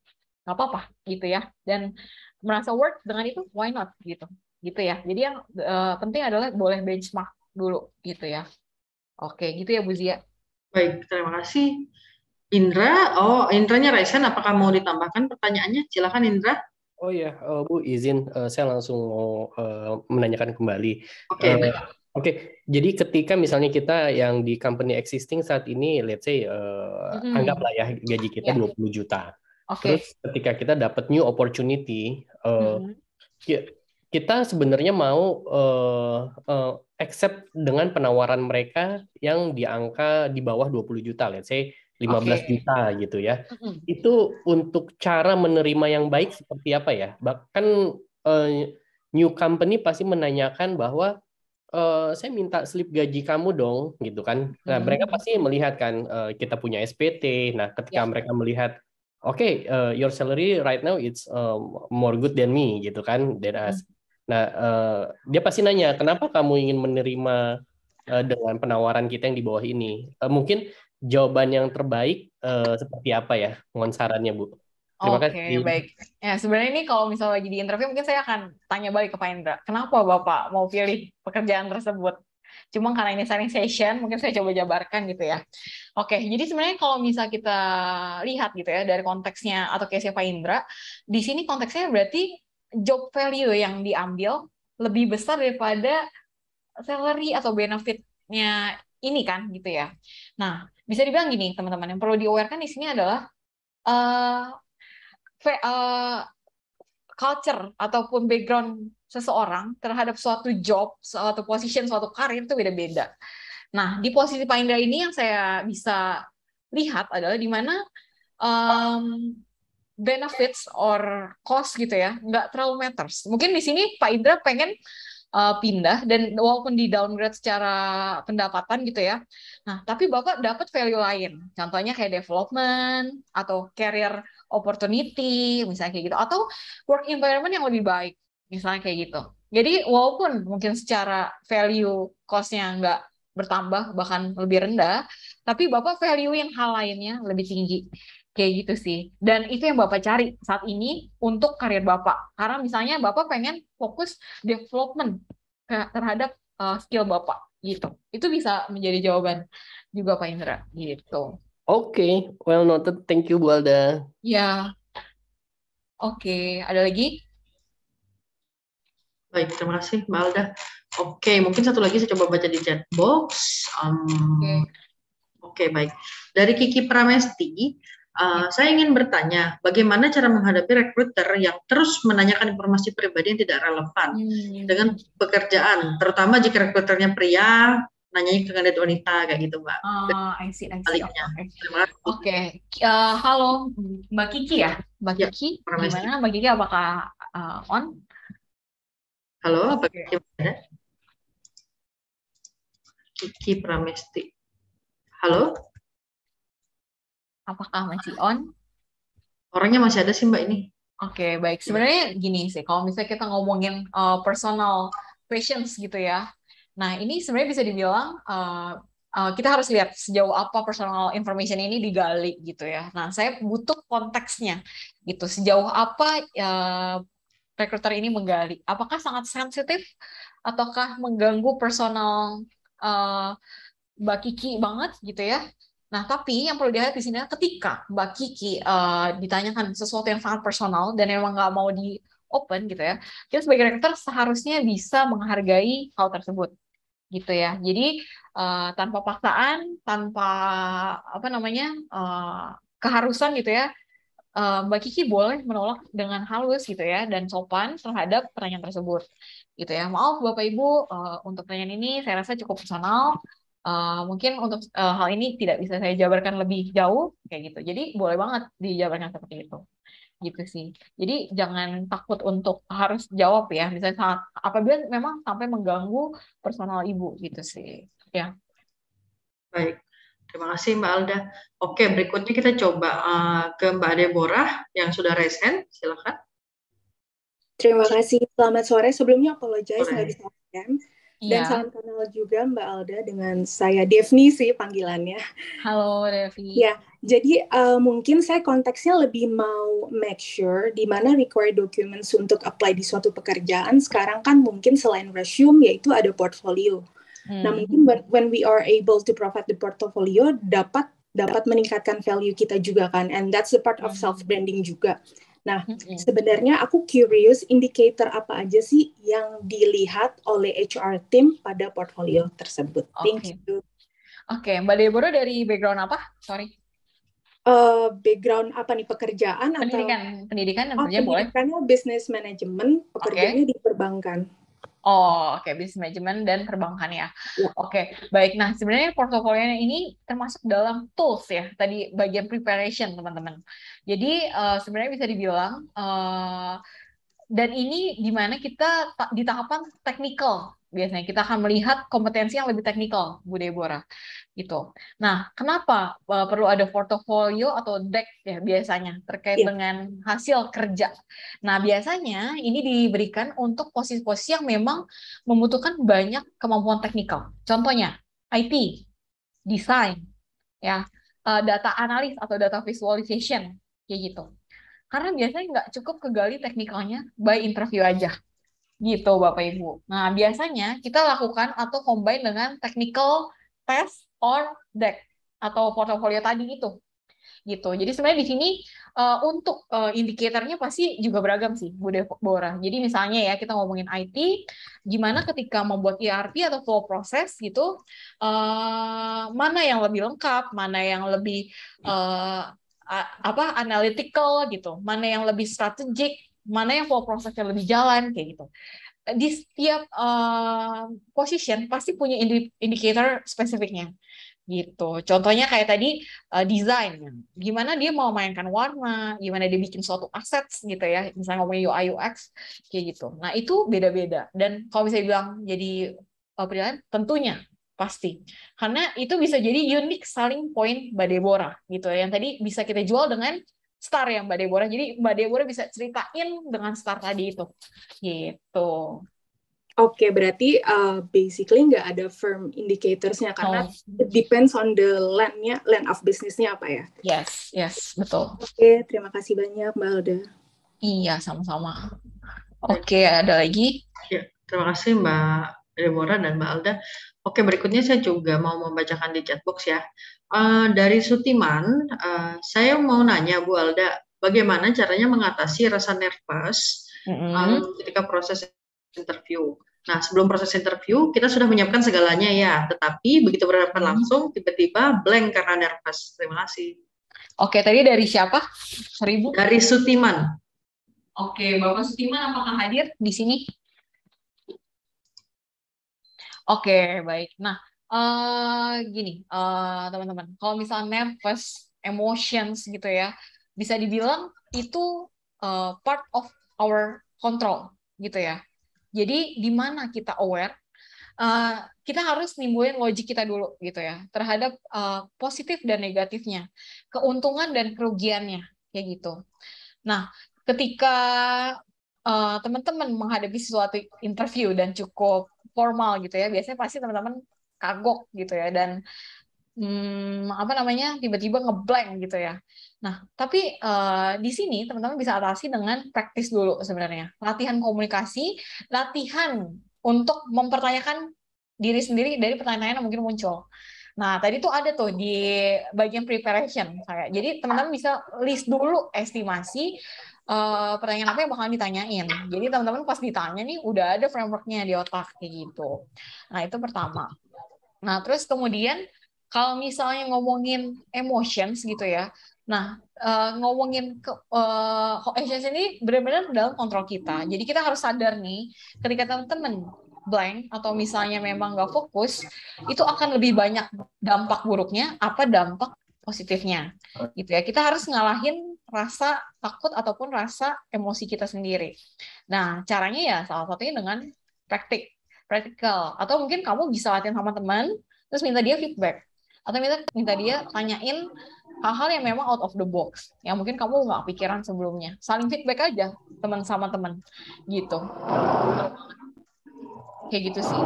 Nggak apa-apa gitu ya. Dan merasa worth dengan itu, why not gitu. Gitu ya. Jadi yang uh, penting adalah boleh benchmark dulu gitu ya. Oke, gitu ya Bu Zia. Baik, terima kasih. Indra, oh Indranya Raisan, apakah mau ditambahkan pertanyaannya? Silakan Indra. Oh iya, uh, Bu izin, uh, saya langsung mau uh, menanyakan kembali. Oke. Okay. Uh, Oke, okay. jadi ketika misalnya kita yang di company existing saat ini, let's say uh, -hmm. anggaplah ya gaji kita yeah. 20 juta. Okay. Terus ketika kita dapat new opportunity, uh, -hmm kita sebenarnya mau uh, uh, accept dengan penawaran mereka yang di angka di bawah 20 juta, let's say 15 okay. juta gitu ya. Mm-hmm. Itu untuk cara menerima yang baik seperti apa ya? Bahkan uh, new company pasti menanyakan bahwa Uh, saya minta slip gaji kamu dong, gitu kan? Nah, hmm. mereka pasti melihat kan uh, kita punya SPT. Nah, ketika yeah. mereka melihat, oke, okay, uh, your salary right now it's um, more good than me, gitu kan? Than us. Hmm. Nah, uh, dia pasti nanya, kenapa kamu ingin menerima uh, dengan penawaran kita yang di bawah ini? Uh, mungkin jawaban yang terbaik uh, seperti apa ya, mohon sarannya Bu. Terima Oke, okay, kasih. baik. Ya, sebenarnya ini kalau misalnya lagi di interview, mungkin saya akan tanya balik ke Pak Indra, kenapa Bapak mau pilih pekerjaan tersebut? Cuma karena ini sharing session, mungkin saya coba jabarkan gitu ya. Oke, jadi sebenarnya kalau misalnya kita lihat gitu ya dari konteksnya atau case Pak Indra, di sini konteksnya berarti job value yang diambil lebih besar daripada salary atau benefitnya ini kan gitu ya. Nah, bisa dibilang gini teman-teman yang perlu diaware kan di sini adalah uh, uh, culture ataupun background seseorang terhadap suatu job, suatu position, suatu karir itu beda-beda. Nah, di posisi Painda ini yang saya bisa lihat adalah di mana um, benefits or cost gitu ya nggak terlalu matters mungkin di sini Pak Indra pengen uh, pindah dan walaupun di downgrade secara pendapatan gitu ya. Nah, tapi Bapak dapat value lain. Contohnya kayak development atau career opportunity misalnya kayak gitu atau work environment yang lebih baik misalnya kayak gitu. Jadi walaupun mungkin secara value cost-nya nggak bertambah bahkan lebih rendah, tapi Bapak value yang hal lainnya lebih tinggi. Kayak gitu sih. Dan itu yang Bapak cari saat ini untuk karir Bapak. Karena misalnya Bapak pengen fokus development terhadap uh, skill Bapak gitu. Itu bisa menjadi jawaban juga Pak Indra gitu. Oke, okay. well noted. Thank you Bu Alda. Ya. Yeah. Oke, okay. ada lagi? Baik, terima kasih Mbak Alda. Oke, okay, mungkin satu lagi saya coba baca di chat box. Um, Oke, okay. okay, baik. Dari Kiki Pramesti, Eh, saya ingin bertanya, bagaimana cara menghadapi rekruter yang terus menanyakan informasi pribadi yang tidak relevan hmm. Iya. dengan pekerjaan, terutama jika rekruternya pria, nanyanya ke kandidat wanita kayak gitu mbak. Oh, I see, I see. Oke, okay. okay. uh, eh, halo Mbak Kiki ya, Mbak ya, Kiki, gimana Mbak Kiki apakah uh, on? Halo, apa okay. gimana? Kiki Pramesti. Halo? apakah masih on? Orangnya masih ada sih Mbak ini. Oke, okay, baik. Sebenarnya gini sih, kalau misalnya kita ngomongin uh, personal questions gitu ya. Nah, ini sebenarnya bisa dibilang uh, uh, kita harus lihat sejauh apa personal information ini digali gitu ya. Nah, saya butuh konteksnya gitu. Sejauh apa uh, recruiter ini menggali? Apakah sangat sensitif ataukah mengganggu personal uh, Mbak Kiki banget gitu ya? Nah, tapi yang perlu dilihat di sini adalah ketika Mbak Kiki uh, ditanyakan sesuatu yang sangat personal dan memang nggak mau di open gitu ya, kita sebagai rektor seharusnya bisa menghargai hal tersebut gitu ya. Jadi uh, tanpa paksaan, tanpa apa namanya uh, keharusan gitu ya, uh, Mbak Kiki boleh menolak dengan halus gitu ya dan sopan terhadap pertanyaan tersebut gitu ya. Maaf Bapak Ibu uh, untuk pertanyaan ini saya rasa cukup personal Eh, mungkin untuk uh, hal ini tidak bisa saya jabarkan lebih jauh kayak gitu. Jadi boleh banget dijabarkan seperti itu. Gitu sih. Jadi jangan takut untuk harus jawab ya. Misalnya saat apabila memang sampai mengganggu personal ibu gitu sih. Ya. Baik. Terima kasih Mbak Alda. Oke, berikutnya kita coba uh, ke Mbak Deborah yang sudah resen, Silakan. Terima kasih. Selamat sore. Sebelumnya apologize nggak bisa ya. Dan yeah. salam kenal juga Mbak Alda dengan saya Devni sih panggilannya. Halo Devni. Ya, jadi uh, mungkin saya konteksnya lebih mau make sure di mana required documents untuk apply di suatu pekerjaan sekarang kan mungkin selain resume yaitu ada portfolio. Nah, hmm. Nah mungkin when we are able to provide the portfolio dapat dapat meningkatkan value kita juga kan and that's the part of hmm. self branding juga. Nah, sebenarnya aku curious indikator apa aja sih yang dilihat oleh HR team pada portfolio tersebut. Thank you. Oke, okay. Mbak Deborah dari background apa? Sorry. Uh, background apa nih pekerjaan pendidikan, atau pendidikan pendidikan oh, pendidikannya boleh. Pendidikannya business management, pekerjaannya okay. di perbankan. Oh, oke, okay. business management dan perbankan ya. Iya. Oke, okay. baik. Nah, sebenarnya portofolio ini termasuk dalam tools ya, tadi bagian preparation, teman-teman. Jadi, uh, sebenarnya bisa dibilang uh, dan ini di mana kita di tahapan teknikal biasanya kita akan melihat kompetensi yang lebih teknikal, Bu Deborah. Gitu. Nah, kenapa uh, perlu ada portofolio atau deck ya biasanya terkait yeah. dengan hasil kerja. Nah, biasanya ini diberikan untuk posisi-posisi yang memang membutuhkan banyak kemampuan teknikal. Contohnya IT, desain, ya, uh, data analis atau data visualization kayak gitu karena biasanya nggak cukup kegali teknikalnya by interview aja gitu Bapak Ibu. Nah, biasanya kita lakukan atau combine dengan technical test or deck atau portfolio tadi itu. Gitu. Jadi sebenarnya di sini uh, untuk uh, indikatornya pasti juga beragam sih Bu Bora. Jadi misalnya ya kita ngomongin IT, gimana ketika membuat ERP atau flow process gitu, uh, mana yang lebih lengkap, mana yang lebih uh, apa analytical gitu, mana yang lebih strategik, mana yang mau prosesnya lebih jalan kayak gitu. Di setiap uh, position pasti punya indicator spesifiknya gitu. Contohnya kayak tadi uh, desain, gimana dia mau mainkan warna, gimana dia bikin suatu aset gitu ya, misalnya ngomongin UI UX kayak gitu. Nah itu beda-beda dan kalau bisa bilang jadi uh, eh, perjalanan tentunya pasti karena itu bisa jadi unique selling point Mbak Deborah gitu ya. yang tadi bisa kita jual dengan star yang Mbak Deborah jadi Mbak Deborah bisa ceritain dengan star tadi itu gitu Oke, okay, berarti uh, basically nggak ada firm indicatorsnya karena oh. it depends on the landnya, land of bisnisnya apa ya? Yes, yes, betul. Oke, okay, terima kasih banyak Mbak Alda. Iya, sama-sama. Oke, okay, ada lagi? Ya, terima kasih Mbak Deborah dan Mbak Alda. Oke, berikutnya saya juga mau membacakan di chat box ya. Uh, dari Sutiman, uh, saya mau nanya Bu Alda, bagaimana caranya mengatasi rasa nervous mm-hmm. um, ketika proses interview? Nah, sebelum proses interview, kita sudah menyiapkan segalanya ya, tetapi begitu berhadapan langsung, tiba-tiba blank karena nervous. Terima kasih. Oke, tadi dari siapa? Seribu? Dari Sutiman. Oke, Bapak Sutiman apakah hadir di sini? Oke, baik. Nah, uh, gini, uh, teman-teman, kalau misalnya nervous, emotions gitu ya, bisa dibilang itu uh, part of our control gitu ya. Jadi di mana kita aware, uh, kita harus nimbuin logik kita dulu gitu ya terhadap uh, positif dan negatifnya, keuntungan dan kerugiannya ya gitu. Nah, ketika teman-teman menghadapi suatu interview dan cukup formal gitu ya biasanya pasti teman-teman kagok gitu ya dan hmm, apa namanya tiba-tiba ngeblank gitu ya. Nah, tapi uh, di sini teman-teman bisa atasi dengan praktis dulu sebenarnya. Latihan komunikasi, latihan untuk mempertanyakan diri sendiri dari pertanyaan yang mungkin muncul. Nah, tadi tuh ada tuh di bagian preparation kayak Jadi teman-teman bisa list dulu estimasi uh, pertanyaan apa yang bakal ditanyain. Jadi teman-teman pas ditanya nih udah ada frameworknya di otak kayak gitu. Nah itu pertama. Nah terus kemudian kalau misalnya ngomongin emotions gitu ya, nah uh, ngomongin ke, uh, emotions ini benar-benar dalam kontrol kita. Jadi kita harus sadar nih ketika teman-teman blank atau misalnya memang nggak fokus, itu akan lebih banyak dampak buruknya apa dampak positifnya, gitu ya. Kita harus ngalahin rasa takut ataupun rasa emosi kita sendiri. Nah, caranya ya salah satunya dengan praktik, practical. Atau mungkin kamu bisa latihan sama teman, terus minta dia feedback. Atau minta, minta dia tanyain hal-hal yang memang out of the box. Yang mungkin kamu nggak pikiran sebelumnya. Saling feedback aja, teman sama teman. Gitu. Kayak gitu sih.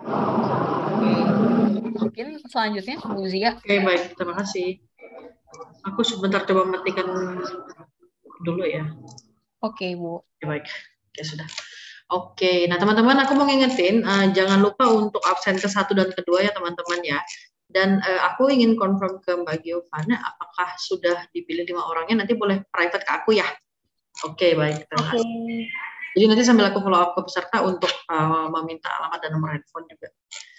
Okay mungkin selanjutnya Bu Zia. Oke, okay, baik. Terima kasih. Aku sebentar coba matikan dulu ya. Oke, okay, Bu. okay, baik. Ya sudah. Oke, okay. nah teman-teman aku mau ngingetin, uh, jangan lupa untuk absen ke satu dan kedua ya teman-teman ya. Dan uh, aku ingin confirm ke Mbak Giovanna, apakah sudah dipilih lima orangnya? Nanti boleh private ke aku ya. Oke, okay, baik. Terima kasih. Okay. Jadi nanti sambil aku follow up ke peserta untuk uh, meminta alamat dan nomor handphone juga. Oke,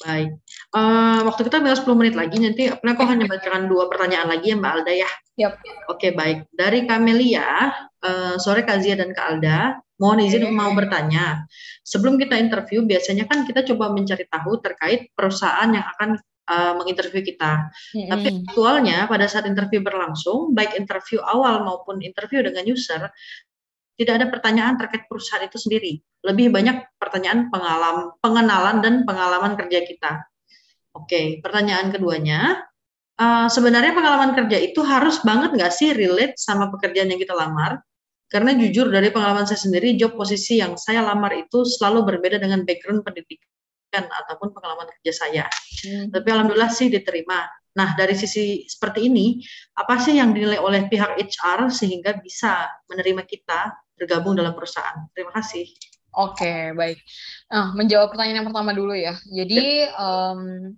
Baik. Uh, waktu kita tinggal 10 menit lagi, nanti aku hanya bacakan dua pertanyaan lagi ya Mbak Alda ya. Yep. Oke, okay, baik. Dari Kamelia, uh, sore Kak Zia dan Kak Alda, mohon izin okay. mau bertanya. Sebelum kita interview, biasanya kan kita coba mencari tahu terkait perusahaan yang akan uh, menginterview kita. Mm-hmm. Tapi aktualnya pada saat interview berlangsung, baik interview awal maupun interview dengan user, tidak ada pertanyaan terkait perusahaan itu sendiri. Lebih banyak pertanyaan pengalam, pengenalan dan pengalaman kerja kita. Oke, pertanyaan keduanya, uh, sebenarnya pengalaman kerja itu harus banget nggak sih relate sama pekerjaan yang kita lamar? Karena jujur dari pengalaman saya sendiri, job posisi yang saya lamar itu selalu berbeda dengan background pendidikan ataupun pengalaman kerja saya. Hmm. Tapi alhamdulillah sih diterima. Nah, dari sisi seperti ini, apa sih yang dinilai oleh pihak HR sehingga bisa menerima kita bergabung dalam perusahaan. Terima kasih. Oke, okay, baik. Nah, menjawab pertanyaan yang pertama dulu ya. Jadi um,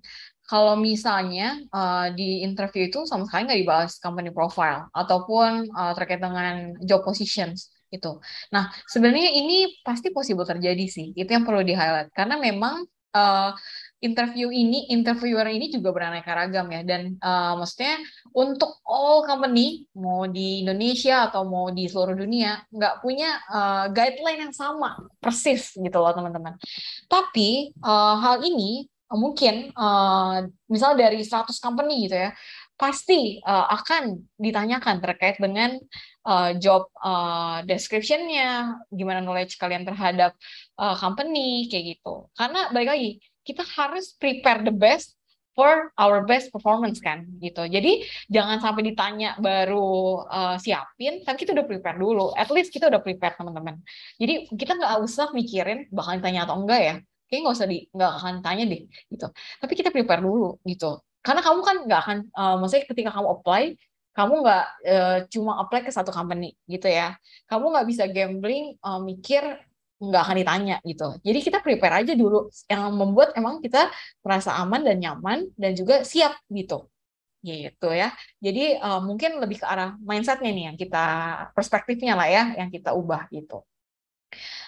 kalau misalnya uh, di interview itu sama sekali nggak dibahas company profile ataupun uh, terkait dengan job positions itu. Nah, sebenarnya ini pasti possible terjadi sih. Itu yang perlu di highlight karena memang uh, interview ini interviewer ini juga beraneka ragam ya dan uh, maksudnya untuk all company mau di Indonesia atau mau di seluruh dunia nggak punya uh, guideline yang sama persis gitu loh teman-teman tapi uh, hal ini uh, mungkin uh, misal dari 100 company gitu ya pasti uh, akan ditanyakan terkait dengan uh, job uh, description gimana knowledge kalian terhadap uh, company kayak gitu. Karena balik lagi kita harus prepare the best for our best performance kan gitu. Jadi jangan sampai ditanya baru uh, siapin, tapi kan kita udah prepare dulu. At least kita udah prepare teman-teman. Jadi kita nggak usah mikirin bakal ditanya atau enggak ya. Kayaknya nggak usah di nggak akan tanya deh gitu. Tapi kita prepare dulu gitu. Karena kamu kan nggak akan, uh, maksudnya ketika kamu apply, kamu nggak uh, cuma apply ke satu company gitu ya. Kamu nggak bisa gambling uh, mikir nggak akan ditanya gitu. Jadi kita prepare aja dulu yang membuat emang kita merasa aman dan nyaman dan juga siap gitu. Gitu ya. Jadi uh, mungkin lebih ke arah mindsetnya nih yang kita perspektifnya lah ya yang kita ubah gitu.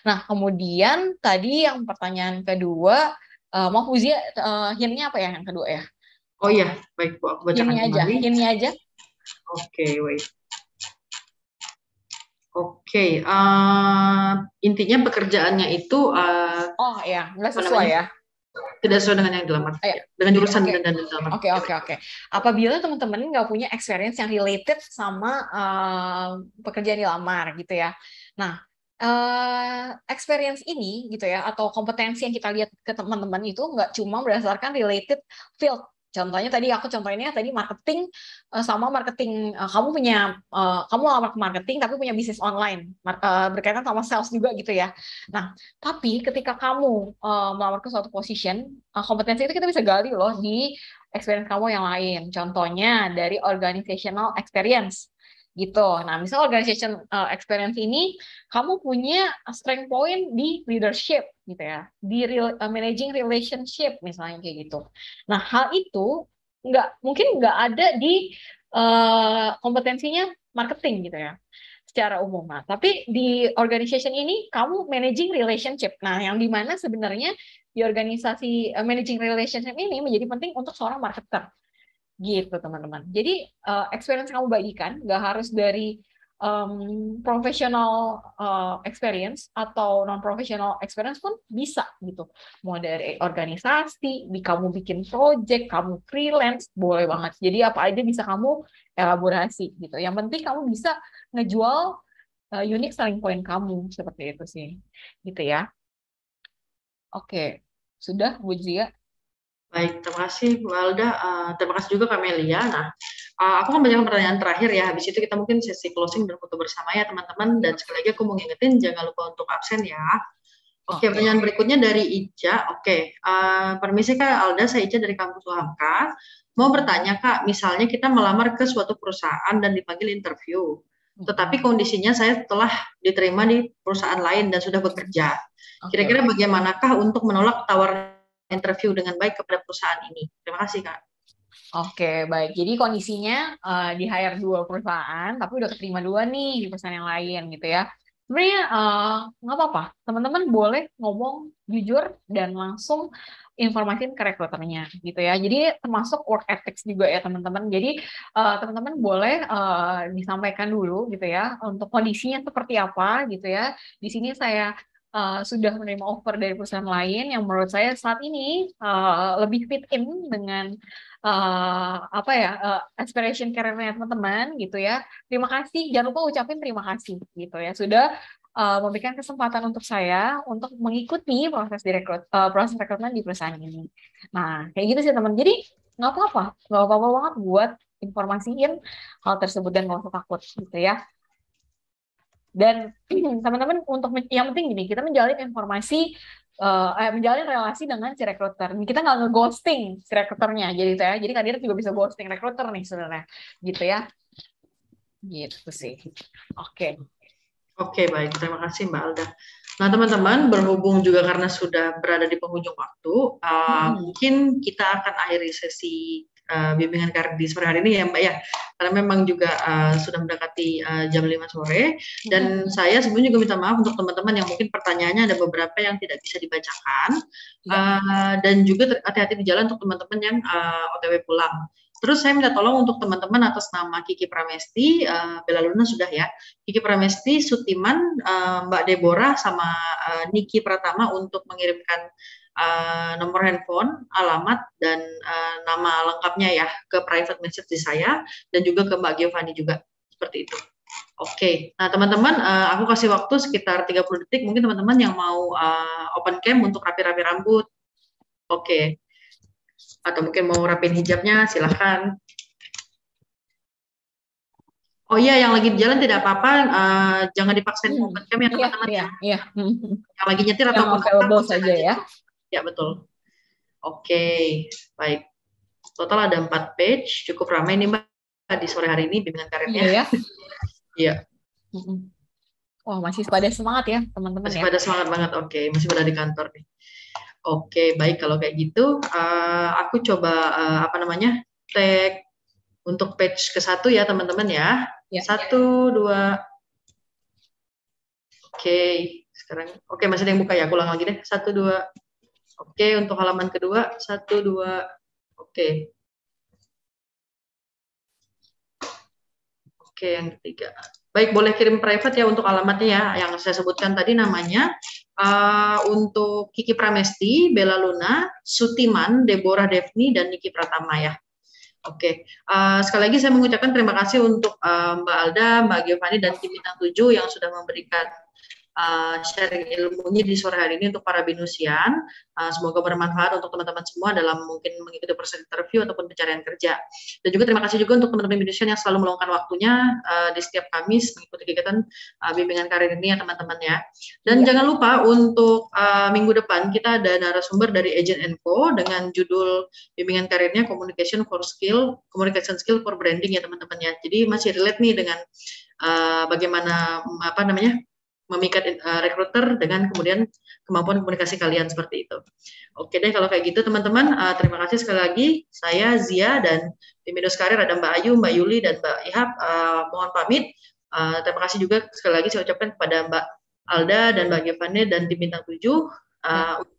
Nah kemudian tadi yang pertanyaan kedua uh, eh, mau Fuzia uh, eh, hintnya apa ya yang kedua ya? Oh iya, baik Bu, aku bacakan aja, aja. Oke, okay, wait. Oke, okay. uh, eh, intinya pekerjaannya itu uh, oh ya, nggak sesuai ya. Tidak sesuai dengan yang dilamar. iya. Dengan jurusan okay. dan dilamar. Oke, okay, oke, okay, oke. Okay. Apabila teman-teman nggak punya experience yang related sama uh, pekerjaan dilamar gitu ya. Nah, uh, experience ini gitu ya atau kompetensi yang kita lihat ke teman-teman itu nggak cuma berdasarkan related field contohnya tadi aku contohnya tadi marketing eh, sama marketing eh, kamu punya eh, kamu lamar ke marketing tapi punya bisnis online berkaitan sama sales juga gitu ya nah tapi ketika kamu melamar ke suatu position kompetensi itu kita bisa gali loh di experience kamu yang lain contohnya dari organizational experience gitu. Nah, misal organization uh, experience ini kamu punya strength point di leadership gitu ya, di real, uh, eh, managing relationship misalnya kayak gitu. Nah, hal itu nggak mungkin nggak ada di uh, kompetensinya marketing gitu ya secara umum. Nah, tapi di organization ini kamu managing relationship. Nah, yang dimana sebenarnya di organisasi uh, managing relationship ini menjadi penting untuk seorang marketer gitu teman-teman. Jadi uh, experience yang kamu bagikan nggak harus dari um, professional uh, experience atau non professional experience pun bisa gitu. Mau dari organisasi, di kamu bikin project, kamu freelance, boleh banget. Jadi apa aja bisa kamu elaborasi gitu. Yang penting kamu bisa ngejual uh, unique selling point kamu seperti itu sih. Gitu ya. Oke, sudah Bu Zia? Baik, terima kasih Bu Alda. Uh, terima kasih juga Kak Melia. Nah, uh, aku akan banyak pertanyaan terakhir ya. Habis itu kita mungkin sesi closing dan foto bersama ya teman-teman. Dan sekali lagi aku mau ngingetin jangan lupa untuk absen ya. Oke, okay, pertanyaan berikutnya dari Ica. Oke, okay. uh, eh, permisi Kak Alda, saya Ica dari kampus UHAMKA. Mau bertanya Kak, misalnya kita melamar ke suatu perusahaan dan dipanggil interview. Hmm. Tetapi kondisinya saya telah diterima di perusahaan lain dan sudah bekerja. Kira-kira bagaimanakah untuk menolak tawaran interview dengan baik kepada perusahaan ini. Terima kasih, Kak. Oke, baik. Jadi kondisinya uh, di hire dua perusahaan, tapi udah keterima dua nih di perusahaan yang lain gitu ya. Sebenarnya eh, nggak uh, apa-apa, teman-teman boleh ngomong jujur dan langsung informasiin ke rekruternya gitu ya. Jadi termasuk work ethics juga ya teman-teman. Jadi uh, teman-teman boleh uh, disampaikan dulu gitu ya untuk kondisinya seperti apa gitu ya. Di sini saya uh, sudah menerima offer dari perusahaan lain yang menurut saya saat ini uh, lebih fit in dengan uh, apa ya uh, aspiration karirnya teman-teman gitu ya. Terima kasih, jangan lupa ucapin terima kasih gitu ya sudah uh, memberikan kesempatan untuk saya untuk mengikuti proses direkrut uh, proses rekrutmen di perusahaan ini. Nah, kayak gitu sih teman. Jadi nggak apa-apa, nggak apa-apa banget buat informasiin hal tersebut dan nggak usah takut gitu ya. Dan mm-hmm. teman-teman untuk yang penting gini, kita menjalin informasi uh, eh, menjalin relasi dengan si rekruter Kita nggak ngeghosting si rekruternya jadi gitu ya. Jadi kandidat juga bisa ghosting rekruter nih sebenarnya, gitu ya. Gitu sih. Oke. Okay. Oke, okay, baik. Terima kasih Mbak Alda. Nah, teman-teman, berhubung juga karena sudah berada di penghujung waktu, uh, hmm. mungkin kita akan akhiri sesi uh, bimbingan kardis sore hari ini ya Mbak ya. Karena memang juga uh, sudah mendekati uh, jam 5 sore dan hmm. saya sebelumnya juga minta maaf untuk teman-teman yang mungkin pertanyaannya ada beberapa yang tidak bisa dibacakan -hmm. uh, dan juga hati-hati di jalan untuk teman-teman yang uh, OTW pulang. Terus saya minta tolong untuk teman-teman atas nama Kiki Pramesti, uh, Bella Luna sudah ya, Kiki Pramesti, Sutiman, uh, Mbak Deborah, sama uh, Niki Pratama untuk mengirimkan uh, nomor handphone, alamat, dan uh, nama lengkapnya ya ke private message di saya dan juga ke Mbak Giovanni juga seperti itu. Oke, okay. nah teman-teman, uh, aku kasih waktu sekitar 30 detik. Mungkin teman-teman yang mau uh, open cam untuk rapi-rapi rambut, oke. Okay. Atau mungkin mau rapiin hijabnya, silahkan. Oh iya, yang lagi di jalan tidak apa-apa, uh, jangan dipaksain hmm. open cam ya iya, teman-teman. Iya, ya. iya. Yang lagi nyetir atau yang mau saja ya. Ya, betul. Oke, okay. baik. Total ada empat page, cukup ramai nih Mbak di sore hari ini bimbingan karirnya. Iya. Ya. Iya. yeah. Wah, masih pada semangat ya, teman-teman Masih ya. pada semangat banget. Oke, okay. masih pada di kantor nih. Oke, okay, baik kalau kayak gitu uh, aku coba uh, apa namanya? tag untuk page ke satu ya teman-teman ya. ya. Satu, dua. Oke, okay. sekarang oke okay, masih ada yang buka ya. Aku ulang lagi deh. Satu, dua, Oke, okay, untuk halaman kedua, satu, dua, oke. Okay. Oke, yang ketiga. Baik, boleh kirim private ya untuk alamatnya ya, yang saya sebutkan tadi namanya. Uh, untuk Kiki Pramesti, Bella Luna, Sutiman, Deborah Devni, dan Niki Pratama ya. Oke, uh, sekali lagi saya mengucapkan terima kasih untuk uh, Mbak Alda, Mbak Giovanni, dan tim Bintang 7 yang sudah memberikan uh, sharing ilmunya di sore hari ini untuk para binusian. Uh, semoga bermanfaat untuk teman-teman semua dalam mungkin mengikuti proses interview ataupun pencarian kerja. Dan juga terima kasih juga untuk teman-teman binusian yang selalu meluangkan waktunya uh, di setiap Kamis mengikuti kegiatan uh, bimbingan karir ini ya teman-teman ya. Dan ya. jangan lupa untuk uh, minggu depan kita ada narasumber dari Agent Co dengan judul bimbingan karirnya Communication for Skill, Communication Skill for Branding ya teman-teman ya. Jadi masih relate nih dengan uh, bagaimana apa namanya memikat uh, rekruter dengan kemudian kemampuan komunikasi kalian seperti itu. Oke deh kalau kayak gitu teman-teman uh, terima kasih sekali lagi saya Zia dan tim Indus Karir ada Mbak Ayu, Mbak Yuli dan Mbak Ihab uh, mohon pamit. Uh, terima kasih juga sekali lagi saya ucapkan kepada Mbak Alda dan Mbak Giovanni dan tim bintang 7 uh,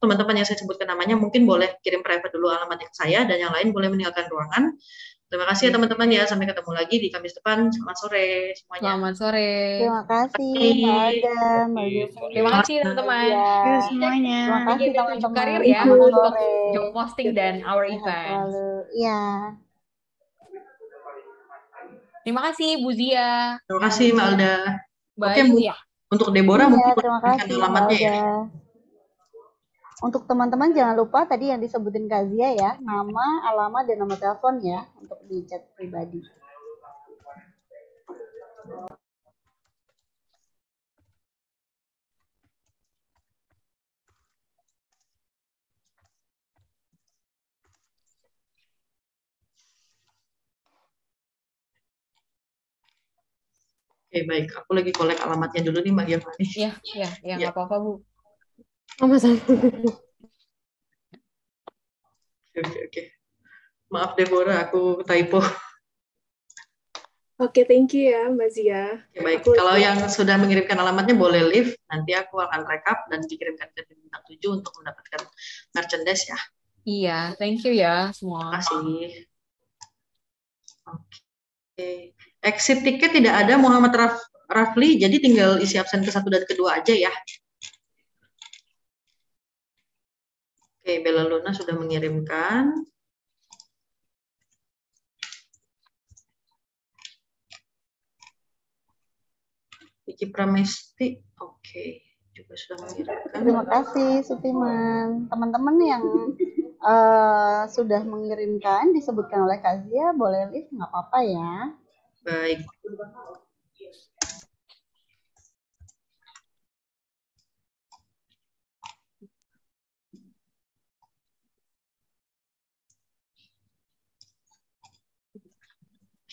teman-teman yang saya sebutkan namanya mungkin boleh kirim private dulu alamatnya ke saya dan yang lain boleh meninggalkan ruangan. Terima kasih ya iya. teman-teman ya. Sampai ketemu lagi di Kamis depan. Selamat sore semuanya. Selamat sore. Terima kasih Terima kasih teman-teman. Ya. Terima kasih semuanya. Terima kasih teman-teman. Karir ya untuk job posting dan our event. Ya. Terima kasih Bu Zia. Terima kasih Mbak Alda. Oke, Bu. Untuk Deborah ya, mungkin terima kasih, alamatnya ya. Untuk teman-teman jangan lupa tadi yang disebutin Kak Zia ya, nama, alamat, dan nomor telepon ya untuk di chat pribadi. Oke, baik. Aku lagi kolek alamatnya dulu nih, Mbak Giovanni. Iya, iya, iya ya, ya, ya, apa-apa, Bu sama oke oke maaf Deborah aku typo Oke, thank you ya Mbak Zia. baik, aku... kalau yang sudah mengirimkan alamatnya boleh leave, nanti aku akan rekap dan dikirimkan ke bintang 7 untuk mendapatkan merchandise ya. Iya, thank you ya semua. Terima kasih. Oke. Exit tiket tidak ada Muhammad Raf Rafli, jadi tinggal isi absen ke satu dan kedua aja ya. Oke, Bella Luna sudah mengirimkan. Iki Pramesti, oke, okay. juga sudah mengirimkan. Terima kasih Sutiman. Teman-teman yang uh, sudah mengirimkan disebutkan oleh Kazia, boleh lift nggak apa-apa ya. Baik.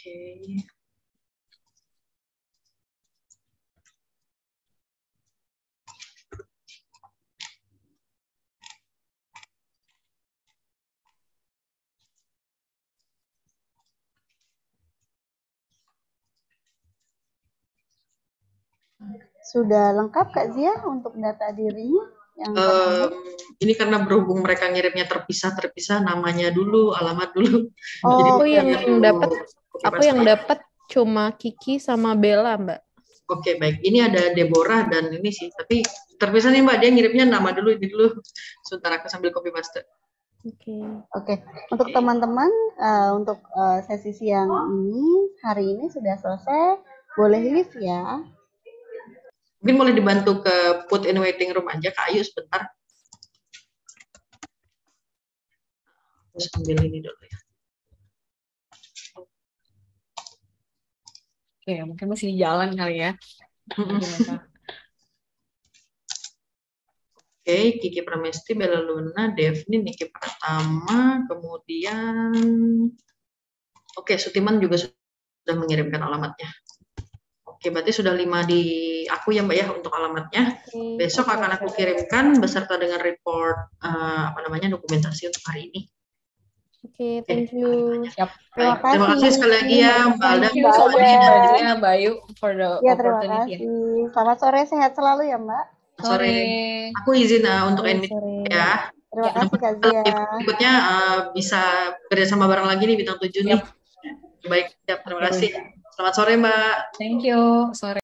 Okay. Sudah lengkap Kak Zia untuk data dirinya? Yang uh, ini karena berhubung mereka ngirimnya terpisah-terpisah namanya dulu, alamat dulu. Oh, Jadi oh yang dapat aku yang dapat cuma Kiki sama Bella mbak oke okay, baik ini ada Deborah dan ini sih tapi terpisah nih mbak dia ngirimnya nama dulu ini dulu sebentar aku sambil copy paste Oke. Okay. Oke. Okay. Untuk teman-teman, uh, untuk uh, sesi siang ini hari ini sudah selesai. Boleh lift ya? Mungkin boleh dibantu ke put in waiting room aja Kak Ayu sebentar. Terus ambil ini dulu ya. Oke mungkin masih di jalan kali ya. Oke, okay, Kiki Pramesti Bella Luna, Devni, Niki Pertama, kemudian Oke, okay, Sutiman juga sudah mengirimkan alamatnya. Oke, okay, berarti sudah lima di aku ya Mbak ya untuk alamatnya. Besok akan aku kirimkan beserta dengan report uh, apa namanya dokumentasi untuk hari ini. Oke, okay, thank you. Siap. Terima kasih. Terima kasih sekali lagi ya Mbak Alda. Thank you so much Bayu for the ya, opportunity. Terima kasih. Selamat sore, sehat selalu ya Mbak. Sore. sore. Aku izin uh, untuk end ya. Terima ya, kasih Kak Zia. Berikutnya uh, bisa kerjasama bareng lagi nih bintang tujuh nih. Baik, siap. Terima kasih. Selamat sore Mbak. Thank you. Sore.